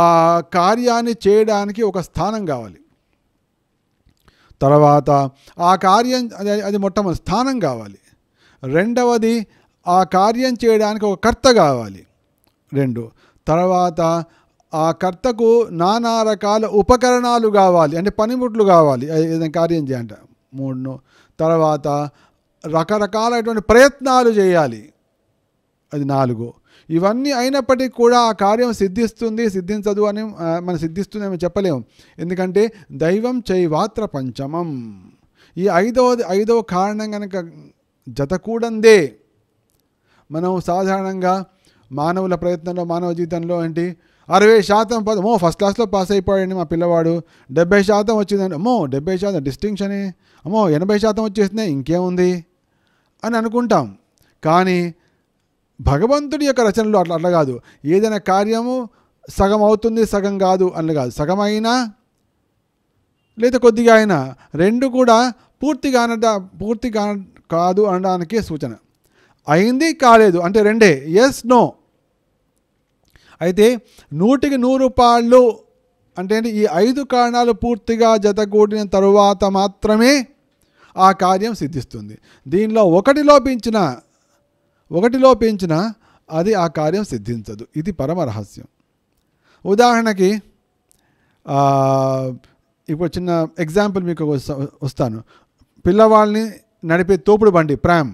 ఆ కార్యాన్ని చేయడానికి ఒక స్థానం కావాలి తర్వాత ఆ కార్యం అది అది మొట్టమొదటి స్థానం కావాలి రెండవది ఆ కార్యం చేయడానికి ఒక కర్త కావాలి రెండు తర్వాత ఆ కర్తకు నానా రకాల ఉపకరణాలు కావాలి అంటే పనిముట్లు కావాలి ఏదైనా కార్యం చేయంట మూడును తర్వాత రకరకాలైనటువంటి ప్రయత్నాలు చేయాలి అది నాలుగు ఇవన్నీ అయినప్పటికీ కూడా ఆ కార్యం సిద్ధిస్తుంది సిద్ధించదు అని మనం సిద్ధిస్తుంది అని చెప్పలేము ఎందుకంటే దైవం చైవాత్ర పంచమం ఈ ఐదవది ఐదవ కారణం కనుక జతకూడందే మనం సాధారణంగా మానవుల ప్రయత్నంలో మానవ జీవితంలో ఏంటి అరవై శాతం పద మో ఫస్ట్ క్లాస్లో పాస్ అయిపోయాడు మా పిల్లవాడు డెబ్బై శాతం వచ్చిందండి అమ్మో డెబ్బై శాతం డిస్టింక్షనే అమ్మో ఎనభై శాతం వచ్చేసినాయి ఇంకేముంది అని అనుకుంటాం కానీ భగవంతుడి యొక్క రచనలు అట్లా అట్లా కాదు ఏదైనా కార్యము సగం అవుతుంది సగం కాదు అని కాదు సగమైనా లేదా కొద్దిగా అయినా రెండు కూడా పూర్తి కాన పూర్తి కాదు అనడానికి సూచన అయింది కాలేదు అంటే రెండే ఎస్ నో అయితే నూటికి నూరు పాళ్ళు అంటే ఈ ఐదు కారణాలు పూర్తిగా జతకూడిన తరువాత మాత్రమే ఆ కార్యం సిద్ధిస్తుంది దీనిలో ఒకటి లోపించిన ఒకటి లోపించిన అది ఆ కార్యం సిద్ధించదు ఇది పరమ రహస్యం ఉదాహరణకి ఇప్పుడు చిన్న ఎగ్జాంపుల్ మీకు వస్తాను పిల్లవాళ్ళని నడిపే తోపుడు బండి ప్రామ్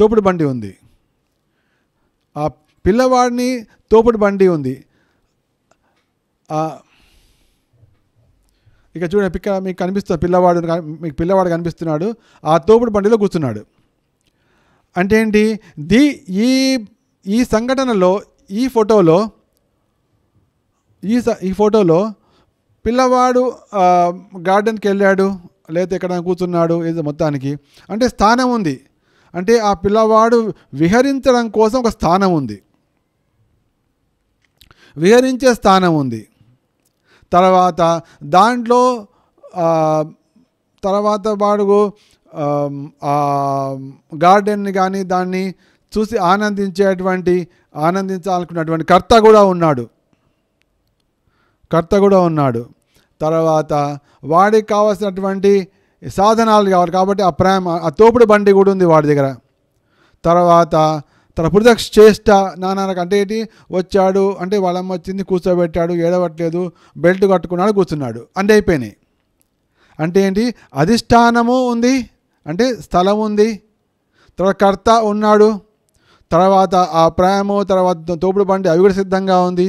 తోపుడు బండి ఉంది ఆ పిల్లవాడిని తోపుడు బండి ఉంది ఇక చూడండి పిక్క మీకు కనిపిస్తుంది పిల్లవాడు మీకు పిల్లవాడు కనిపిస్తున్నాడు ఆ తోపుడు బండిలో కూర్చున్నాడు అంటే ఏంటి ది ఈ ఈ సంఘటనలో ఈ ఫోటోలో ఈ ఈ ఫోటోలో పిల్లవాడు గార్డెన్కి వెళ్ళాడు లేకపోతే ఎక్కడ కూర్చున్నాడు ఇది మొత్తానికి అంటే స్థానం ఉంది అంటే ఆ పిల్లవాడు విహరించడం కోసం ఒక స్థానం ఉంది విహరించే స్థానం ఉంది తర్వాత దాంట్లో తర్వాత వాడు గార్డెన్ని కానీ దాన్ని చూసి ఆనందించేటువంటి ఆనందించాలనుకున్నటువంటి కర్త కూడా ఉన్నాడు కర్త కూడా ఉన్నాడు తర్వాత వాడికి కావాల్సినటువంటి సాధనాలు కావాలి కాబట్టి ఆ ప్రేమ ఆ తోపుడు బండి కూడా ఉంది వాడి దగ్గర తర్వాత తన తరపురిదక్ష చేష్ట నాన్న అంటే ఏంటి వచ్చాడు అంటే వాళ్ళమ్మ వచ్చింది కూర్చోబెట్టాడు ఏడవట్లేదు బెల్ట్ కట్టుకున్నాడు కూర్చున్నాడు అంటే అయిపోయినాయి అంటే ఏంటి అధిష్టానము ఉంది అంటే స్థలం ఉంది తర్వాత కర్త ఉన్నాడు తర్వాత ఆ ప్రేమ తర్వాత తోపుడు బండి అవి కూడా సిద్ధంగా ఉంది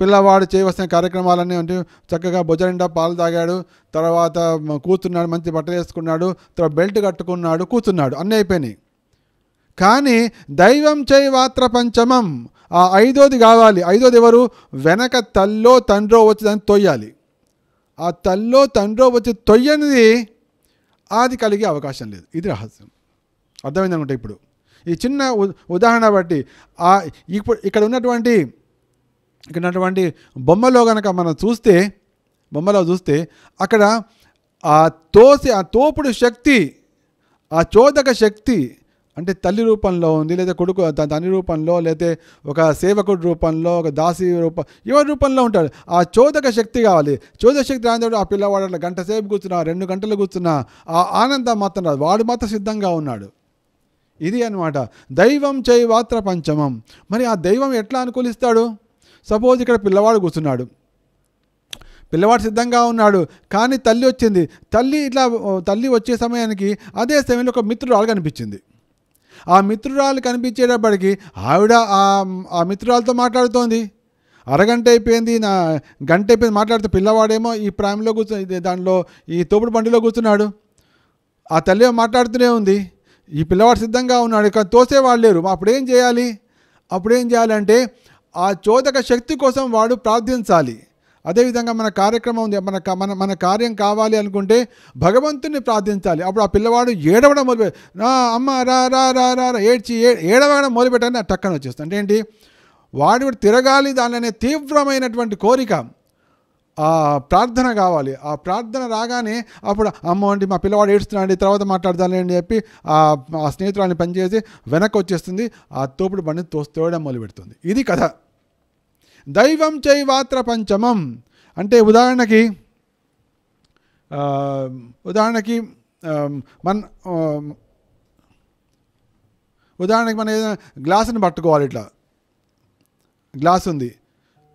పిల్లవాడు చేయవలసిన కార్యక్రమాలన్నీ అంటే చక్కగా భుజరిండా పాలు తాగాడు తర్వాత కూర్చున్నాడు మంచి బట్టలు వేసుకున్నాడు తర్వాత బెల్ట్ కట్టుకున్నాడు కూర్చున్నాడు అన్నీ అయిపోయినాయి కానీ దైవం చై వాత్ర పంచమం ఆ ఐదోది కావాలి ఐదోది ఎవరు వెనక తల్లో తండ్రో వచ్చి దాన్ని తొయ్యాలి ఆ తల్లో తండ్రో వచ్చి తొయ్యనిది అది కలిగే అవకాశం లేదు ఇది రహస్యం అర్థమైంది ఇప్పుడు ఈ చిన్న ఉదాహరణ బట్టి ఇప్పుడు ఇక్కడ ఉన్నటువంటి ఇక్కడ ఉన్నటువంటి బొమ్మలో కనుక మనం చూస్తే బొమ్మలో చూస్తే అక్కడ ఆ తోసి ఆ తోపుడు శక్తి ఆ చోదక శక్తి అంటే తల్లి రూపంలో ఉంది లేదా కొడుకు తన రూపంలో లేతే ఒక సేవకుడి రూపంలో ఒక దాసి రూపం ఎవరి రూపంలో ఉంటాడు ఆ చోదక శక్తి కావాలి చోదక శక్తి రాని ఆ పిల్లవాడు అట్లా గంట సేపు కూర్చున్నా రెండు గంటలు కూర్చున్నా ఆ ఆనందం మాత్రం రాదు వాడు మాత్రం సిద్ధంగా ఉన్నాడు ఇది అనమాట దైవం చైవాత్ర పంచమం మరి ఆ దైవం ఎట్లా అనుకూలిస్తాడు సపోజ్ ఇక్కడ పిల్లవాడు కూర్చున్నాడు పిల్లవాడు సిద్ధంగా ఉన్నాడు కానీ తల్లి వచ్చింది తల్లి ఇట్లా తల్లి వచ్చే సమయానికి అదే సమయంలో ఒక మిత్రురాలు కనిపించింది ఆ మిత్రురాలు కనిపించేటప్పటికి ఆవిడ ఆ మిత్రురాలతో మాట్లాడుతోంది అరగంట అయిపోయింది నా గంట అయిపోయింది మాట్లాడితే పిల్లవాడేమో ఈ ప్రాయంలో కూర్చుని దానిలో ఈ తోపుడు బండిలో కూర్చున్నాడు ఆ తల్లి మాట్లాడుతూనే ఉంది ఈ పిల్లవాడు సిద్ధంగా ఉన్నాడు ఇక తోసేవాడు లేరు అప్పుడు ఏం చేయాలి అప్పుడేం చేయాలంటే ఆ చోదక శక్తి కోసం వాడు ప్రార్థించాలి అదేవిధంగా మన కార్యక్రమం ఉంది మన మన మన కార్యం కావాలి అనుకుంటే భగవంతుని ప్రార్థించాలి అప్పుడు ఆ పిల్లవాడు ఏడవడం మొదలుపెట్టి నా అమ్మ రా రా రా రా ఏడ్చి ఏడవడం మొదలుపెట్టని ఆ టక్కన వచ్చేస్తుంది అంటే ఏంటి వాడు తిరగాలి దానిలోనే తీవ్రమైనటువంటి కోరిక ఆ ప్రార్థన కావాలి ఆ ప్రార్థన రాగానే అప్పుడు అమ్మ అండి మా పిల్లవాడు ఏడుస్తున్నాడు తర్వాత మాట్లాడదాంలే అని చెప్పి ఆ స్నేహితురాన్ని పనిచేసి వెనక్కి వచ్చేస్తుంది ఆ తోపుడు బండిని తోస్తోయడం మొదలు ఇది కథ దైవం చైవాత్ర పంచమం అంటే ఉదాహరణకి ఉదాహరణకి మన ఉదాహరణకి మనం ఏదైనా గ్లాసుని పట్టుకోవాలి ఇట్లా గ్లాస్ ఉంది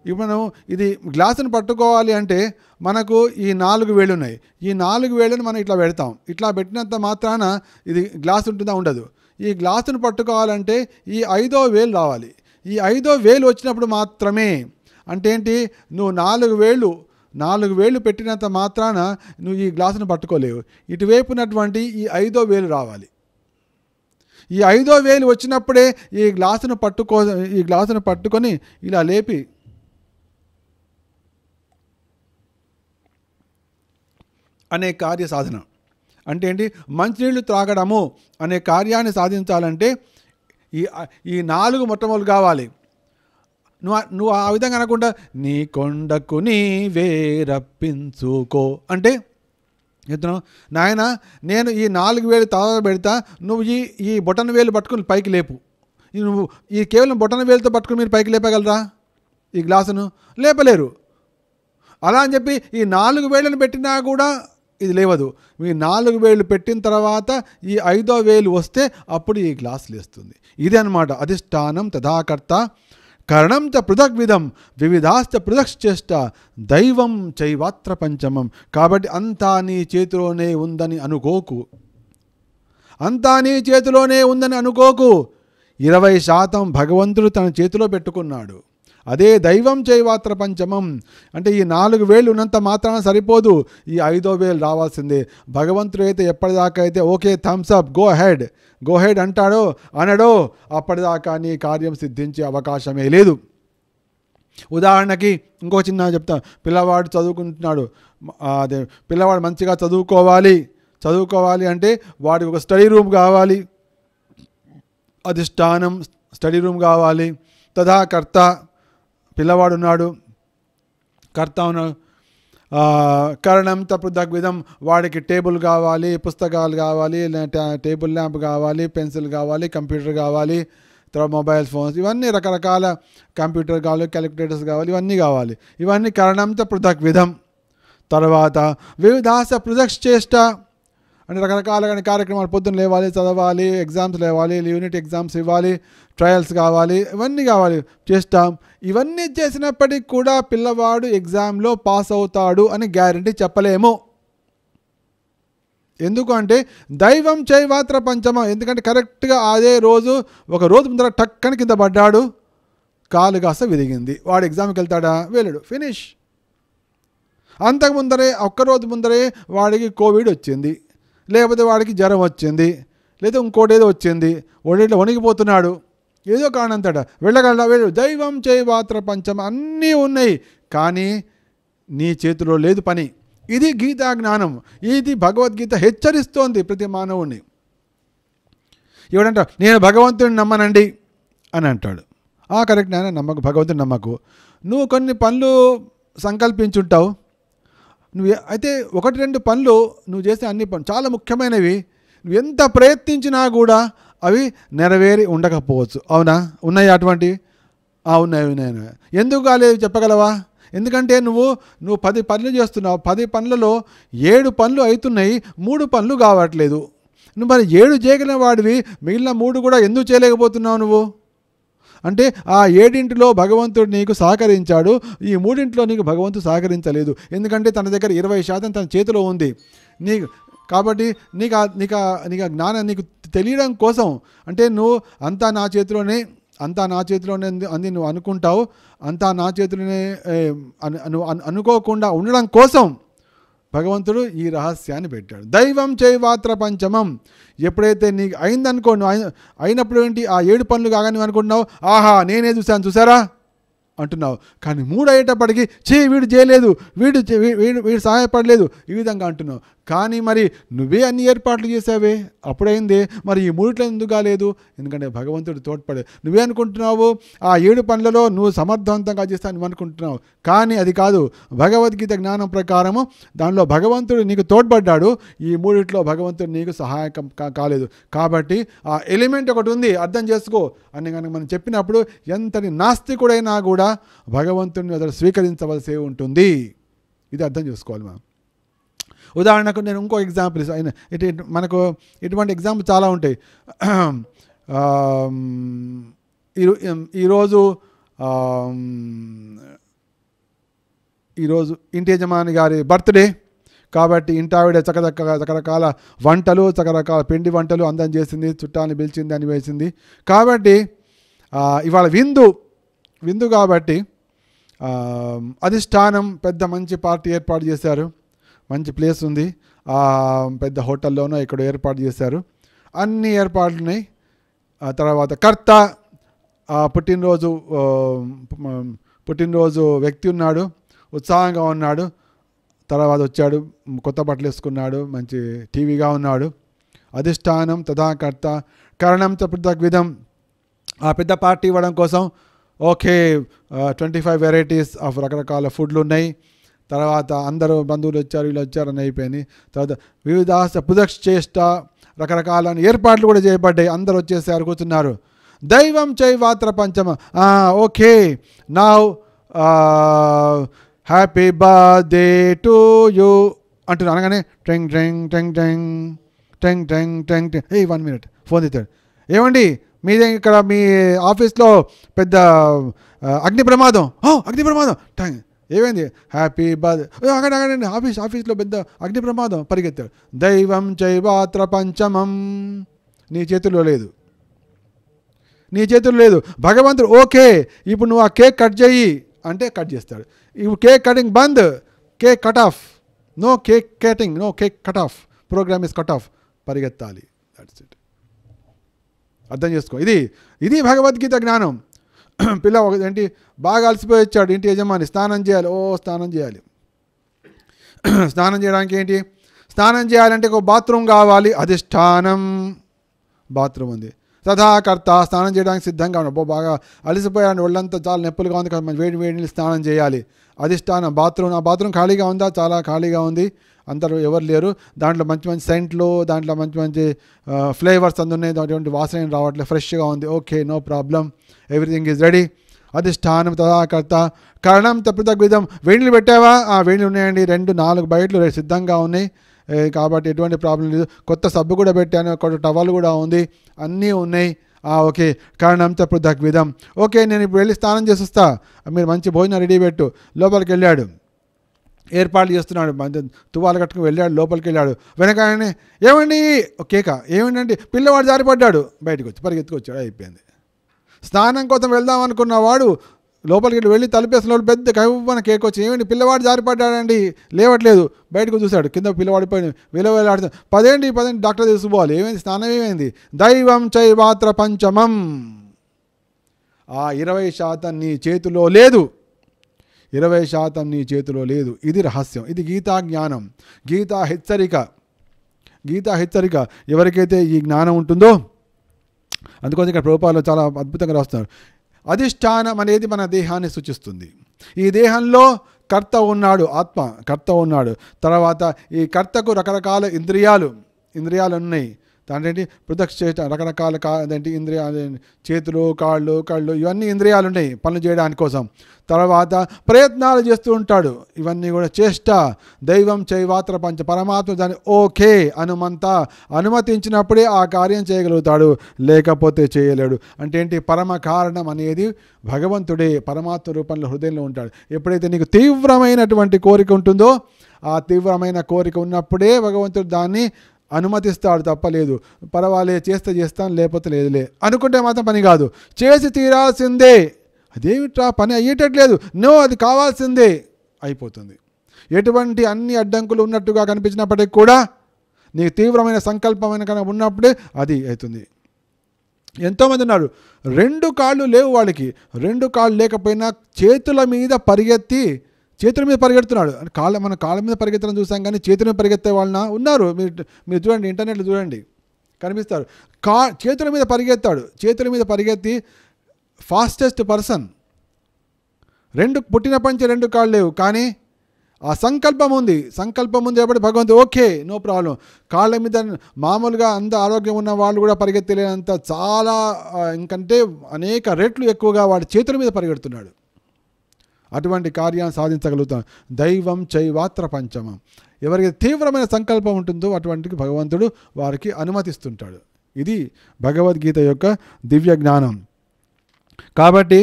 ఇప్పుడు మనం ఇది గ్లాసుని పట్టుకోవాలి అంటే మనకు ఈ నాలుగు వేళ్ళు ఉన్నాయి ఈ నాలుగు వేళ్ళని మనం ఇట్లా పెడతాం ఇట్లా పెట్టినంత మాత్రాన ఇది గ్లాస్ ఉంటుందా ఉండదు ఈ గ్లాసును పట్టుకోవాలంటే ఈ ఐదో వేలు రావాలి ఈ ఐదో వేలు వచ్చినప్పుడు మాత్రమే అంటే ఏంటి నువ్వు నాలుగు వేలు నాలుగు వేలు పెట్టినంత మాత్రాన నువ్వు ఈ గ్లాసును పట్టుకోలేవు ఇటువైపునటువంటి ఈ ఐదో వేలు రావాలి ఈ ఐదో వేలు వచ్చినప్పుడే ఈ గ్లాసును పట్టుకో ఈ గ్లాసును పట్టుకొని ఇలా లేపి అనే కార్య సాధన అంటే ఏంటి మంచినీళ్ళు త్రాగడము అనే కార్యాన్ని సాధించాలంటే ఈ ఈ నాలుగు మొట్టమొదలు కావాలి నువ్వు నువ్వు ఆ విధంగా అనకుండా నీ కొండకు నీ వేరప్పించుకో అంటే ఎత్తున్నావు నాయన నేను ఈ నాలుగు వేలు తల పెడతా నువ్వు ఈ ఈ బొటన్ వేలు పట్టుకుని పైకి లేపు నువ్వు ఈ కేవలం బొటన వేలుతో పట్టుకుని మీరు పైకి లేపగలరా ఈ గ్లాసును లేపలేరు అలా అని చెప్పి ఈ నాలుగు వేలను పెట్టినా కూడా ఇది లేవదు మీ నాలుగు వేలు పెట్టిన తర్వాత ఈ ఐదో వేలు వస్తే అప్పుడు ఈ గ్లాస్ లేస్తుంది అనమాట అధిష్టానం తథాకర్త కరణం చ వివిధాస్త పృథక్ చేష్ట దైవం చైవాత్ర పంచమం కాబట్టి అంతా నీ చేతిలోనే ఉందని అనుకోకు అంతా నీ చేతిలోనే ఉందని అనుకోకు ఇరవై శాతం భగవంతుడు తన చేతిలో పెట్టుకున్నాడు అదే దైవం చేయవాత్ర పంచమం అంటే ఈ నాలుగు వేలు ఉన్నంత మాత్రాన సరిపోదు ఈ ఐదో వేలు రావాల్సిందే భగవంతుడు అయితే ఎప్పటిదాకా అయితే okay thumbs up go ahead go ahead అంటాడో అనడో అప్పటిదాకా నీ కార్యం సిద్ధించే అవకాశమే లేదు ఉదాహరణకి ఇంకో చిన్న చెప్తా పిల్లవాడు చదువుకుంటున్నాడు అదే పిల్లవాడు మంచిగా చదువుకోవాలి చదువుకోవాలి అంటే వాడికి ఒక స్టడీ రూమ్ కావాలి అధిష్టానం స్టడీ రూమ్ కావాలి తథాకర్త పిల్లవాడున్నాడు కర్త ఉన్నాడు కరణం విధం వాడికి టేబుల్ కావాలి పుస్తకాలు కావాలి టేబుల్ ల్యాంప్ కావాలి పెన్సిల్ కావాలి కంప్యూటర్ కావాలి తర్వాత మొబైల్ ఫోన్స్ ఇవన్నీ రకరకాల కంప్యూటర్ కావాలి క్యాలిక్యులేటర్స్ కావాలి ఇవన్నీ కావాలి ఇవన్నీ కరణంతో పృథక్ విధం తర్వాత వివిధాస పృథక్ చేష్ట అంటే రకరకాలైన కార్యక్రమాలు పొద్దున్న లేవాలి చదవాలి ఎగ్జామ్స్ లేవాలి యూనిట్ ఎగ్జామ్స్ ఇవ్వాలి ట్రయల్స్ కావాలి ఇవన్నీ కావాలి చేస్తాం ఇవన్నీ చేసినప్పటికీ కూడా పిల్లవాడు ఎగ్జామ్లో పాస్ అవుతాడు అని గ్యారంటీ చెప్పలేము ఎందుకంటే దైవం చైవాత్ర పంచమ ఎందుకంటే కరెక్ట్గా అదే రోజు ఒక రోజు ముందర టక్కని కింద పడ్డాడు కాలు కాస్త విరిగింది వాడు ఎగ్జామ్కి వెళ్తాడా వెళ్ళడు ఫినిష్ అంతకు ముందరే ఒక్కరోజు ముందరే వాడికి కోవిడ్ వచ్చింది లేకపోతే వాడికి జ్వరం వచ్చింది లేదా ఇంకోటి ఏదో వచ్చింది ఒడిట్లో వణిగిపోతున్నాడు ఏదో కానంతట వెళ్ళగల వెళ్ళు దైవం చేయి పాత్ర పంచం అన్నీ ఉన్నాయి కానీ నీ చేతిలో లేదు పని ఇది గీతా జ్ఞానం ఇది భగవద్గీత హెచ్చరిస్తోంది ప్రతి మానవుణ్ణి ఎవడంటా నేను భగవంతుడిని నమ్మనండి అని అంటాడు ఆ కరెక్ట్ నాయన నమ్మకు భగవంతుని నమ్మకు నువ్వు కొన్ని పనులు సంకల్పించుంటావు నువ్వు అయితే ఒకటి రెండు పనులు నువ్వు చేసే అన్ని పనులు చాలా ముఖ్యమైనవి నువ్వు ఎంత ప్రయత్నించినా కూడా అవి నెరవేరి ఉండకపోవచ్చు అవునా ఉన్నాయి అటువంటివి ఉన్నాయి ఉన్నాయి ఎందుకు కాలేదు చెప్పగలవా ఎందుకంటే నువ్వు నువ్వు పది పనులు చేస్తున్నావు పది పనులలో ఏడు పనులు అవుతున్నాయి మూడు పనులు కావట్లేదు నువ్వు మరి ఏడు చేయగలిగిన వాడివి మిగిలిన మూడు కూడా ఎందుకు చేయలేకపోతున్నావు నువ్వు అంటే ఆ ఏడింటిలో భగవంతుడు నీకు సహకరించాడు ఈ మూడింటిలో నీకు భగవంతుడు సహకరించలేదు ఎందుకంటే తన దగ్గర ఇరవై శాతం తన చేతిలో ఉంది నీ కాబట్టి నీకు నీకు నీకు జ్ఞానం నీకు తెలియడం కోసం అంటే నువ్వు అంతా నా చేతిలోనే అంతా నా చేతిలోనే అని నువ్వు అనుకుంటావు అంతా నా చేతిలోనే అను అనుకోకుండా ఉండడం కోసం భగవంతుడు ఈ రహస్యాన్ని పెట్టాడు దైవం చేయవాత్ర పంచమం ఎప్పుడైతే నీకు అయిందనుకో నువ్వు అయినప్పుడు ఏంటి ఆ ఏడు పనులు కాగానే అనుకుంటున్నావు ఆహా నేనే చూశాను చూసారా అంటున్నావు కానీ మూడు అయ్యేటప్పటికీ చే వీడు చేయలేదు వీడు వీడు వీడు సహాయపడలేదు ఈ విధంగా అంటున్నావు కానీ మరి నువ్వే అన్ని ఏర్పాట్లు చేసావే అప్పుడైందే మరి ఈ మూడిట్లో ఎందుకు కాలేదు ఎందుకంటే భగవంతుడు తోడ్పడే నువ్వే అనుకుంటున్నావు ఆ ఏడు పనులలో నువ్వు సమర్థవంతంగా చేస్తాను అనుకుంటున్నావు కానీ అది కాదు భగవద్గీత జ్ఞానం ప్రకారము దానిలో భగవంతుడు నీకు తోడ్పడ్డాడు ఈ మూడిట్లో భగవంతుడు నీకు సహాయకం కాలేదు కాబట్టి ఆ ఎలిమెంట్ ఒకటి ఉంది అర్థం చేసుకో అని కనుక మనం చెప్పినప్పుడు ఎంతటి నాస్తికుడైనా కూడా భగవంతుడిని అతడు స్వీకరించవలసి ఉంటుంది ఇది అర్థం చేసుకోవాలి మనం ఉదాహరణకు నేను ఇంకో ఎగ్జాంపుల్ ఇస్తాను ఇటు మనకు ఇటువంటి ఎగ్జాంపుల్ చాలా ఉంటాయి ఈరోజు ఈరోజు ఇంటి యజమాని గారి బర్త్డే కాబట్టి ఇంటావిడ చకచక్క రకరకాల వంటలు చకరకాల పిండి వంటలు అందం చేసింది చుట్టాన్ని పిలిచింది అని వేసింది కాబట్టి ఇవాళ విందు విందు కాబట్టి అధిష్టానం పెద్ద మంచి పార్టీ ఏర్పాటు చేశారు మంచి ప్లేస్ ఉంది ఆ పెద్ద హోటల్లోనో ఇక్కడ ఏర్పాటు చేశారు అన్ని ఏర్పాట్లున్నాయి తర్వాత కర్త పుట్టినరోజు పుట్టినరోజు వ్యక్తి ఉన్నాడు ఉత్సాహంగా ఉన్నాడు తర్వాత వచ్చాడు కొత్త బట్టలు వేసుకున్నాడు మంచి టీవీగా ఉన్నాడు అధిష్టానం తథాకర్త కారణంతో విధం ఆ పెద్ద పార్టీ ఇవ్వడం కోసం okay twenty five varieties of రకరకాల ఫుడ్లు ఉన్నాయి తర్వాత అందరూ బంధువులు వచ్చారు వీళ్ళు వచ్చారని అయిపోయింది తర్వాత వివిధ పుదశ్చేష్ట రకరకాల ఏర్పాట్లు కూడా చేయబడ్డాయి అందరు వచ్చేసారు కూర్చున్నారు దైవం చై వాత్ర పంచమ ఓకే నా హ్యాపీ బర్త్డే టు యూ అంటున్నారు అనగానే ట్రెంగ్ ట్రెంగ్ ట్రెంగ్ ట్రెంగ్ ట్రెంగ్ ట్రెంగ్ ట్రెంగ్ ట్రెంగ్ ఏ వన్ మినిట్ ఫోన్ తీస్తాడు ఏమండి మీదే ఇక్కడ మీ ఆఫీస్లో పెద్ద అగ్ని ప్రమాదం అగ్ని ప్రమాదం ట్రెంగ్ ఏమైంది హ్యాపీ బర్త్ అక్కడ అక్కడ ఆఫీస్ ఆఫీస్లో పెద్ద అగ్ని ప్రమాదం పరిగెత్తాడు దైవం చైవాత్ర పంచమం నీ చేతుల్లో లేదు నీ చేతుల్లో లేదు భగవంతుడు ఓకే ఇప్పుడు నువ్వు ఆ కేక్ కట్ చేయి అంటే కట్ చేస్తాడు ఇప్పుడు కేక్ కటింగ్ బంద్ cake cut off no cake cutting no cake cut off program is cut off పరిగెత్తాలి దట్స్ ఇట్ అర్థం చేసుకో ఇది ఇది భగవద్గీత జ్ఞానం [CLEARS THROAT] పిల్ల ఒక ఏంటి బాగా అలసిపోయి వచ్చాడు ఇంటి యజమాని స్నానం చేయాలి ఓ స్నానం చేయాలి [CLEARS THROAT] స్నానం చేయడానికి ఏంటి స్నానం చేయాలంటే ఒక బాత్రూమ్ కావాలి అధిష్టానం బాత్రూమ్ ఉంది తథాకర్త స్నానం చేయడానికి సిద్ధంగా ఉన్నాడు బాగా అలసిపోయాడు ఒళ్ళంతా చాలా నొప్పులుగా ఉంది కదా వేడి వేడి స్నానం చేయాలి అధిష్టానం బాత్రూమ్ ఆ బాత్రూమ్ ఖాళీగా ఉందా చాలా ఖాళీగా ఉంది అందరూ ఎవరు లేరు దాంట్లో మంచి మంచి సెంట్లు దాంట్లో మంచి మంచి ఫ్లేవర్స్ అందున్నాయి అటువంటి వాసన రావట్లేదు ఫ్రెష్గా ఉంది okay no problem everything is ready అధిష్టానం తదాకర్త కరణం తప్పితగ్గ విధం వేణులు పెట్టావా ఆ వేణులు ఉన్నాయండి రెండు నాలుగు బయటలు సిద్ధంగా ఉన్నాయి కాబట్టి ఎటువంటి ప్రాబ్లం లేదు కొత్త సబ్బు కూడా పెట్టాను కొత్త టవల్ కూడా ఉంది అన్నీ ఉన్నాయి ఓకే కారణం తప్పుడు విధం ఓకే నేను ఇప్పుడు వెళ్ళి స్నానం చేసి వస్తా మీరు మంచి భోజనం రెడీ పెట్టు లోపలికి వెళ్ళాడు ఏర్పాట్లు చేస్తున్నాడు తువాలు కట్టుకుని వెళ్ళాడు లోపలికి వెళ్ళాడు వెనకనే ఏమండి కేక ఏమండి పిల్లవాడు జారిపడ్డాడు బయటకు వచ్చి వచ్చాడు అయిపోయింది స్నానం కోసం వెళ్దాం అనుకున్నవాడు లోపలికి వెళ్ళి తలిపేసిన వాళ్ళు పెద్ద కవిపన కేక్ వచ్చి ఏమిటి పిల్లవాడు జారిపడ్డాడండి లేవట్లేదు బయటకు చూశాడు కింద పిల్లవాడి పైన విలువలాడుతాడు పదేంటి పదేంటి డాక్టర్ తీసుకోవాలి ఏమైంది స్నానం ఏమైంది దైవం చై పంచమం ఆ ఇరవై శాతం నీ చేతిలో లేదు ఇరవై శాతం నీ చేతిలో లేదు ఇది రహస్యం ఇది గీతా జ్ఞానం గీతా హెచ్చరిక గీతా హెచ్చరిక ఎవరికైతే ఈ జ్ఞానం ఉంటుందో అందుకోసం ఇక్కడ ప్రభుపాలు చాలా అద్భుతంగా రాస్తున్నారు అధిష్టానం అనేది మన దేహాన్ని సూచిస్తుంది ఈ దేహంలో కర్త ఉన్నాడు ఆత్మ కర్త ఉన్నాడు తర్వాత ఈ కర్తకు రకరకాల ఇంద్రియాలు ఇంద్రియాలు ఉన్నాయి దాంట్లో ఏంటి ప్రొదక్ష చేయటం రకరకాల కా అదేంటి ఇంద్రియాలు చేతులు కాళ్ళు కళ్ళు ఇవన్నీ ఇంద్రియాలు ఉన్నాయి పనులు చేయడానికి కోసం తర్వాత ప్రయత్నాలు చేస్తూ ఉంటాడు ఇవన్నీ కూడా చేష్ట దైవం చేయవాత్ర పంచ పరమాత్మ దాన్ని ఓకే అనుమంత అనుమతించినప్పుడే ఆ కార్యం చేయగలుగుతాడు లేకపోతే చేయలేడు అంటే ఏంటి పరమ కారణం అనేది భగవంతుడే పరమాత్మ రూపంలో హృదయంలో ఉంటాడు ఎప్పుడైతే నీకు తీవ్రమైనటువంటి కోరిక ఉంటుందో ఆ తీవ్రమైన కోరిక ఉన్నప్పుడే భగవంతుడు దాన్ని అనుమతిస్తాడు తప్పలేదు పర్వాలే చేస్తే చేస్తాను లేకపోతే లేదులే అనుకుంటే మాత్రం పని కాదు చేసి తీరాల్సిందే అదేమిట్రా పని అయ్యేటట్లేదు నో అది కావాల్సిందే అయిపోతుంది ఎటువంటి అన్ని అడ్డంకులు ఉన్నట్టుగా కనిపించినప్పటికీ కూడా నీకు తీవ్రమైన సంకల్పమైన కనుక ఉన్నప్పుడే అది అవుతుంది ఎంతోమంది ఉన్నారు రెండు కాళ్ళు లేవు వాళ్ళకి రెండు కాళ్ళు లేకపోయినా చేతుల మీద పరిగెత్తి చేతుల మీద పరిగెడుతున్నాడు కాళ్ళ మన కాళ్ళ మీద పరిగెత్తడం చూసాం కానీ చేతుల మీద పరిగెత్తే వాళ్ళ ఉన్నారు మీరు మీరు చూడండి ఇంటర్నెట్లో చూడండి కనిపిస్తారు కా చేతుల మీద పరిగెత్తాడు చేతుల మీద పరిగెత్తి ఫాస్టెస్ట్ పర్సన్ రెండు పుట్టినప్పటి రెండు కాళ్ళు లేవు కానీ ఆ సంకల్పం ఉంది సంకల్పం ఉంది కాబట్టి భగవంతు ఓకే నో ప్రాబ్లం కాళ్ళ మీద మామూలుగా అంత ఆరోగ్యం ఉన్న వాళ్ళు కూడా పరిగెత్తలేనంత చాలా ఇంకంటే అనేక రెట్లు ఎక్కువగా వాడి చేతుల మీద పరిగెడుతున్నాడు అటువంటి కార్యాన్ని సాధించగలుగుతాం దైవం చైవాత్ర పంచమం ఎవరికి తీవ్రమైన సంకల్పం ఉంటుందో అటువంటికి భగవంతుడు వారికి అనుమతిస్తుంటాడు ఇది భగవద్గీత యొక్క దివ్య జ్ఞానం కాబట్టి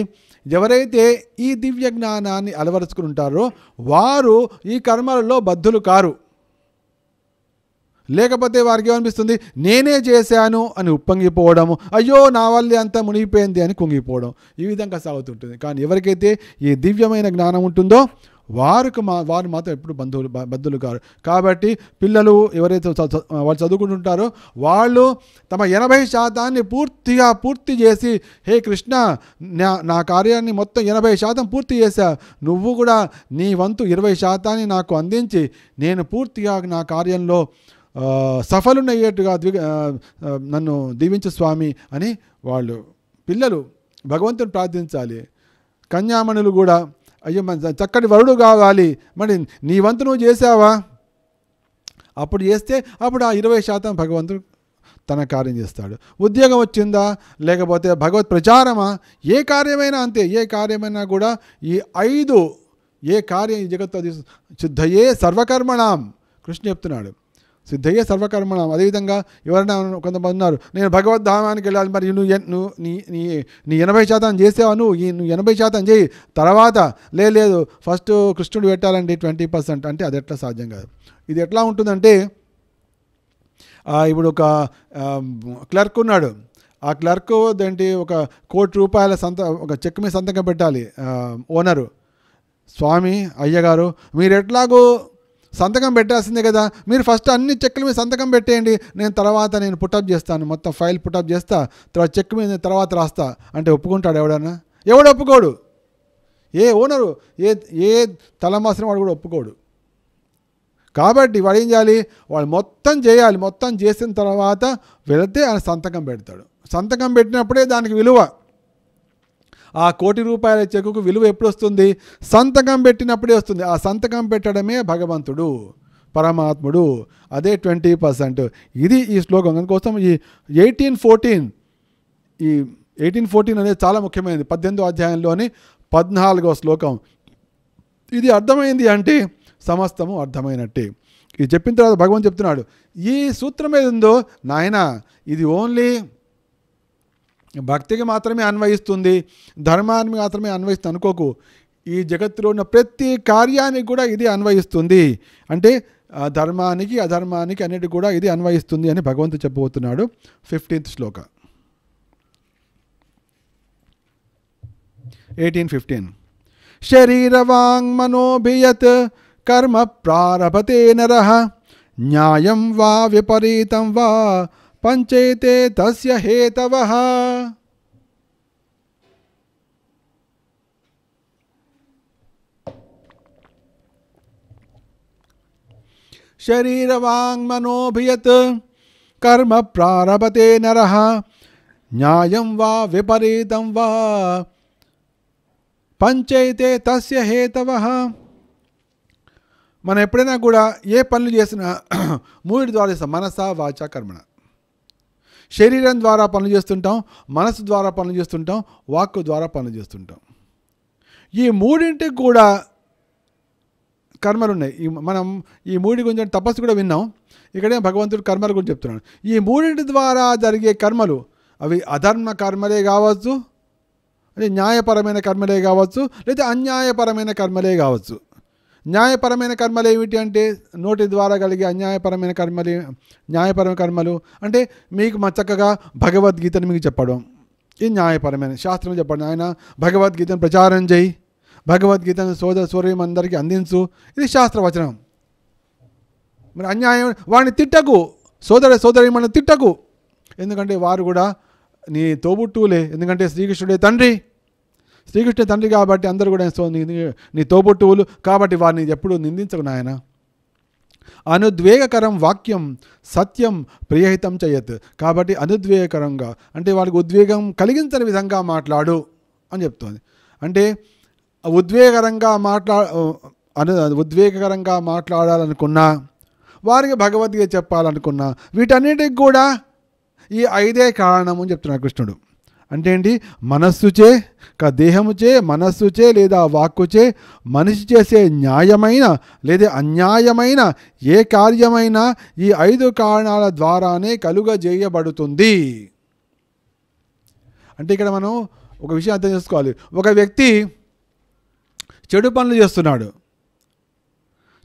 ఎవరైతే ఈ దివ్య జ్ఞానాన్ని అలవరుచుకుంటారో వారు ఈ కర్మలలో బద్ధులు కారు లేకపోతే వారికి ఏమనిపిస్తుంది నేనే చేశాను అని ఉప్పొంగిపోవడము అయ్యో నా వల్లే అంతా మునిగిపోయింది అని కుంగిపోవడం ఈ విధంగా సాగుతుంటుంది కానీ ఎవరికైతే ఈ దివ్యమైన జ్ఞానం ఉంటుందో వారికి మా వారు మాత్రం ఎప్పుడు బంధువులు బద్దులు కారు కాబట్టి పిల్లలు ఎవరైతే వాళ్ళు చదువుకుంటుంటారో వాళ్ళు తమ ఎనభై శాతాన్ని పూర్తిగా పూర్తి చేసి హే కృష్ణ నా నా కార్యాన్ని మొత్తం ఎనభై శాతం పూర్తి చేశా నువ్వు కూడా నీ వంతు ఇరవై శాతాన్ని నాకు అందించి నేను పూర్తిగా నా కార్యంలో సఫలునయ్యేట్టుగా ద్వి నన్ను దీవించు స్వామి అని వాళ్ళు పిల్లలు భగవంతుని ప్రార్థించాలి కన్యామణులు కూడా అయ్యో మన చక్కటి వరుడు కావాలి మరి నీ వంతు నువ్వు చేసావా అప్పుడు చేస్తే అప్పుడు ఆ ఇరవై శాతం భగవంతుడు తన కార్యం చేస్తాడు ఉద్యోగం వచ్చిందా లేకపోతే భగవత్ ప్రచారమా ఏ కార్యమైనా అంతే ఏ కార్యమైనా కూడా ఈ ఐదు ఏ కార్యం ఈ జగత్తు సిద్ధయే సర్వకర్మణం కృష్ణ చెప్తున్నాడు సిద్ధయ్య సర్వకర్మణం అదేవిధంగా ఎవరైనా కొంతమంది ఉన్నారు నేను భగవద్ధామానికి వెళ్ళాలి మరి నువ్వు నువ్వు నీ నీ నీ ఎనభై శాతం చేసేవా నువ్వు నువ్వు ఎనభై శాతం చేయి తర్వాత లేదు ఫస్ట్ కృష్ణుడు పెట్టాలండి ట్వంటీ పర్సెంట్ అంటే అది ఎట్లా సాధ్యం కాదు ఇది ఎట్లా ఉంటుందంటే ఇప్పుడు ఒక క్లర్క్ ఉన్నాడు ఆ క్లర్క్ ఏంటి ఒక కోటి రూపాయల సంత ఒక చెక్ మీద సంతకం పెట్టాలి ఓనరు స్వామి అయ్యగారు మీరు ఎట్లాగో సంతకం పెట్టాల్సిందే కదా మీరు ఫస్ట్ అన్ని చెక్కుల మీద సంతకం పెట్టేయండి నేను తర్వాత నేను పుటప్ చేస్తాను మొత్తం ఫైల్ పుటప్ చేస్తా తర్వాత చెక్ మీద తర్వాత రాస్తా అంటే ఒప్పుకుంటాడు ఎవడన్నా ఎవడు ఒప్పుకోడు ఏ ఓనరు ఏ ఏ తలమాసిన వాడు కూడా ఒప్పుకోడు కాబట్టి వాడు ఏం చేయాలి వాడు మొత్తం చేయాలి మొత్తం చేసిన తర్వాత వెళితే ఆయన సంతకం పెడతాడు సంతకం పెట్టినప్పుడే దానికి విలువ ఆ కోటి రూపాయల చెక్కుకు విలువ ఎప్పుడు వస్తుంది సంతకం పెట్టినప్పుడే వస్తుంది ఆ సంతకం పెట్టడమే భగవంతుడు పరమాత్ముడు అదే ట్వంటీ పర్సెంట్ ఇది ఈ శ్లోకం అందుకోసం ఈ ఎయిటీన్ ఫోర్టీన్ ఈ ఎయిటీన్ ఫోర్టీన్ అనేది చాలా ముఖ్యమైనది పద్దెనిమిదో అధ్యాయంలోని పద్నాలుగో శ్లోకం ఇది అర్థమైంది అంటే సమస్తము అర్థమైనట్టే ఇది చెప్పిన తర్వాత భగవాన్ చెప్తున్నాడు ఈ సూత్రం ఏది ఉందో నాయన ఇది ఓన్లీ భక్తికి మాత్రమే అన్వయిస్తుంది ధర్మానికి మాత్రమే అన్వయిస్తుంది అనుకోకు ఈ జగత్తులో ఉన్న ప్రతి కార్యానికి కూడా ఇది అన్వయిస్తుంది అంటే ధర్మానికి అధర్మానికి అన్నిటి కూడా ఇది అన్వయిస్తుంది అని భగవంతు చెప్పబోతున్నాడు ఫిఫ్టీన్త్ శ్లోక ఎయిటీన్ ఫిఫ్టీన్ వాంగ్ మనోభియత్ కర్మ ప్రారభతే నర న్యాయం వా విపరీతం వా पञ्चैते तस्य हेतवः मनोभियत कर्म प्रारभते नर न्याय वा वा पंचयते तस्य हेतव मन एपड़ना ये पन मूर् द्वारा मनसा वाचा कर्मण శరీరం ద్వారా పనులు చేస్తుంటాం మనసు ద్వారా పనులు చేస్తుంటాం వాక్కు ద్వారా పనులు చేస్తుంటాం ఈ మూడింటికి కూడా కర్మలు ఉన్నాయి ఈ మనం ఈ మూడి గురించి తపస్సు కూడా విన్నాం ఇక్కడే భగవంతుడు కర్మల గురించి చెప్తున్నాడు ఈ మూడింటి ద్వారా జరిగే కర్మలు అవి అధర్మ కర్మలే కావచ్చు అంటే న్యాయపరమైన కర్మలే కావచ్చు లేదా అన్యాయపరమైన కర్మలే కావచ్చు న్యాయపరమైన కర్మలు ఏమిటి అంటే నోటి ద్వారా కలిగే అన్యాయపరమైన కర్మలు న్యాయపరమైన కర్మలు అంటే మీకు చక్కగా భగవద్గీతను మీకు చెప్పడం ఇది న్యాయపరమైన శాస్త్రం చెప్పడం ఆయన భగవద్గీతను ప్రచారం చేయి భగవద్గీతను సోదర సూర్యం అందరికీ అందించు ఇది శాస్త్రవచనం మరి అన్యాయం వాడిని తిట్టకు సోదర సోదరి మన తిట్టకు ఎందుకంటే వారు కూడా నీ తోబుట్టువులే ఎందుకంటే శ్రీకృష్ణుడే తండ్రి శ్రీకృష్ణ తండ్రి కాబట్టి అందరూ కూడా నీ తోబుట్టువులు కాబట్టి వారిని ఎప్పుడూ నిందించకు నాయన అనుద్వేగకరం వాక్యం సత్యం ప్రియహితం చేయత్ కాబట్టి అనుద్వేగకరంగా అంటే వాళ్ళకి ఉద్వేగం కలిగించని విధంగా మాట్లాడు అని చెప్తోంది అంటే ఉద్వేగకరంగా మాట్లా అను ఉద్వేగకరంగా మాట్లాడాలనుకున్నా వారికి భగవద్గీత చెప్పాలనుకున్నా వీటన్నిటికి కూడా ఈ ఐదే కారణం అని చెప్తున్నాడు కృష్ణుడు అంటే ఏంటి మనస్సుచే దేహముచే మనస్సుచే లేదా వాక్కుచే మనిషి చేసే న్యాయమైన లేదా అన్యాయమైన ఏ కార్యమైనా ఈ ఐదు కారణాల ద్వారానే కలుగజేయబడుతుంది అంటే ఇక్కడ మనం ఒక విషయం అర్థం చేసుకోవాలి ఒక వ్యక్తి చెడు పనులు చేస్తున్నాడు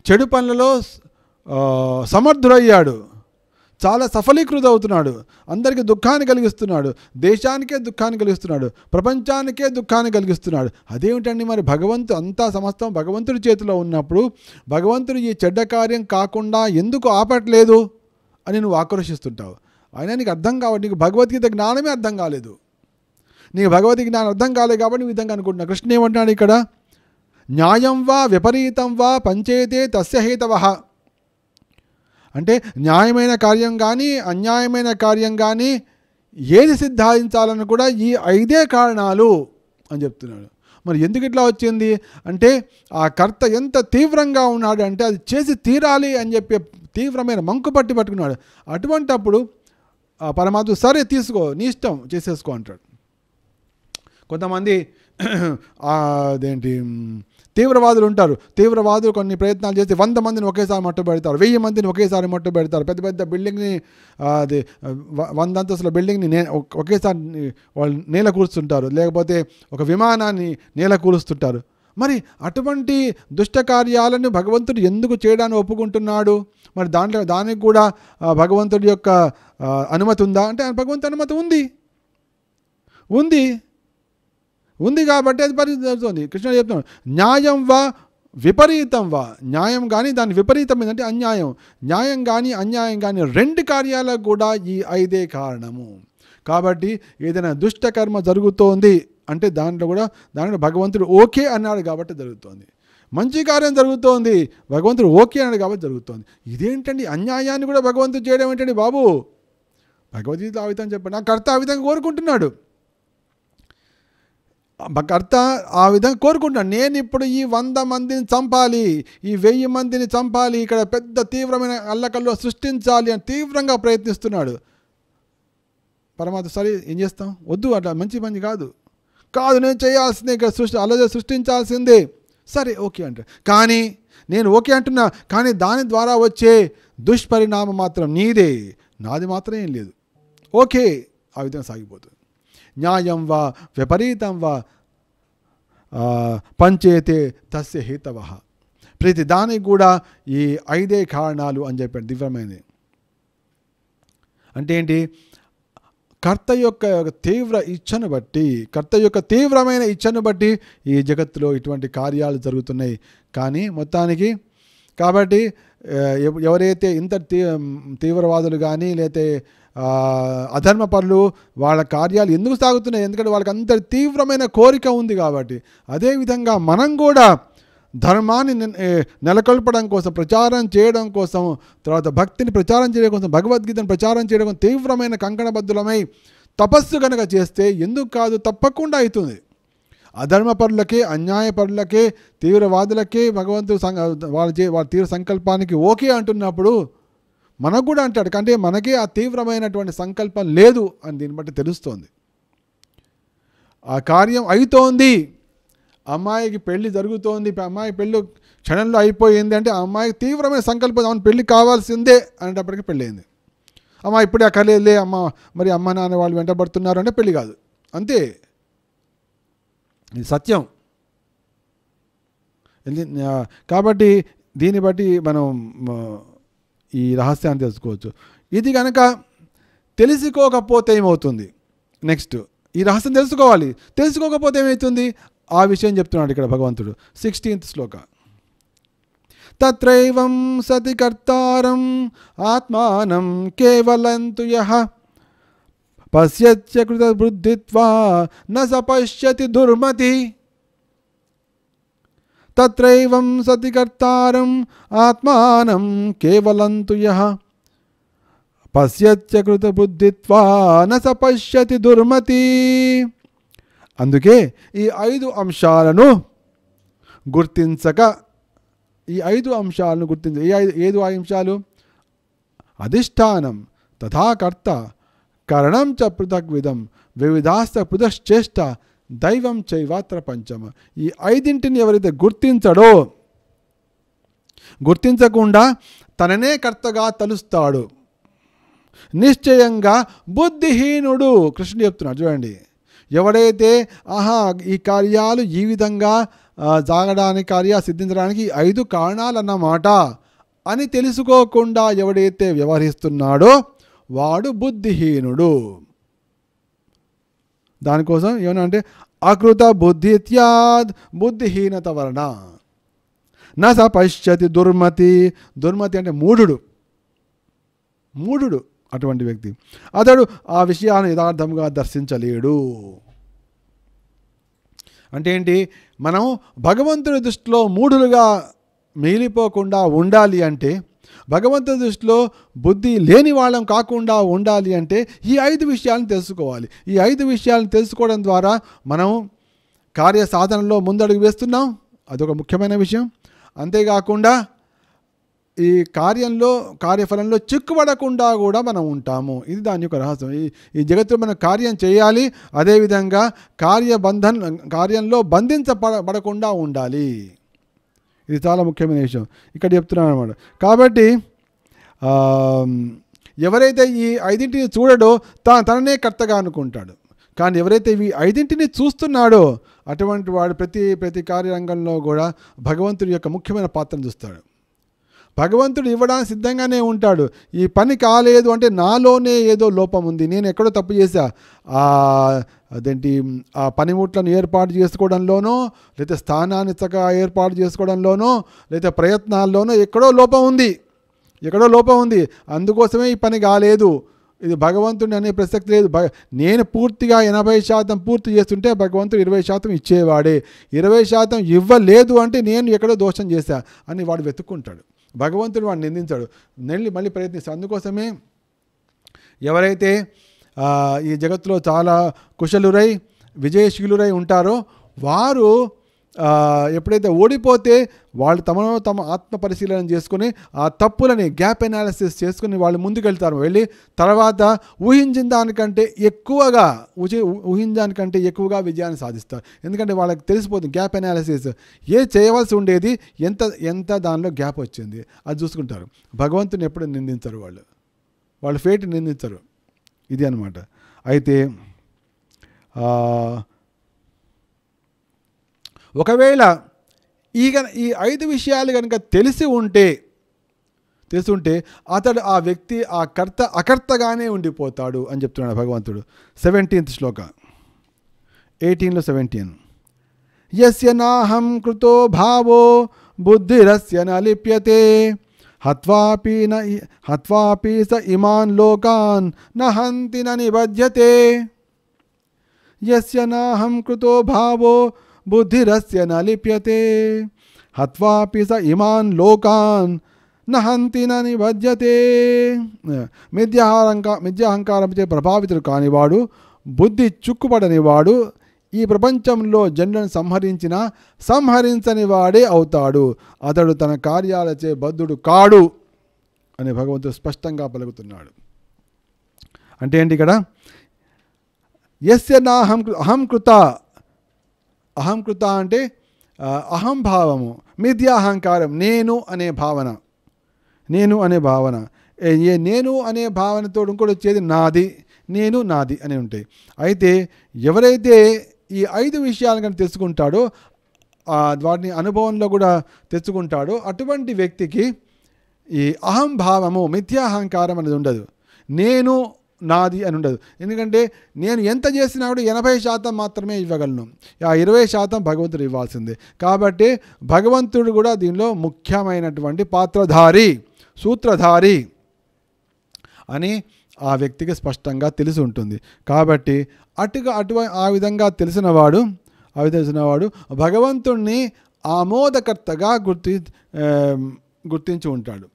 చెడు పనులలో సమర్థుడయ్యాడు చాలా సఫలీకృత అవుతున్నాడు అందరికీ దుఃఖాన్ని కలిగిస్తున్నాడు దేశానికే దుఃఖాన్ని కలిగిస్తున్నాడు ప్రపంచానికే దుఃఖాన్ని కలిగిస్తున్నాడు అదేమిటండి మరి భగవంతు అంతా సమస్తం భగవంతుడి చేతిలో ఉన్నప్పుడు భగవంతుడు ఈ చెడ్డ కార్యం కాకుండా ఎందుకు ఆపట్లేదు అని నువ్వు ఆక్రోషిస్తుంటావు ఆయన నీకు అర్థం కాబట్టి నీకు భగవద్గీత జ్ఞానమే అర్థం కాలేదు నీకు భగవద్గీత జ్ఞానం అర్థం కాలేదు కాబట్టి నువ్వు విధంగా అనుకుంటున్నావు కృష్ణ ఏమంటున్నాడు ఇక్కడ న్యాయం వా విపరీతం వా పంచేతే తస్య హేతవ అంటే న్యాయమైన కార్యం కానీ అన్యాయమైన కార్యం కానీ ఏది సిద్ధాయించాలని కూడా ఈ ఐదే కారణాలు అని చెప్తున్నాడు మరి ఎందుకు ఇట్లా వచ్చింది అంటే ఆ కర్త ఎంత తీవ్రంగా ఉన్నాడు అంటే అది చేసి తీరాలి అని చెప్పే తీవ్రమైన మంకు పట్టి పట్టుకున్నాడు అటువంటప్పుడు పరమాత్మ సరే తీసుకో నీ ఇష్టం చేసేసుకో అంటాడు కొంతమంది [CLEARS THROAT] అదేంటి తీవ్రవాదులు ఉంటారు తీవ్రవాదులు కొన్ని ప్రయత్నాలు చేస్తే వంద మందిని ఒకేసారి మట్టు పెడతారు వెయ్యి మందిని ఒకేసారి మట్టు పెడతారు పెద్ద పెద్ద బిల్డింగ్ని అది వంద అంతస్తుల బిల్డింగ్ని నే ఒకేసారి వాళ్ళు నేల కూర్చుంటారు లేకపోతే ఒక విమానాన్ని నేల కూరుస్తుంటారు మరి అటువంటి దుష్టకార్యాలను భగవంతుడు ఎందుకు చేయడానికి ఒప్పుకుంటున్నాడు మరి దాంట్లో దానికి కూడా భగవంతుడి యొక్క అనుమతి ఉందా అంటే భగవంతు అనుమతి ఉంది ఉంది ఉంది కాబట్టి అది పరిస్థితి కృష్ణ చెప్తున్నాడు న్యాయం వా విపరీతం వా న్యాయం కానీ దాని విపరీతం ఏంటంటే అన్యాయం న్యాయం కానీ అన్యాయం కానీ రెండు కార్యాలకు కూడా ఈ ఐదే కారణము కాబట్టి ఏదైనా దుష్టకర్మ జరుగుతోంది అంటే దాంట్లో కూడా దాంట్లో భగవంతుడు ఓకే అన్నాడు కాబట్టి జరుగుతోంది మంచి కార్యం జరుగుతోంది భగవంతుడు ఓకే అన్నాడు కాబట్టి జరుగుతోంది ఇదేంటండి అన్యాయాన్ని కూడా భగవంతుడు చేయడం ఏంటండి బాబు భగవద్గీత ఆ విధంగా చెప్పండి నా కర్త ఆ విధంగా కోరుకుంటున్నాడు భర్త ఆ విధంగా కోరుకుంటున్నాను నేను ఇప్పుడు ఈ వంద మందిని చంపాలి ఈ వెయ్యి మందిని చంపాలి ఇక్కడ పెద్ద తీవ్రమైన అల్లకల్లో సృష్టించాలి అని తీవ్రంగా ప్రయత్నిస్తున్నాడు పరమాత్మ సరే ఏం చేస్తాం వద్దు అట్లా మంచి పని కాదు కాదు నేను చేయాల్సిందే ఇక్కడ సృష్టి అలా సృష్టించాల్సిందే సరే ఓకే అంట కానీ నేను ఓకే అంటున్నా కానీ దాని ద్వారా వచ్చే దుష్పరిణామం మాత్రం నీదే నాది మాత్రం ఏం లేదు ఓకే ఆ విధంగా సాగిపోతుంది న్యాయం వా విపరీతం వా పంచేతే తస్య హేతవ ప్రతి దానికి కూడా ఈ ఐదే కారణాలు అని చెప్పాడు తీవ్రమైనది అంటే ఏంటి కర్త యొక్క తీవ్ర ఇచ్ఛను బట్టి కర్త యొక్క తీవ్రమైన ఇచ్ఛను బట్టి ఈ జగత్తులో ఇటువంటి కార్యాలు జరుగుతున్నాయి కానీ మొత్తానికి కాబట్టి ఎవరైతే ఇంత తీ తీవ్రవాదులు కానీ లేతే అధర్మ పనులు వాళ్ళ కార్యాలు ఎందుకు సాగుతున్నాయి ఎందుకంటే వాళ్ళకి అంతటి తీవ్రమైన కోరిక ఉంది కాబట్టి అదేవిధంగా మనం కూడా ధర్మాన్ని నెలకొల్పడం కోసం ప్రచారం చేయడం కోసం తర్వాత భక్తిని ప్రచారం చేయడం కోసం భగవద్గీతను ప్రచారం చేయడం కోసం తీవ్రమైన కంకణబద్ధులమై తపస్సు కనుక చేస్తే ఎందుకు కాదు తప్పకుండా అవుతుంది అధర్మపరులకే అన్యాయపరులకే తీవ్రవాదులకే భగవంతుడు వాళ్ళ వాళ్ళ తీవ్ర సంకల్పానికి ఓకే అంటున్నప్పుడు మనకు కూడా అంటాడు కంటే మనకే ఆ తీవ్రమైనటువంటి సంకల్పం లేదు అని దీన్ని బట్టి తెలుస్తోంది ఆ కార్యం అవుతోంది అమ్మాయికి పెళ్లి జరుగుతోంది అమ్మాయి పెళ్ళి క్షణంలో అయిపోయింది అంటే ఆ తీవ్రమైన సంకల్పం అవును పెళ్ళి కావాల్సిందే అనేటప్పటికి పెళ్ళయింది అమ్మ ఇప్పుడే అక్కర్లేదులే అమ్మ మరి అమ్మ నాన్న వాళ్ళు వెంటబడుతున్నారు అంటే పెళ్ళి కాదు అంతే ఇది సత్యం కాబట్టి దీన్ని బట్టి మనం ఈ రహస్యాన్ని తెలుసుకోవచ్చు ఇది కనుక తెలుసుకోకపోతే ఏమవుతుంది నెక్స్ట్ ఈ రహస్యం తెలుసుకోవాలి తెలుసుకోకపోతే ఏమవుతుంది ఆ విషయం చెప్తున్నాడు ఇక్కడ భగవంతుడు సిక్స్టీన్త్ శ్లోక తత్రైవం సతి కర్తారం ఆత్మానం కేవలంతు యహ కృత బుద్ధిత్వా న సపశ్యతి దుర్మతి తత్రైవం సతి కర్తారం ఆత్మానం కేవలం తు యహ పశ్యత్యకృతబుద్ధిత్వా నస పశ్యతి దుర్మతి అందుకే ఈ ఐదు అంశాలను గుర్తించక ఈ ఐదు అంశాలను గుర్తించ ఏ ఐదు ఏదు అంశాలు అధిష్టానం తథాకర్త కరణం చ పృథక్ వివిధాస్త పృథశ్చేష్ట దైవం చైవాత్ర పంచమ ఈ ఐదింటిని ఎవరైతే గుర్తించడో గుర్తించకుండా తననే కర్తగా తలుస్తాడు నిశ్చయంగా బుద్ధిహీనుడు కృష్ణుడు చెప్తున్నాడు చూడండి ఎవడైతే ఆహా ఈ కార్యాలు ఈ విధంగా జాగడానికి కార్యాలు సిద్ధించడానికి ఐదు కారణాలన్నమాట అని తెలుసుకోకుండా ఎవడైతే వ్యవహరిస్తున్నాడో వాడు బుద్ధిహీనుడు దానికోసం ఏమన్నా అంటే అకృత బుద్ధిత్యాద్ బుద్ధిహీనత వలన నా స పశ్చతి దుర్మతి దుర్మతి అంటే మూఢుడు మూఢుడు అటువంటి వ్యక్తి అతడు ఆ విషయాన్ని యథార్థంగా దర్శించలేడు అంటే ఏంటి మనం భగవంతుడి దృష్టిలో మూఢులుగా మిగిలిపోకుండా ఉండాలి అంటే భగవంతు దృష్టిలో బుద్ధి లేని వాళ్ళం కాకుండా ఉండాలి అంటే ఈ ఐదు విషయాలను తెలుసుకోవాలి ఈ ఐదు విషయాలను తెలుసుకోవడం ద్వారా మనం కార్య సాధనలో ముందడుగు వేస్తున్నాం అదొక ముఖ్యమైన విషయం అంతేకాకుండా ఈ కార్యంలో కార్యఫలంలో చిక్కుపడకుండా కూడా మనం ఉంటాము ఇది దాని యొక్క రహస్యం ఈ ఈ జగత్తులో మనం కార్యం చేయాలి అదేవిధంగా కార్యబంధన్ కార్యంలో బంధించబడకుండా ఉండాలి ఇది చాలా ముఖ్యమైన విషయం ఇక్కడ చెప్తున్నాను అనమాట కాబట్టి ఎవరైతే ఈ ఐదింటిని చూడడో తా తననే కర్తగా అనుకుంటాడు కానీ ఎవరైతే ఈ ఐదింటిని చూస్తున్నాడో అటువంటి వాడు ప్రతి ప్రతి కార్యరంగంలో కూడా భగవంతుడి యొక్క ముఖ్యమైన పాత్రను చూస్తాడు భగవంతుడు ఇవ్వడానికి సిద్ధంగానే ఉంటాడు ఈ పని కాలేదు అంటే నాలోనే ఏదో లోపం ఉంది నేను ఎక్కడో తప్పు చేశా అదేంటి ఆ పనిముట్లను ఏర్పాటు చేసుకోవడంలోనో లేదా స్థానాన్ని చక్కగా ఏర్పాటు చేసుకోవడంలోనో లేదా ప్రయత్నాల్లోనో ఎక్కడో లోపం ఉంది ఎక్కడో లోపం ఉంది అందుకోసమే ఈ పని కాలేదు ఇది భగవంతుడిని అనే ప్రసక్తి లేదు నేను పూర్తిగా ఎనభై శాతం పూర్తి చేస్తుంటే భగవంతుడు ఇరవై శాతం ఇచ్చేవాడే ఇరవై శాతం ఇవ్వలేదు అంటే నేను ఎక్కడో దోషం చేశా అని వాడు వెతుక్కుంటాడు భగవంతుడు వాడిని నిందించాడు నెల్లి మళ్ళీ ప్రయత్నిస్తాడు అందుకోసమే ఎవరైతే ఈ జగత్తులో చాలా కుశలురై విజయశీలురై ఉంటారో వారు ఎప్పుడైతే ఓడిపోతే వాళ్ళు తమను తమ ఆత్మ పరిశీలన చేసుకుని ఆ తప్పులని గ్యాప్ ఎనాలిసిస్ చేసుకుని వాళ్ళు ముందుకెళ్తారు వెళ్ళి తర్వాత ఊహించిన దానికంటే ఎక్కువగా ఊహి ఊహించిన దానికంటే ఎక్కువగా విజయాన్ని సాధిస్తారు ఎందుకంటే వాళ్ళకి తెలిసిపోతుంది గ్యాప్ ఎనాలిసిస్ ఏ చేయవలసి ఉండేది ఎంత ఎంత దానిలో గ్యాప్ వచ్చింది అది చూసుకుంటారు భగవంతుని ఎప్పుడు నిందించరు వాళ్ళు వాళ్ళు ఫేట్ నిందించరు ఇది అనమాట అయితే ఒకవేళ ఈ ఈ ఐదు విషయాలు కనుక తెలిసి ఉంటే తెలిసి ఉంటే అతడు ఆ వ్యక్తి ఆ కర్త అకర్తగానే ఉండిపోతాడు అని చెప్తున్నాడు భగవంతుడు సెవెంటీన్త్ శ్లోక ఎయిటీన్లో సెవెంటీన్ ఎస్య నాహం కృతో భావో బుద్ధిరస్య నలిప్యతే హత్వాపి న స ఇమాన్ లోకాన్ నహంతి నిబధ్యతే యస్య నాహం కృతో భావో బుద్ధిరస్య నలిప్యతే హత్వాపి స ఇమాన్ లోకాన్ నహంతి నివద్యతే మిథ్యాహంకా చే ప్రభావితుడు కానివాడు బుద్ధి చుక్కుపడనివాడు ఈ ప్రపంచంలో జన్లను సంహరించిన సంహరించని వాడే అవుతాడు అతడు తన కార్యాలచే బద్ధుడు కాడు అని భగవంతుడు స్పష్టంగా పలుకుతున్నాడు అంటే ఏంటి ఇక్కడ ఎస్ నా అహం అహం కృత అహం కృత అంటే అహంభావము మిథ్యా అహంకారం నేను అనే భావన నేను అనే భావన ఏ నేను అనే భావనతో ఇంకోటి వచ్చేది నాది నేను నాది అని ఉంటాయి అయితే ఎవరైతే ఈ ఐదు విషయాలు కనుక తెచ్చుకుంటాడో వాటిని అనుభవంలో కూడా తెచ్చుకుంటాడో అటువంటి వ్యక్తికి ఈ అహంభావము మిథ్యాహంకారం అనేది ఉండదు నేను నాది అని ఉండదు ఎందుకంటే నేను ఎంత చేసినా కూడా ఎనభై శాతం మాత్రమే ఇవ్వగలను ఆ ఇరవై శాతం భగవంతుడు ఇవ్వాల్సిందే కాబట్టి భగవంతుడు కూడా దీనిలో ముఖ్యమైనటువంటి పాత్రధారి సూత్రధారి అని ఆ వ్యక్తికి స్పష్టంగా తెలిసి ఉంటుంది కాబట్టి అటుగా అటు ఆ విధంగా తెలిసినవాడు ఆ తెలిసినవాడు భగవంతుణ్ణి ఆమోదకర్తగా గుర్తి గుర్తించి ఉంటాడు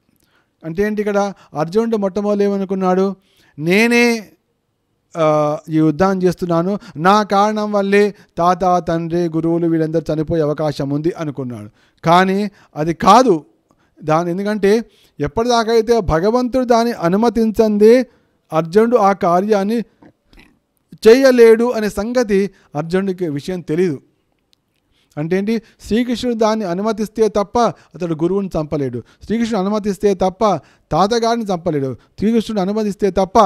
అంటే ఏంటి ఇక్కడ అర్జునుడు మొట్టమొదలు ఏమనుకున్నాడు నేనే ఈ యుద్ధాన్ని చేస్తున్నాను నా కారణం వల్లే తాత తండ్రి గురువులు వీళ్ళందరూ చనిపోయే అవకాశం ఉంది అనుకున్నాడు కానీ అది కాదు దాని ఎందుకంటే ఎప్పటిదాకా అయితే భగవంతుడు దాన్ని అనుమతించందే అర్జునుడు ఆ కార్యాన్ని చేయలేడు అనే సంగతి అర్జునుడికి విషయం తెలీదు అంటే ఏంటి శ్రీకృష్ణుడు దాన్ని అనుమతిస్తే తప్ప అతడు గురువుని చంపలేడు శ్రీకృష్ణుడు అనుమతిస్తే తప్ప తాతగారిని చంపలేడు శ్రీకృష్ణుడు అనుమతిస్తే తప్ప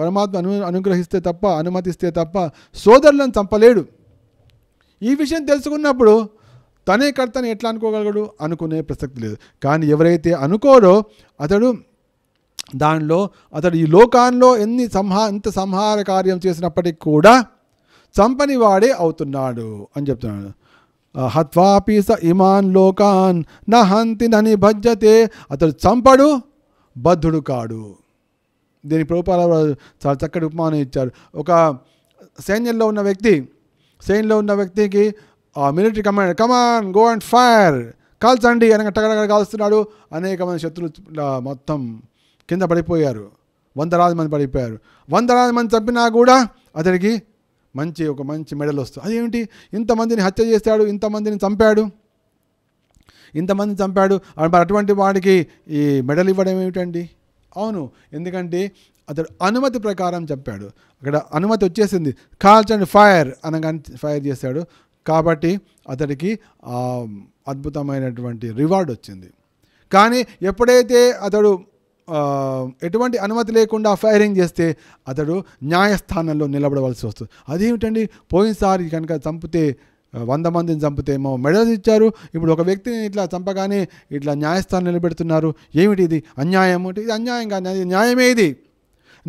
పరమాత్మ అను అనుగ్రహిస్తే తప్ప అనుమతిస్తే తప్ప సోదరులను చంపలేడు ఈ విషయం తెలుసుకున్నప్పుడు తనే కర్తని ఎట్లా అనుకోగలడు అనుకునే ప్రసక్తి లేదు కానీ ఎవరైతే అనుకోరో అతడు దానిలో అతడు ఈ లోకాల్లో ఎన్ని సంహా ఎంత సంహార కార్యం చేసినప్పటికీ కూడా చంపని వాడే అవుతున్నాడు అని చెప్తున్నాడు హత్వాపి స ఇమాన్ లోకాన్ నా హంతి నని భజ్జతే అతడు చంపడు బద్ధుడు కాడు దీని ప్రభుపాల చాలా చక్కటి ఉపమానం ఇచ్చారు ఒక సైన్యంలో ఉన్న వ్యక్తి సైన్యంలో ఉన్న వ్యక్తికి military commander come on go and fire కాల్చండి అనగా టగడగడ కాల్స్తున్నాడు అనేక మంది శత్రులు మొత్తం కింద పడిపోయారు వందలాది మంది పడిపోయారు వందలాది మంది చంపినా కూడా అతనికి మంచి ఒక మంచి మెడల్ వస్తుంది అదేమిటి ఇంతమందిని హత్య చేశాడు ఇంతమందిని చంపాడు ఇంతమందిని చంపాడు అటువంటి వాడికి ఈ మెడల్ ఇవ్వడం ఏమిటండి అవును ఎందుకంటే అతడు అనుమతి ప్రకారం చెప్పాడు అక్కడ అనుమతి వచ్చేసింది కాల్చండి ఫైర్ అనగా ఫైర్ చేశాడు కాబట్టి అతడికి అద్భుతమైనటువంటి రివార్డ్ వచ్చింది కానీ ఎప్పుడైతే అతడు ఎటువంటి అనుమతి లేకుండా ఫైరింగ్ చేస్తే అతడు న్యాయస్థానంలో నిలబడవలసి వస్తుంది అదేమిటండి పోయినసారి కనుక చంపితే వంద మందిని చంపితే చంపితేమో మెడల్స్ ఇచ్చారు ఇప్పుడు ఒక వ్యక్తిని ఇట్లా చంపగానే ఇట్లా న్యాయస్థానం నిలబెడుతున్నారు ఏమిటి ఇది అన్యాయం ఇది అన్యాయం కాదు న్యాయమే ఇది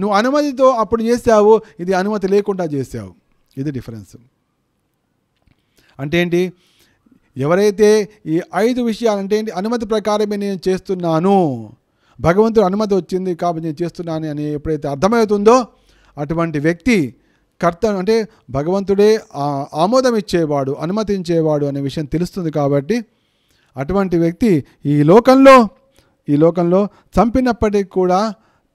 నువ్వు అనుమతితో అప్పుడు చేసావు ఇది అనుమతి లేకుండా చేసావు ఇది డిఫరెన్స్ అంటే ఏంటి ఎవరైతే ఈ ఐదు విషయాలు అంటే ఏంటి అనుమతి ప్రకారమే నేను చేస్తున్నాను భగవంతుడు అనుమతి వచ్చింది కాబట్టి నేను చేస్తున్నాను అని ఎప్పుడైతే అర్థమవుతుందో అటువంటి వ్యక్తి కర్త అంటే భగవంతుడే ఆమోదం ఇచ్చేవాడు అనుమతించేవాడు అనే విషయం తెలుస్తుంది కాబట్టి అటువంటి వ్యక్తి ఈ లోకంలో ఈ లోకంలో చంపినప్పటికి కూడా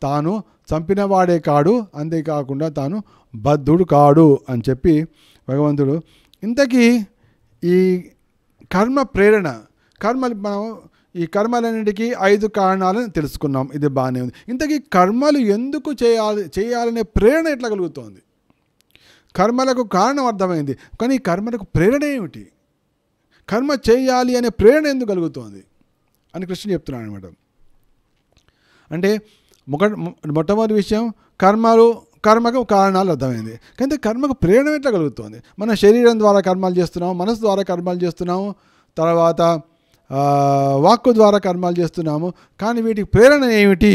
తాను చంపినవాడే కాడు అంతేకాకుండా తాను బద్ధుడు కాడు అని చెప్పి భగవంతుడు ఇంతకీ ఈ కర్మ ప్రేరణ కర్మ మనం ఈ కర్మలన్నిటికీ ఐదు కారణాలను తెలుసుకున్నాం ఇది బాగానే ఉంది ఇంతకీ కర్మలు ఎందుకు చేయాలి చేయాలనే ప్రేరణ ఎట్లా కలుగుతోంది కర్మలకు కారణం అర్థమైంది కానీ కర్మలకు ప్రేరణ ఏమిటి కర్మ చేయాలి అనే ప్రేరణ ఎందుకు కలుగుతోంది అని కృష్ణ చెప్తున్నాను అనమాట అంటే మొక మొట్టమొదటి విషయం కర్మలు కర్మకు కారణాలు అర్థమైంది కానీ కర్మకు ప్రేరణ ఎట్లా కలుగుతుంది మన శరీరం ద్వారా కర్మలు చేస్తున్నాం మనసు ద్వారా కర్మలు చేస్తున్నాం తర్వాత వాక్కు ద్వారా కర్మాలు చేస్తున్నాము కానీ వీటికి ప్రేరణ ఏమిటి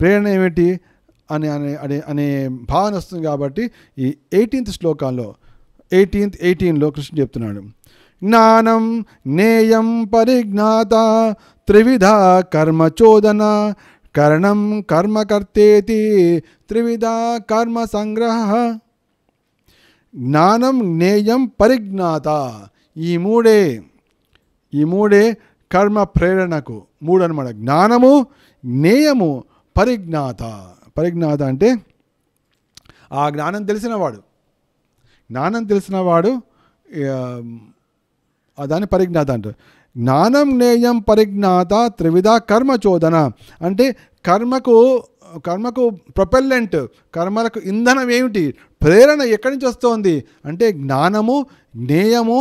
ప్రేరణ ఏమిటి అని అనే అనే అనే భావన వస్తుంది కాబట్టి ఈ ఎయిటీన్త్ శ్లోకాల్లో ఎయిటీన్త్ ఎయిటీన్లో కృష్ణ చెప్తున్నాడు జ్ఞానం జ్ఞేయం పరిజ్ఞాత త్రివిధ కర్మచోదన కరణం కర్మకర్తేతి త్రివిధ కర్మ సంగ్రహ జ్ఞానం జ్ఞేయం పరిజ్ఞాత ఈ మూడే ఈ మూడే కర్మ ప్రేరణకు మూడు అనమాట జ్ఞానము జ్ఞేయము పరిజ్ఞాత పరిజ్ఞాత అంటే ఆ జ్ఞానం తెలిసినవాడు జ్ఞానం తెలిసినవాడు దాన్ని పరిజ్ఞాత అంటారు జ్ఞానం జ్ఞేయం పరిజ్ఞాత త్రివిధ కర్మ చోదన అంటే కర్మకు కర్మకు ప్రొపెల్లెంట్ కర్మలకు ఇంధనం ఏమిటి ప్రేరణ ఎక్కడి నుంచి వస్తోంది అంటే జ్ఞానము జ్ఞేయము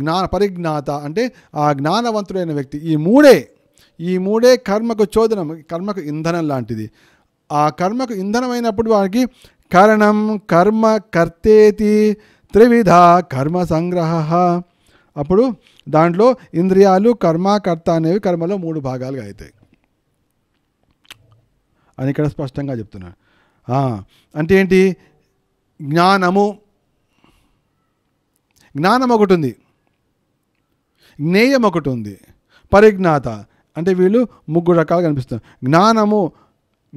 జ్ఞాన పరిజ్ఞాత అంటే ఆ జ్ఞానవంతుడైన వ్యక్తి ఈ మూడే ఈ మూడే కర్మకు చోదనం కర్మకు ఇంధనం లాంటిది ఆ కర్మకు ఇంధనమైనప్పుడు వారికి కారణం కర్మ కర్తేతి త్రివిధ కర్మ సంగ్రహ అప్పుడు దాంట్లో ఇంద్రియాలు కర్మ కర్త అనేవి కర్మలో మూడు భాగాలుగా అవుతాయి అని ఇక్కడ స్పష్టంగా చెప్తున్నాను అంటే ఏంటి జ్ఞానము జ్ఞానం ఒకటి ఉంది జ్ఞేయం ఒకటి ఉంది పరిజ్ఞాత అంటే వీళ్ళు ముగ్గురు రకాలుగా కనిపిస్తారు జ్ఞానము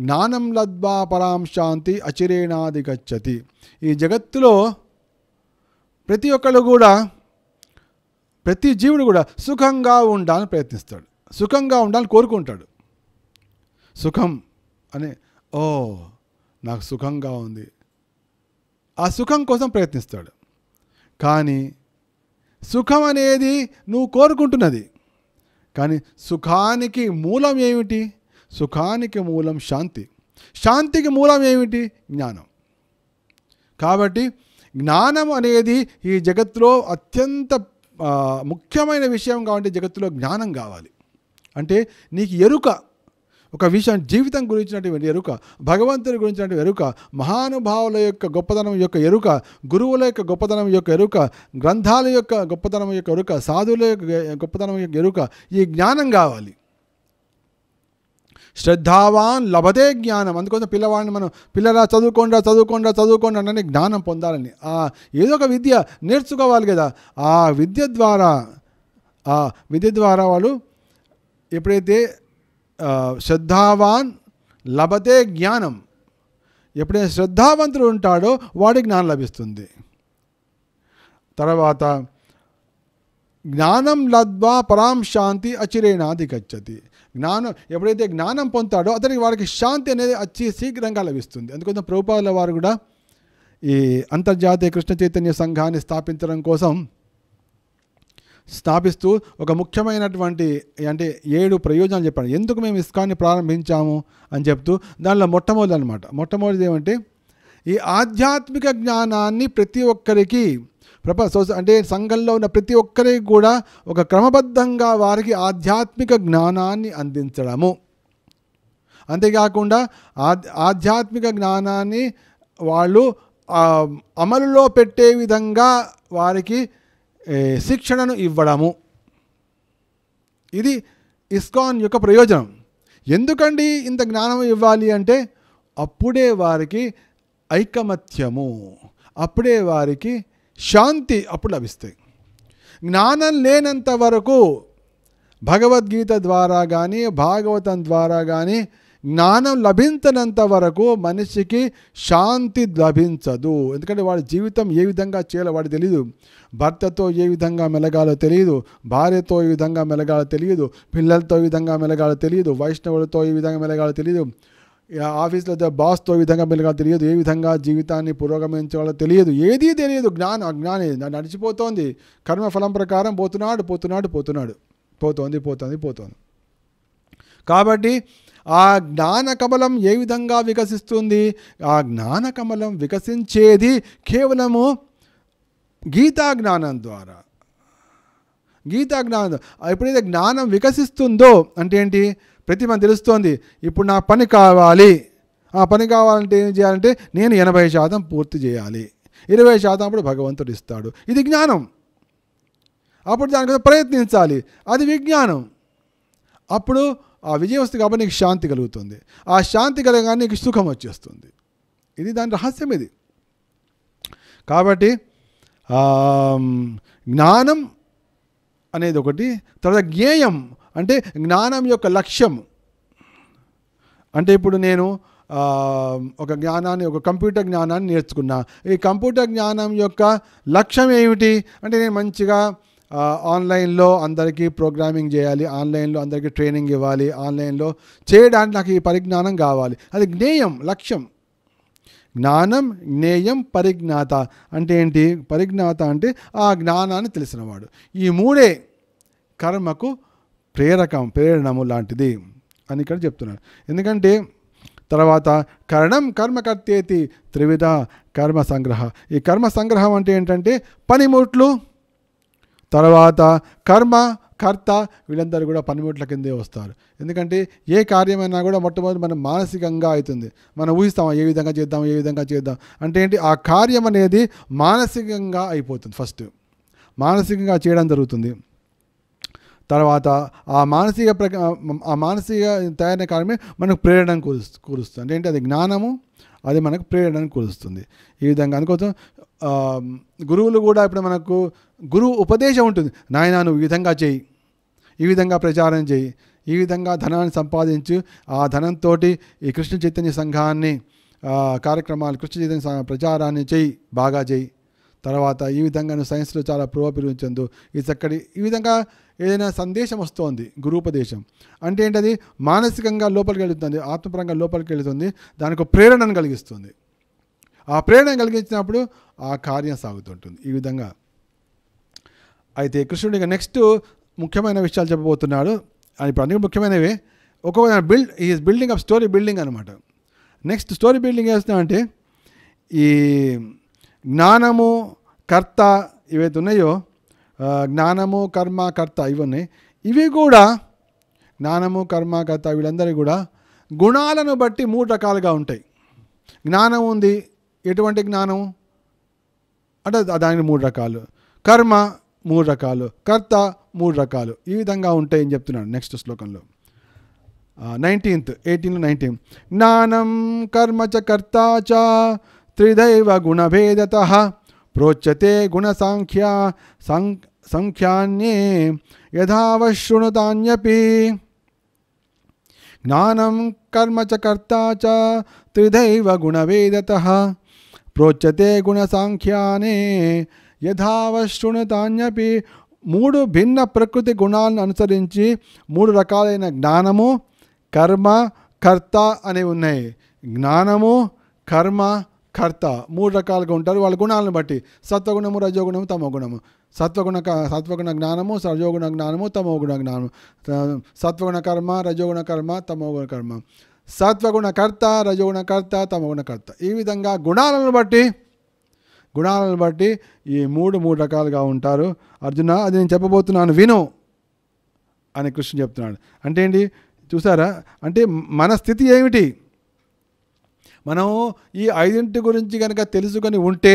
జ్ఞానం లద్వా పరాం శాంతి అచిరేణాది గచ్చతి ఈ జగత్తులో ప్రతి ఒక్కళ్ళు కూడా ప్రతి జీవుడు కూడా సుఖంగా ఉండాలని ప్రయత్నిస్తాడు సుఖంగా ఉండాలని కోరుకుంటాడు సుఖం అనే ఓ నాకు సుఖంగా ఉంది ఆ సుఖం కోసం ప్రయత్నిస్తాడు కానీ సుఖం అనేది నువ్వు కోరుకుంటున్నది కానీ సుఖానికి మూలం ఏమిటి సుఖానికి మూలం శాంతి శాంతికి మూలం ఏమిటి జ్ఞానం కాబట్టి జ్ఞానం అనేది ఈ జగత్తులో అత్యంత ముఖ్యమైన విషయం కాబట్టి జగత్తులో జ్ఞానం కావాలి అంటే నీకు ఎరుక ఒక విషయం జీవితం గురించినటువంటి ఎరుక భగవంతుని గురించినటువంటి ఎరుక మహానుభావుల యొక్క గొప్పతనం యొక్క ఎరుక గురువుల యొక్క గొప్పతనం యొక్క ఎరుక గ్రంథాల యొక్క గొప్పతనం యొక్క ఎరుక సాధువుల యొక్క గొప్పతనం యొక్క ఎరుక ఈ జ్ఞానం కావాలి శ్రద్ధావాన్ లభతే జ్ఞానం అందుకోసం పిల్లవాడిని మనం పిల్లరా చదువుకోండా చదువుకోండా చదువుకోండి అని జ్ఞానం పొందాలని ఆ ఏదో ఒక విద్య నేర్చుకోవాలి కదా ఆ విద్య ద్వారా ఆ విద్య ద్వారా వాళ్ళు ఎప్పుడైతే శ్రద్ధావాన్ లభతే జ్ఞానం ఎప్పుడైనా శ్రద్ధావంతుడు ఉంటాడో వాడి జ్ఞానం లభిస్తుంది తర్వాత జ్ఞానం లద్వా పరాం శాంతి అచిరేణాది గచ్చతి జ్ఞానం ఎప్పుడైతే జ్ఞానం పొందుతాడో అతనికి వారికి శాంతి అనేది అచ్చి శీఘ్రంగా లభిస్తుంది అందుకోసం ప్రభుపాదుల వారు కూడా ఈ అంతర్జాతీయ కృష్ణ చైతన్య సంఘాన్ని స్థాపించడం కోసం స్థాపిస్తూ ఒక ముఖ్యమైనటువంటి అంటే ఏడు ప్రయోజనాలు చెప్పాను ఎందుకు మేము ఇస్కాన్ని ప్రారంభించాము అని చెప్తూ దానిలో మొట్టమొదటి అనమాట మొట్టమొదటిది ఏమంటే ఈ ఆధ్యాత్మిక జ్ఞానాన్ని ప్రతి ఒక్కరికి ప్రపంచ అంటే సంఘంలో ఉన్న ప్రతి ఒక్కరికి కూడా ఒక క్రమబద్ధంగా వారికి ఆధ్యాత్మిక జ్ఞానాన్ని అందించడము అంతేకాకుండా ఆధ్యాత్మిక జ్ఞానాన్ని వాళ్ళు అమలులో పెట్టే విధంగా వారికి శిక్షణను ఇవ్వడము ఇది ఇస్కాన్ యొక్క ప్రయోజనం ఎందుకండి ఇంత జ్ఞానం ఇవ్వాలి అంటే అప్పుడే వారికి ఐకమత్యము అప్పుడే వారికి శాంతి అప్పుడు లభిస్తాయి జ్ఞానం లేనంత వరకు భగవద్గీత ద్వారా కానీ భాగవతం ద్వారా కానీ జ్ఞానం లభించనంత వరకు మనిషికి శాంతి లభించదు ఎందుకంటే వాడి జీవితం ఏ విధంగా చేయాలో వాడు తెలియదు భర్తతో ఏ విధంగా మెలగాలో తెలియదు భార్యతో ఏ విధంగా మెలగాలో తెలియదు పిల్లలతో ఏ విధంగా మెలగాలో తెలియదు వైష్ణవులతో ఏ విధంగా మెలగాలో తెలియదు ఆఫీస్లో బాస్తో ఏ విధంగా మెలగాలో తెలియదు ఏ విధంగా జీవితాన్ని పురోగమించాలో తెలియదు ఏదీ తెలియదు జ్ఞానం అజ్ఞాని నడిచిపోతోంది కర్మఫలం ప్రకారం పోతున్నాడు పోతున్నాడు పోతున్నాడు పోతోంది పోతోంది పోతోంది కాబట్టి ఆ జ్ఞాన కమలం ఏ విధంగా వికసిస్తుంది ఆ జ్ఞాన కమలం వికసించేది కేవలము గీతా జ్ఞానం ద్వారా గీతా జ్ఞానం ఎప్పుడైతే జ్ఞానం వికసిస్తుందో అంటే ఏంటి ప్రతి మన తెలుస్తోంది ఇప్పుడు నా పని కావాలి ఆ పని కావాలంటే ఏం చేయాలంటే నేను ఎనభై శాతం పూర్తి చేయాలి ఇరవై శాతం అప్పుడు భగవంతుడు ఇస్తాడు ఇది జ్ఞానం అప్పుడు దానికోసం ప్రయత్నించాలి అది విజ్ఞానం అప్పుడు ఆ విజయం వస్తుంది కాబట్టి నీకు శాంతి కలుగుతుంది ఆ శాంతి కలగానే నీకు సుఖం వచ్చేస్తుంది ఇది దాని రహస్యం ఇది కాబట్టి జ్ఞానం అనేది ఒకటి తర్వాత జ్ఞేయం అంటే జ్ఞానం యొక్క లక్ష్యం అంటే ఇప్పుడు నేను ఒక జ్ఞానాన్ని ఒక కంప్యూటర్ జ్ఞానాన్ని నేర్చుకున్నా ఈ కంప్యూటర్ జ్ఞానం యొక్క లక్ష్యం ఏమిటి అంటే నేను మంచిగా ఆన్లైన్లో అందరికీ ప్రోగ్రామింగ్ చేయాలి ఆన్లైన్లో అందరికీ ట్రైనింగ్ ఇవ్వాలి ఆన్లైన్లో చేయడానికి నాకు ఈ పరిజ్ఞానం కావాలి అది జ్ఞేయం లక్ష్యం జ్ఞానం జ్ఞేయం పరిజ్ఞాత అంటే ఏంటి పరిజ్ఞాత అంటే ఆ జ్ఞానాన్ని తెలిసినవాడు ఈ మూడే కర్మకు ప్రేరకం ప్రేరణము లాంటిది అని ఇక్కడ చెప్తున్నాడు ఎందుకంటే తర్వాత కరణం కర్మకర్తేతి త్రివిధ కర్మ సంగ్రహ ఈ కర్మ సంగ్రహం అంటే ఏంటంటే పనిముట్లు తర్వాత కర్మ కర్త వీళ్ళందరూ కూడా పనిముట్ల కిందే వస్తారు ఎందుకంటే ఏ కార్యమైనా కూడా మొట్టమొదటి మనం మానసికంగా అవుతుంది మనం ఊహిస్తాం ఏ విధంగా చేద్దాం ఏ విధంగా చేద్దాం అంటే ఏంటి ఆ కార్యం అనేది మానసికంగా అయిపోతుంది ఫస్ట్ మానసికంగా చేయడం జరుగుతుంది తర్వాత ఆ మానసిక ప్రక ఆ మానసిక తయారైన కార్యమే మనకు ప్రేరణ కూరుస్తు కూరుస్తుంది అంటే ఏంటి అది జ్ఞానము అది మనకు ప్రేరణను కురుస్తుంది ఈ విధంగా అందుకోసం గురువులు కూడా ఇప్పుడు మనకు గురువు ఉపదేశం ఉంటుంది నాయన నువ్వు ఈ విధంగా చేయి ఈ విధంగా ప్రచారం చేయి ఈ విధంగా ధనాన్ని సంపాదించు ఆ ధనంతో ఈ కృష్ణ చైతన్య సంఘాన్ని కార్యక్రమాలు కృష్ణ చైతన్య ప్రచారాన్ని చేయి బాగా చేయి తర్వాత ఈ విధంగా నువ్వు సైన్స్లో చాలా పురోభివృద్ధి చెందు ఈ చక్కటి ఈ విధంగా ఏదైనా సందేశం వస్తోంది గురుపదేశం అంటే ఏంటది మానసికంగా లోపలికి వెళుతుంది ఆత్మపరంగా లోపలికి వెళుతుంది దానికి ప్రేరణను కలిగిస్తుంది ఆ ప్రేరణ కలిగించినప్పుడు ఆ కార్యం సాగుతుంటుంది ఈ విధంగా అయితే కృష్ణుడు నెక్స్ట్ ముఖ్యమైన విషయాలు చెప్పబోతున్నాడు ఇప్పుడు అన్ని ముఖ్యమైనవి ఒక build is building up story building అనమాట నెక్స్ట్ స్టోరీ బిల్డింగ్ చేస్తున్నా అంటే ఈ జ్ఞానము కర్త ఇవైతే ఉన్నాయో జ్ఞానము కర్మ కర్త ఇవన్నీ ఇవి కూడా జ్ఞానము కర్మ కర్త వీళ్ళందరూ కూడా గుణాలను బట్టి మూడు రకాలుగా ఉంటాయి జ్ఞానం ఉంది ఎటువంటి జ్ఞానం అంటే దానికి మూడు రకాలు కర్మ మూడు రకాలు కర్త మూడు రకాలు ఈ విధంగా ఉంటాయని చెప్తున్నాడు నెక్స్ట్ శ్లోకంలో నైన్టీన్త్ ఎయిటీన్ నైన్టీన్ జ్ఞానం కర్మ చ కర్త చ త్రిదైవ గుణభేదత प्रोच्यते गुणसाङ्ख्या सङ्ख्यान्ये यथावशृणुतान्यपि ज्ञानं कर्म च कर्ता च त्रिधैव प्रोच्यते गुणसाङ्ख्याने यथावशृणुतान्यपि మూడు భిన్న ప్రకృతి గుణాలను అనుసరించి మూడు రకాలైన జ్ఞానము కర్మ కర్త అనే ఉన్నాయి జ్ఞానము కర్మ కర్త మూడు రకాలుగా ఉంటారు వాళ్ళ గుణాలను బట్టి సత్వగుణము రజోగుణము తమోగుణము సత్వగుణ సత్వగుణ జ్ఞానము రజోగుణ జ్ఞానము తమోగుణ జ్ఞానము సత్వగుణ కర్మ రజోగుణ కర్మ తమోగుణ కర్మ సత్వగుణ కర్త రజోగుణ కర్త తమోగుణ కర్త ఈ విధంగా గుణాలను బట్టి గుణాలను బట్టి ఈ మూడు మూడు రకాలుగా ఉంటారు అర్జున అది నేను చెప్పబోతున్నాను విను అని కృష్ణ చెప్తున్నాడు అంటే ఏంటి చూసారా అంటే మన స్థితి ఏమిటి మనం ఈ ఐదింటి గురించి కనుక తెలుసుకొని ఉంటే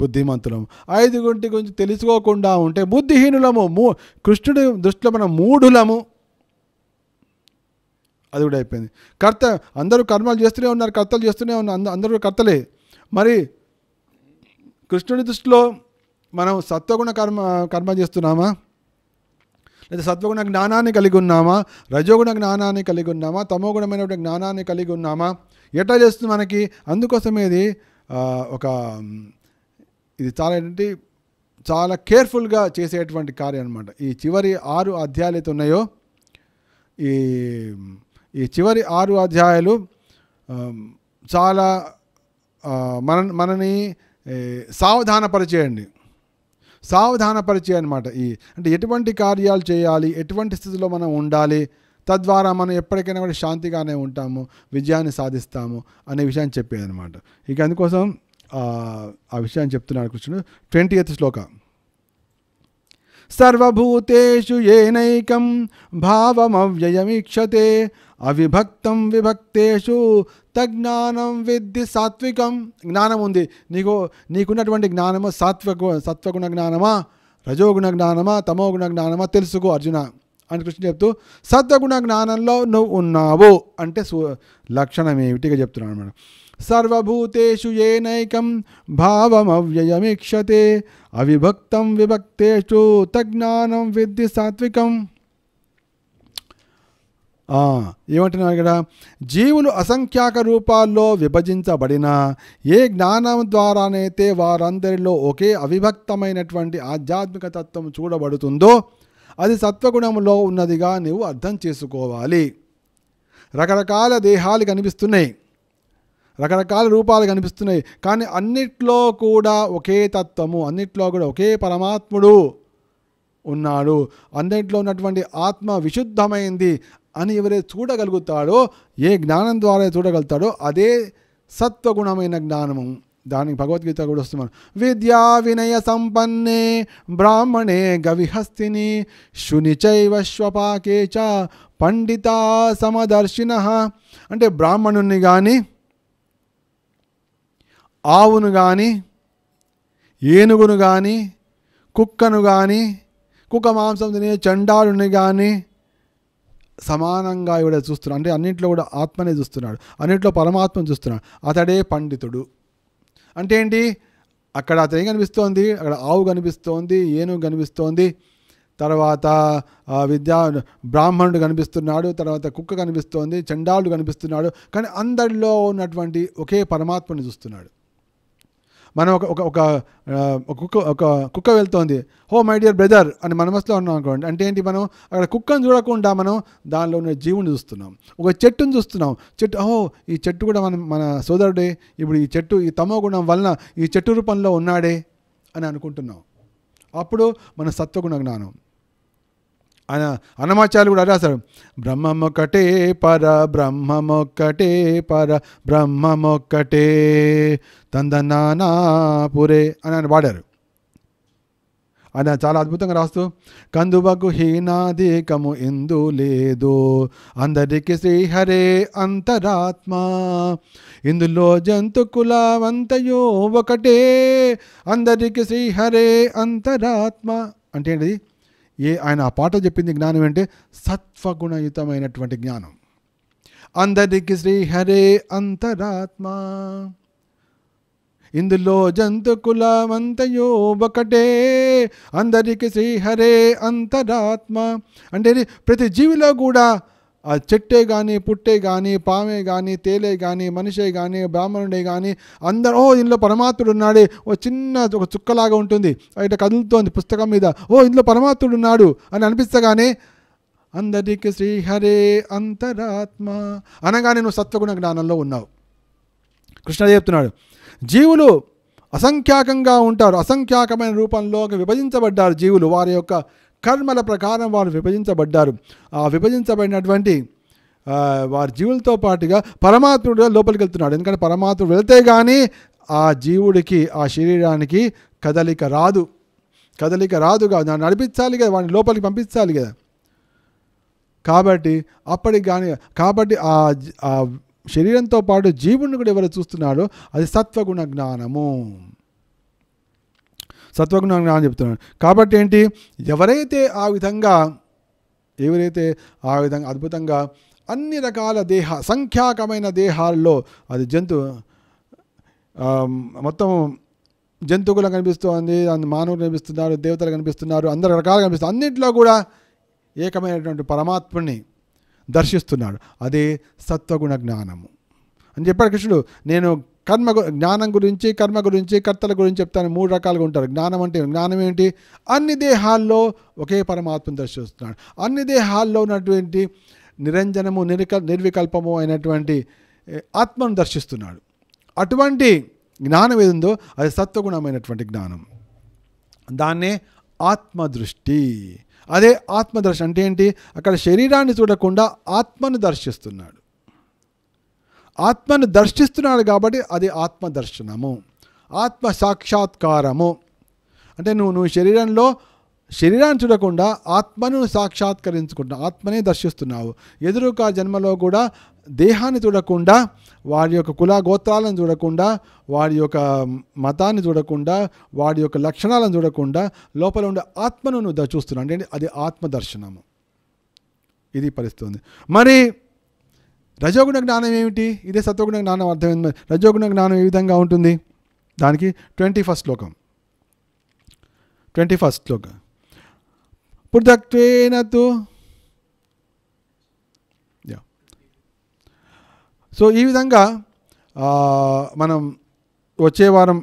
బుద్ధిమంతులం ఐదుగుంటి గురించి తెలుసుకోకుండా ఉంటే బుద్ధిహీనులము మూ కృష్ణుడి దృష్టిలో మనం మూఢులము అది కూడా అయిపోయింది కర్త అందరూ కర్మలు చేస్తూనే ఉన్నారు కర్తలు చేస్తూనే ఉన్నారు అందరూ కర్తలే మరి కృష్ణుడి దృష్టిలో మనం సత్వగుణ కర్మ కర్మ చేస్తున్నామా లేదా సత్వగుణ జ్ఞానాన్ని కలిగి ఉన్నామా రజోగుణ జ్ఞానాన్ని కలిగి ఉన్నామా తమోగుణమైనటువంటి జ్ఞానాన్ని కలిగి ఉన్నామా ఎట్లా చేస్తుంది మనకి అందుకోసం ఇది ఒక ఇది చాలా ఏంటంటే చాలా కేర్ఫుల్గా చేసేటువంటి కార్యం అనమాట ఈ చివరి ఆరు అధ్యాయాలు అయితే ఉన్నాయో ఈ ఈ చివరి ఆరు అధ్యాయాలు చాలా మన మనని సావధానపరిచేయండి సావధానపరిచే అనమాట ఈ అంటే ఎటువంటి కార్యాలు చేయాలి ఎటువంటి స్థితిలో మనం ఉండాలి తద్వారా మనం ఎప్పటికైనా కూడా శాంతిగానే ఉంటాము విజయాన్ని సాధిస్తాము అనే విషయాన్ని చెప్పేది అనమాట ఇక అందుకోసం ఆ విషయాన్ని చెప్తున్నాడు కృష్ణుడు ట్వంటీ ఎయిత్ శ్లోక సర్వభూతేషు ఏనైకం భావమవ్యయమీక్షతే అవిభక్తం విభక్తేషు తజ్ఞానం విద్ధి సాత్వికం జ్ఞానం ఉంది నీకు నీకున్నటువంటి జ్ఞానము సాత్వ సత్వగుణ జ్ఞానమా రజోగుణ జ్ఞానమా తమోగుణ జ్ఞానమా తెలుసుకో అర్జున అని కృష్ణుడు చెప్తూ సత్వగుణ జ్ఞానంలో నువ్వు ఉన్నావు అంటే లక్షణం ఏమిటిగా చెప్తున్నాను అనమాట సర్వభూతేషు ఏనైకం భావమవ్యయమీక్షతే అవిభక్తం విభక్తేషు తజ్ఞానం విద్ధి సాత్వికం ఏమంటున్నారు ఇక్కడ జీవులు అసంఖ్యాక రూపాల్లో విభజించబడిన ఏ జ్ఞానం ద్వారానైతే వారందరిలో ఒకే అవిభక్తమైనటువంటి ఆధ్యాత్మిక తత్వం చూడబడుతుందో అది సత్వగుణంలో ఉన్నదిగా నీవు అర్థం చేసుకోవాలి రకరకాల దేహాలు కనిపిస్తున్నాయి రకరకాల రూపాలు కనిపిస్తున్నాయి కానీ అన్నిట్లో కూడా ఒకే తత్వము అన్నిట్లో కూడా ఒకే పరమాత్ముడు ఉన్నాడు అన్నింటిలో ఉన్నటువంటి ఆత్మ విశుద్ధమైంది అని ఎవరే చూడగలుగుతాడో ఏ జ్ఞానం ద్వారా చూడగలుగుతాడో అదే సత్వగుణమైన జ్ఞానము దానికి భగవద్గీత కూడా వస్తున్నాను విద్యా వినయ సంపన్నే బ్రాహ్మణే గవిహస్తిని శునిచైవశ్వపాకే చ పండిత సమదర్శిన అంటే బ్రాహ్మణుణ్ణి కానీ ఆవును కానీ ఏనుగును కానీ కుక్కను కానీ కుక్క మాంసం తినే చండాలుని కానీ సమానంగా ఇవిడ చూస్తున్నాడు అంటే అన్నింటిలో కూడా ఆత్మనే చూస్తున్నాడు అన్నింటిలో పరమాత్మను చూస్తున్నాడు అతడే పండితుడు అంటే ఏంటి అక్కడ అతను ఏం కనిపిస్తోంది అక్కడ ఆవు కనిపిస్తోంది ఏనుగు కనిపిస్తోంది తర్వాత విద్యా బ్రాహ్మణుడు కనిపిస్తున్నాడు తర్వాత కుక్క కనిపిస్తోంది చండాలుడు కనిపిస్తున్నాడు కానీ అందరిలో ఉన్నటువంటి ఒకే పరమాత్మని చూస్తున్నాడు మనం ఒక ఒక ఒక కుక్క ఒక కుక్క వెళ్తోంది హో మై డియర్ బ్రదర్ అని మన మనసులో ఉన్నాం అనుకోండి అంటే ఏంటి మనం అక్కడ కుక్కను చూడకుండా మనం దానిలో ఉన్న జీవుని చూస్తున్నాం ఒక చెట్టును చూస్తున్నాం చెట్టు ఓ ఈ చెట్టు కూడా మనం మన సోదరుడే ఇప్పుడు ఈ చెట్టు ఈ తమో గుణం వలన ఈ చెట్టు రూపంలో ఉన్నాడే అని అనుకుంటున్నాం అప్పుడు మన సత్వగుణ జ్ఞానం ఆయన అన్నమాచార్యులు కూడా రాశారు బ్రహ్మమొక్కటే పర బ్రహ్మమొక్కటే పర బ్రహ్మమొక్కటే తందనానా పురే అని ఆయన వాడారు ఆయన చాలా అద్భుతంగా రాస్తూ కందుబకు హీనాధికము ఇందు లేదు అందరికి శ్రీహరే అంతరాత్మ ఇందులో జంతు కులవంతయో ఒకటే అందరికి శ్రీహరే అంతరాత్మ అంటే ఏంటిది ఏ ఆయన ఆ పాట చెప్పింది జ్ఞానం అంటే సత్వగుణయుతమైనటువంటి జ్ఞానం అందరికి శ్రీ హరే అంతరాత్మ ఇందులో జంతు కులమంతయో ఒకటే అందరికి శ్రీహరే అంతరాత్మ అంటే ప్రతి జీవిలో కూడా ఆ చెట్టే కానీ పుట్టే కానీ పామే కానీ తేలే కానీ మనిషే కానీ బ్రాహ్మణుడే కానీ అందరూ ఓ ఇందులో పరమాత్ముడు ఉన్నాడే ఓ చిన్న ఒక చుక్కలాగా ఉంటుంది అయితే కదులుతోంది పుస్తకం మీద ఓ ఇందులో పరమాత్ముడు ఉన్నాడు అని అనిపిస్తగానే అందరికీ శ్రీహరే అంతరాత్మ అనగానే నువ్వు సత్వగుణ జ్ఞానంలో ఉన్నావు కృష్ణ చెప్తున్నాడు జీవులు అసంఖ్యాకంగా ఉంటారు అసంఖ్యాకమైన రూపంలో విభజించబడ్డారు జీవులు వారి యొక్క కర్మల ప్రకారం వారు విభజించబడ్డారు ఆ విభజించబడినటువంటి వారి జీవులతో పాటుగా పరమాత్ముడు లోపలికి వెళ్తున్నాడు ఎందుకంటే పరమాత్ముడు వెళ్తే కానీ ఆ జీవుడికి ఆ శరీరానికి కదలిక రాదు కదలిక రాదు కాదు నడిపించాలి కదా వాడిని లోపలికి పంపించాలి కదా కాబట్టి అప్పటికి కానీ కాబట్టి ఆ శరీరంతో పాటు జీవుడిని కూడా ఎవరు చూస్తున్నాడో అది సత్వగుణ జ్ఞానము సత్వగుణం అని చెప్తున్నాడు కాబట్టి ఏంటి ఎవరైతే ఆ విధంగా ఎవరైతే ఆ విధంగా అద్భుతంగా అన్ని రకాల దేహ సంఖ్యాకమైన దేహాల్లో అది జంతు మొత్తం జంతువులు కనిపిస్తుంది మానవులు కనిపిస్తున్నారు దేవతలు కనిపిస్తున్నారు అందరి రకాలు కనిపిస్తుంది అన్నింటిలో కూడా ఏకమైనటువంటి పరమాత్మని దర్శిస్తున్నాడు అదే సత్వగుణ జ్ఞానము అని చెప్పాడు కృష్ణుడు నేను కర్మ జ్ఞానం గురించి కర్మ గురించి కర్తల గురించి చెప్తాను మూడు రకాలుగా ఉంటారు జ్ఞానం అంటే జ్ఞానం ఏంటి అన్ని దేహాల్లో ఒకే పరమాత్మను దర్శిస్తున్నాడు అన్ని దేహాల్లో ఉన్నటువంటి నిరంజనము నిరిక నిర్వికల్పము అయినటువంటి ఆత్మను దర్శిస్తున్నాడు అటువంటి జ్ఞానం ఏదుందో అది సత్వగుణమైనటువంటి జ్ఞానం దాన్నే ఆత్మదృష్టి అదే ఆత్మదర్శ అంటే ఏంటి అక్కడ శరీరాన్ని చూడకుండా ఆత్మను దర్శిస్తున్నాడు ఆత్మను దర్శిస్తున్నాడు కాబట్టి అది ఆత్మ దర్శనము ఆత్మ సాక్షాత్కారము అంటే నువ్వు నువ్వు శరీరంలో శరీరాన్ని చూడకుండా ఆత్మను సాక్షాత్కరించుకుంటున్నావు ఆత్మనే దర్శిస్తున్నావు ఎదురుక జన్మలో కూడా దేహాన్ని చూడకుండా వారి యొక్క కుల గోత్రాలను చూడకుండా వారి యొక్క మతాన్ని చూడకుండా వారి యొక్క లక్షణాలను చూడకుండా లోపల ఉండే ఆత్మను నువ్వు చూస్తున్నావు అంటే అది ఆత్మ దర్శనము ఇది పరిస్థితుంది మరి రజోగుణ జ్ఞానం ఏమిటి ఇదే సత్వగుణ జ్ఞానం అర్థమైంది రజోగుణ జ్ఞానం ఏ విధంగా ఉంటుంది దానికి ట్వంటీ ఫస్ట్ శ్లోకం ట్వంటీ ఫస్ట్ శ్లోకం పృథక్వేన సో ఈ విధంగా మనం వచ్చే వారం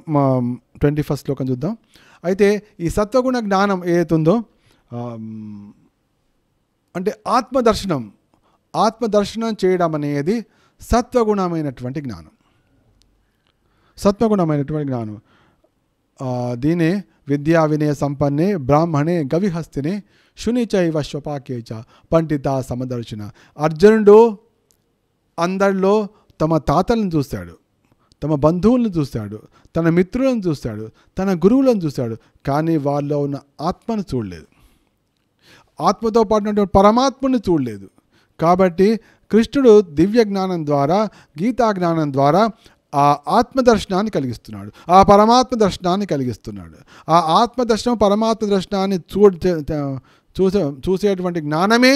ట్వంటీ ఫస్ట్ శ్లోకం చూద్దాం అయితే ఈ సత్వగుణ జ్ఞానం ఏదైతుందో అంటే ఆత్మదర్శనం ఆత్మదర్శనం చేయడం అనేది సత్వగుణమైనటువంటి జ్ఞానం సత్వగుణమైనటువంటి జ్ఞానం దీనే విద్యా వినయ సంపన్నే బ్రాహ్మణే గవిహస్తినే శునిచై శ్వపాకేచ పండిత సమదర్శన అర్జునుడు అందరిలో తమ తాతలను చూశాడు తమ బంధువులను చూశాడు తన మిత్రులను చూశాడు తన గురువులను చూశాడు కానీ వాళ్ళలో ఉన్న ఆత్మను చూడలేదు ఆత్మతో పాటు పరమాత్మను చూడలేదు కాబట్టి కృష్ణుడు దివ్య జ్ఞానం ద్వారా గీతా జ్ఞానం ద్వారా ఆ ఆత్మదర్శనాన్ని కలిగిస్తున్నాడు ఆ పరమాత్మ దర్శనాన్ని కలిగిస్తున్నాడు ఆ ఆత్మదర్శనం పరమాత్మ దర్శనాన్ని చూ చూసే చూసేటువంటి జ్ఞానమే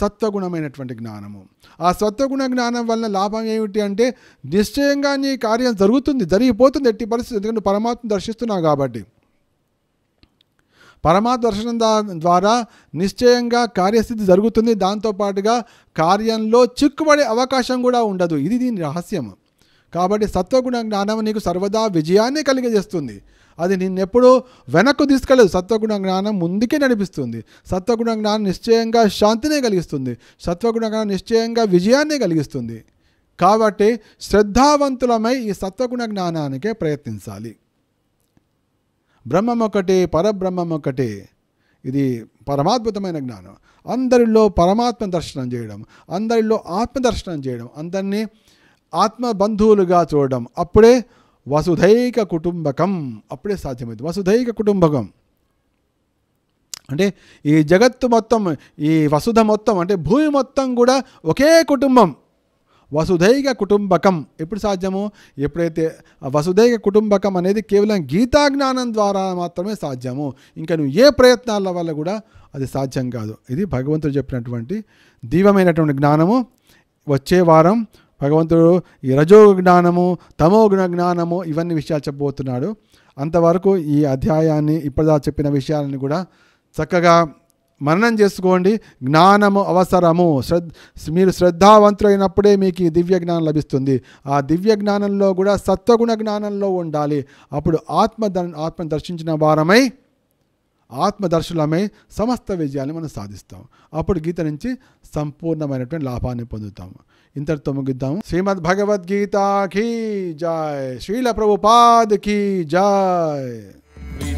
సత్వగుణమైనటువంటి జ్ఞానము ఆ సత్వగుణ జ్ఞానం వలన లాభం ఏమిటి అంటే నిశ్చయంగా నీ కార్యం జరుగుతుంది జరిగిపోతుంది ఎట్టి పరిస్థితి ఎందుకంటే పరమాత్మ దర్శిస్తున్నావు కాబట్టి పరమాదర్శనం ద్వారా నిశ్చయంగా కార్యస్థితి జరుగుతుంది దాంతోపాటుగా కార్యంలో చిక్కుబడే అవకాశం కూడా ఉండదు ఇది దీని రహస్యం కాబట్టి సత్వగుణ జ్ఞానం నీకు సర్వదా విజయాన్ని కలిగజేస్తుంది అది నిన్నెప్పుడు వెనక్కు తీసుకెళ్ళదు సత్వగుణ జ్ఞానం ముందుకే నడిపిస్తుంది సత్వగుణ జ్ఞానం నిశ్చయంగా శాంతినే కలిగిస్తుంది సత్వగుణ జ్ఞానం నిశ్చయంగా విజయాన్ని కలిగిస్తుంది కాబట్టి శ్రద్ధావంతులమై ఈ సత్వగుణ జ్ఞానానికే ప్రయత్నించాలి బ్రహ్మం ఒకటే పరబ్రహ్మం ఒకటే ఇది పరమాద్భుతమైన జ్ఞానం అందరిలో పరమాత్మ దర్శనం చేయడం అందరిలో ఆత్మదర్శనం చేయడం అందరినీ ఆత్మ బంధువులుగా చూడడం అప్పుడే వసుధైక కుటుంబకం అప్పుడే సాధ్యమైంది వసుధైక కుటుంబకం అంటే ఈ జగత్తు మొత్తం ఈ వసుధ మొత్తం అంటే భూమి మొత్తం కూడా ఒకే కుటుంబం వసుధైక కుటుంబకం ఎప్పుడు సాధ్యము ఎప్పుడైతే వసుధైక కుటుంబకం అనేది కేవలం గీతా జ్ఞానం ద్వారా మాత్రమే సాధ్యము ఇంకా నువ్వు ఏ ప్రయత్నాల వల్ల కూడా అది సాధ్యం కాదు ఇది భగవంతుడు చెప్పినటువంటి దీవమైనటువంటి జ్ఞానము వచ్చే వారం భగవంతుడు ఈ రజో జ్ఞానము తమో జ్ఞానము ఇవన్నీ విషయాలు చెప్పబోతున్నాడు అంతవరకు ఈ అధ్యాయాన్ని ఇప్పటిదా చెప్పిన విషయాలను కూడా చక్కగా మననం చేసుకోండి జ్ఞానము అవసరము శ్రద్ధ మీరు శ్రద్ధావంతులైనప్పుడే మీకు ఈ దివ్య జ్ఞానం లభిస్తుంది ఆ దివ్య జ్ఞానంలో కూడా సత్వగుణ జ్ఞానంలో ఉండాలి అప్పుడు ఆత్మ ఆత్మ దర్శించిన వారమై ఆత్మదర్శులమై సమస్త విజయాన్ని మనం సాధిస్తాం అప్పుడు గీత నుంచి సంపూర్ణమైనటువంటి లాభాన్ని పొందుతాము ఇంతటితో ముగిద్దాం శ్రీమద్ భగవద్గీత కీ జాయ్ శ్రీల ప్రభుపాద్ కీ జాయ్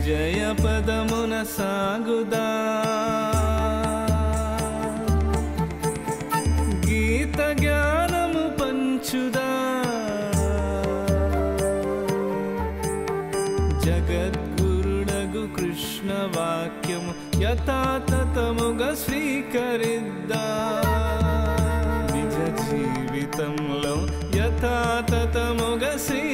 जयपदमुन सागुदा गीतज्ञानमु पञ्चुदा जगद्गुरुडुकृष्णवाक्यमु यथा ततमुग स्वीकरिदा निजीवित यथा ततमुग श्री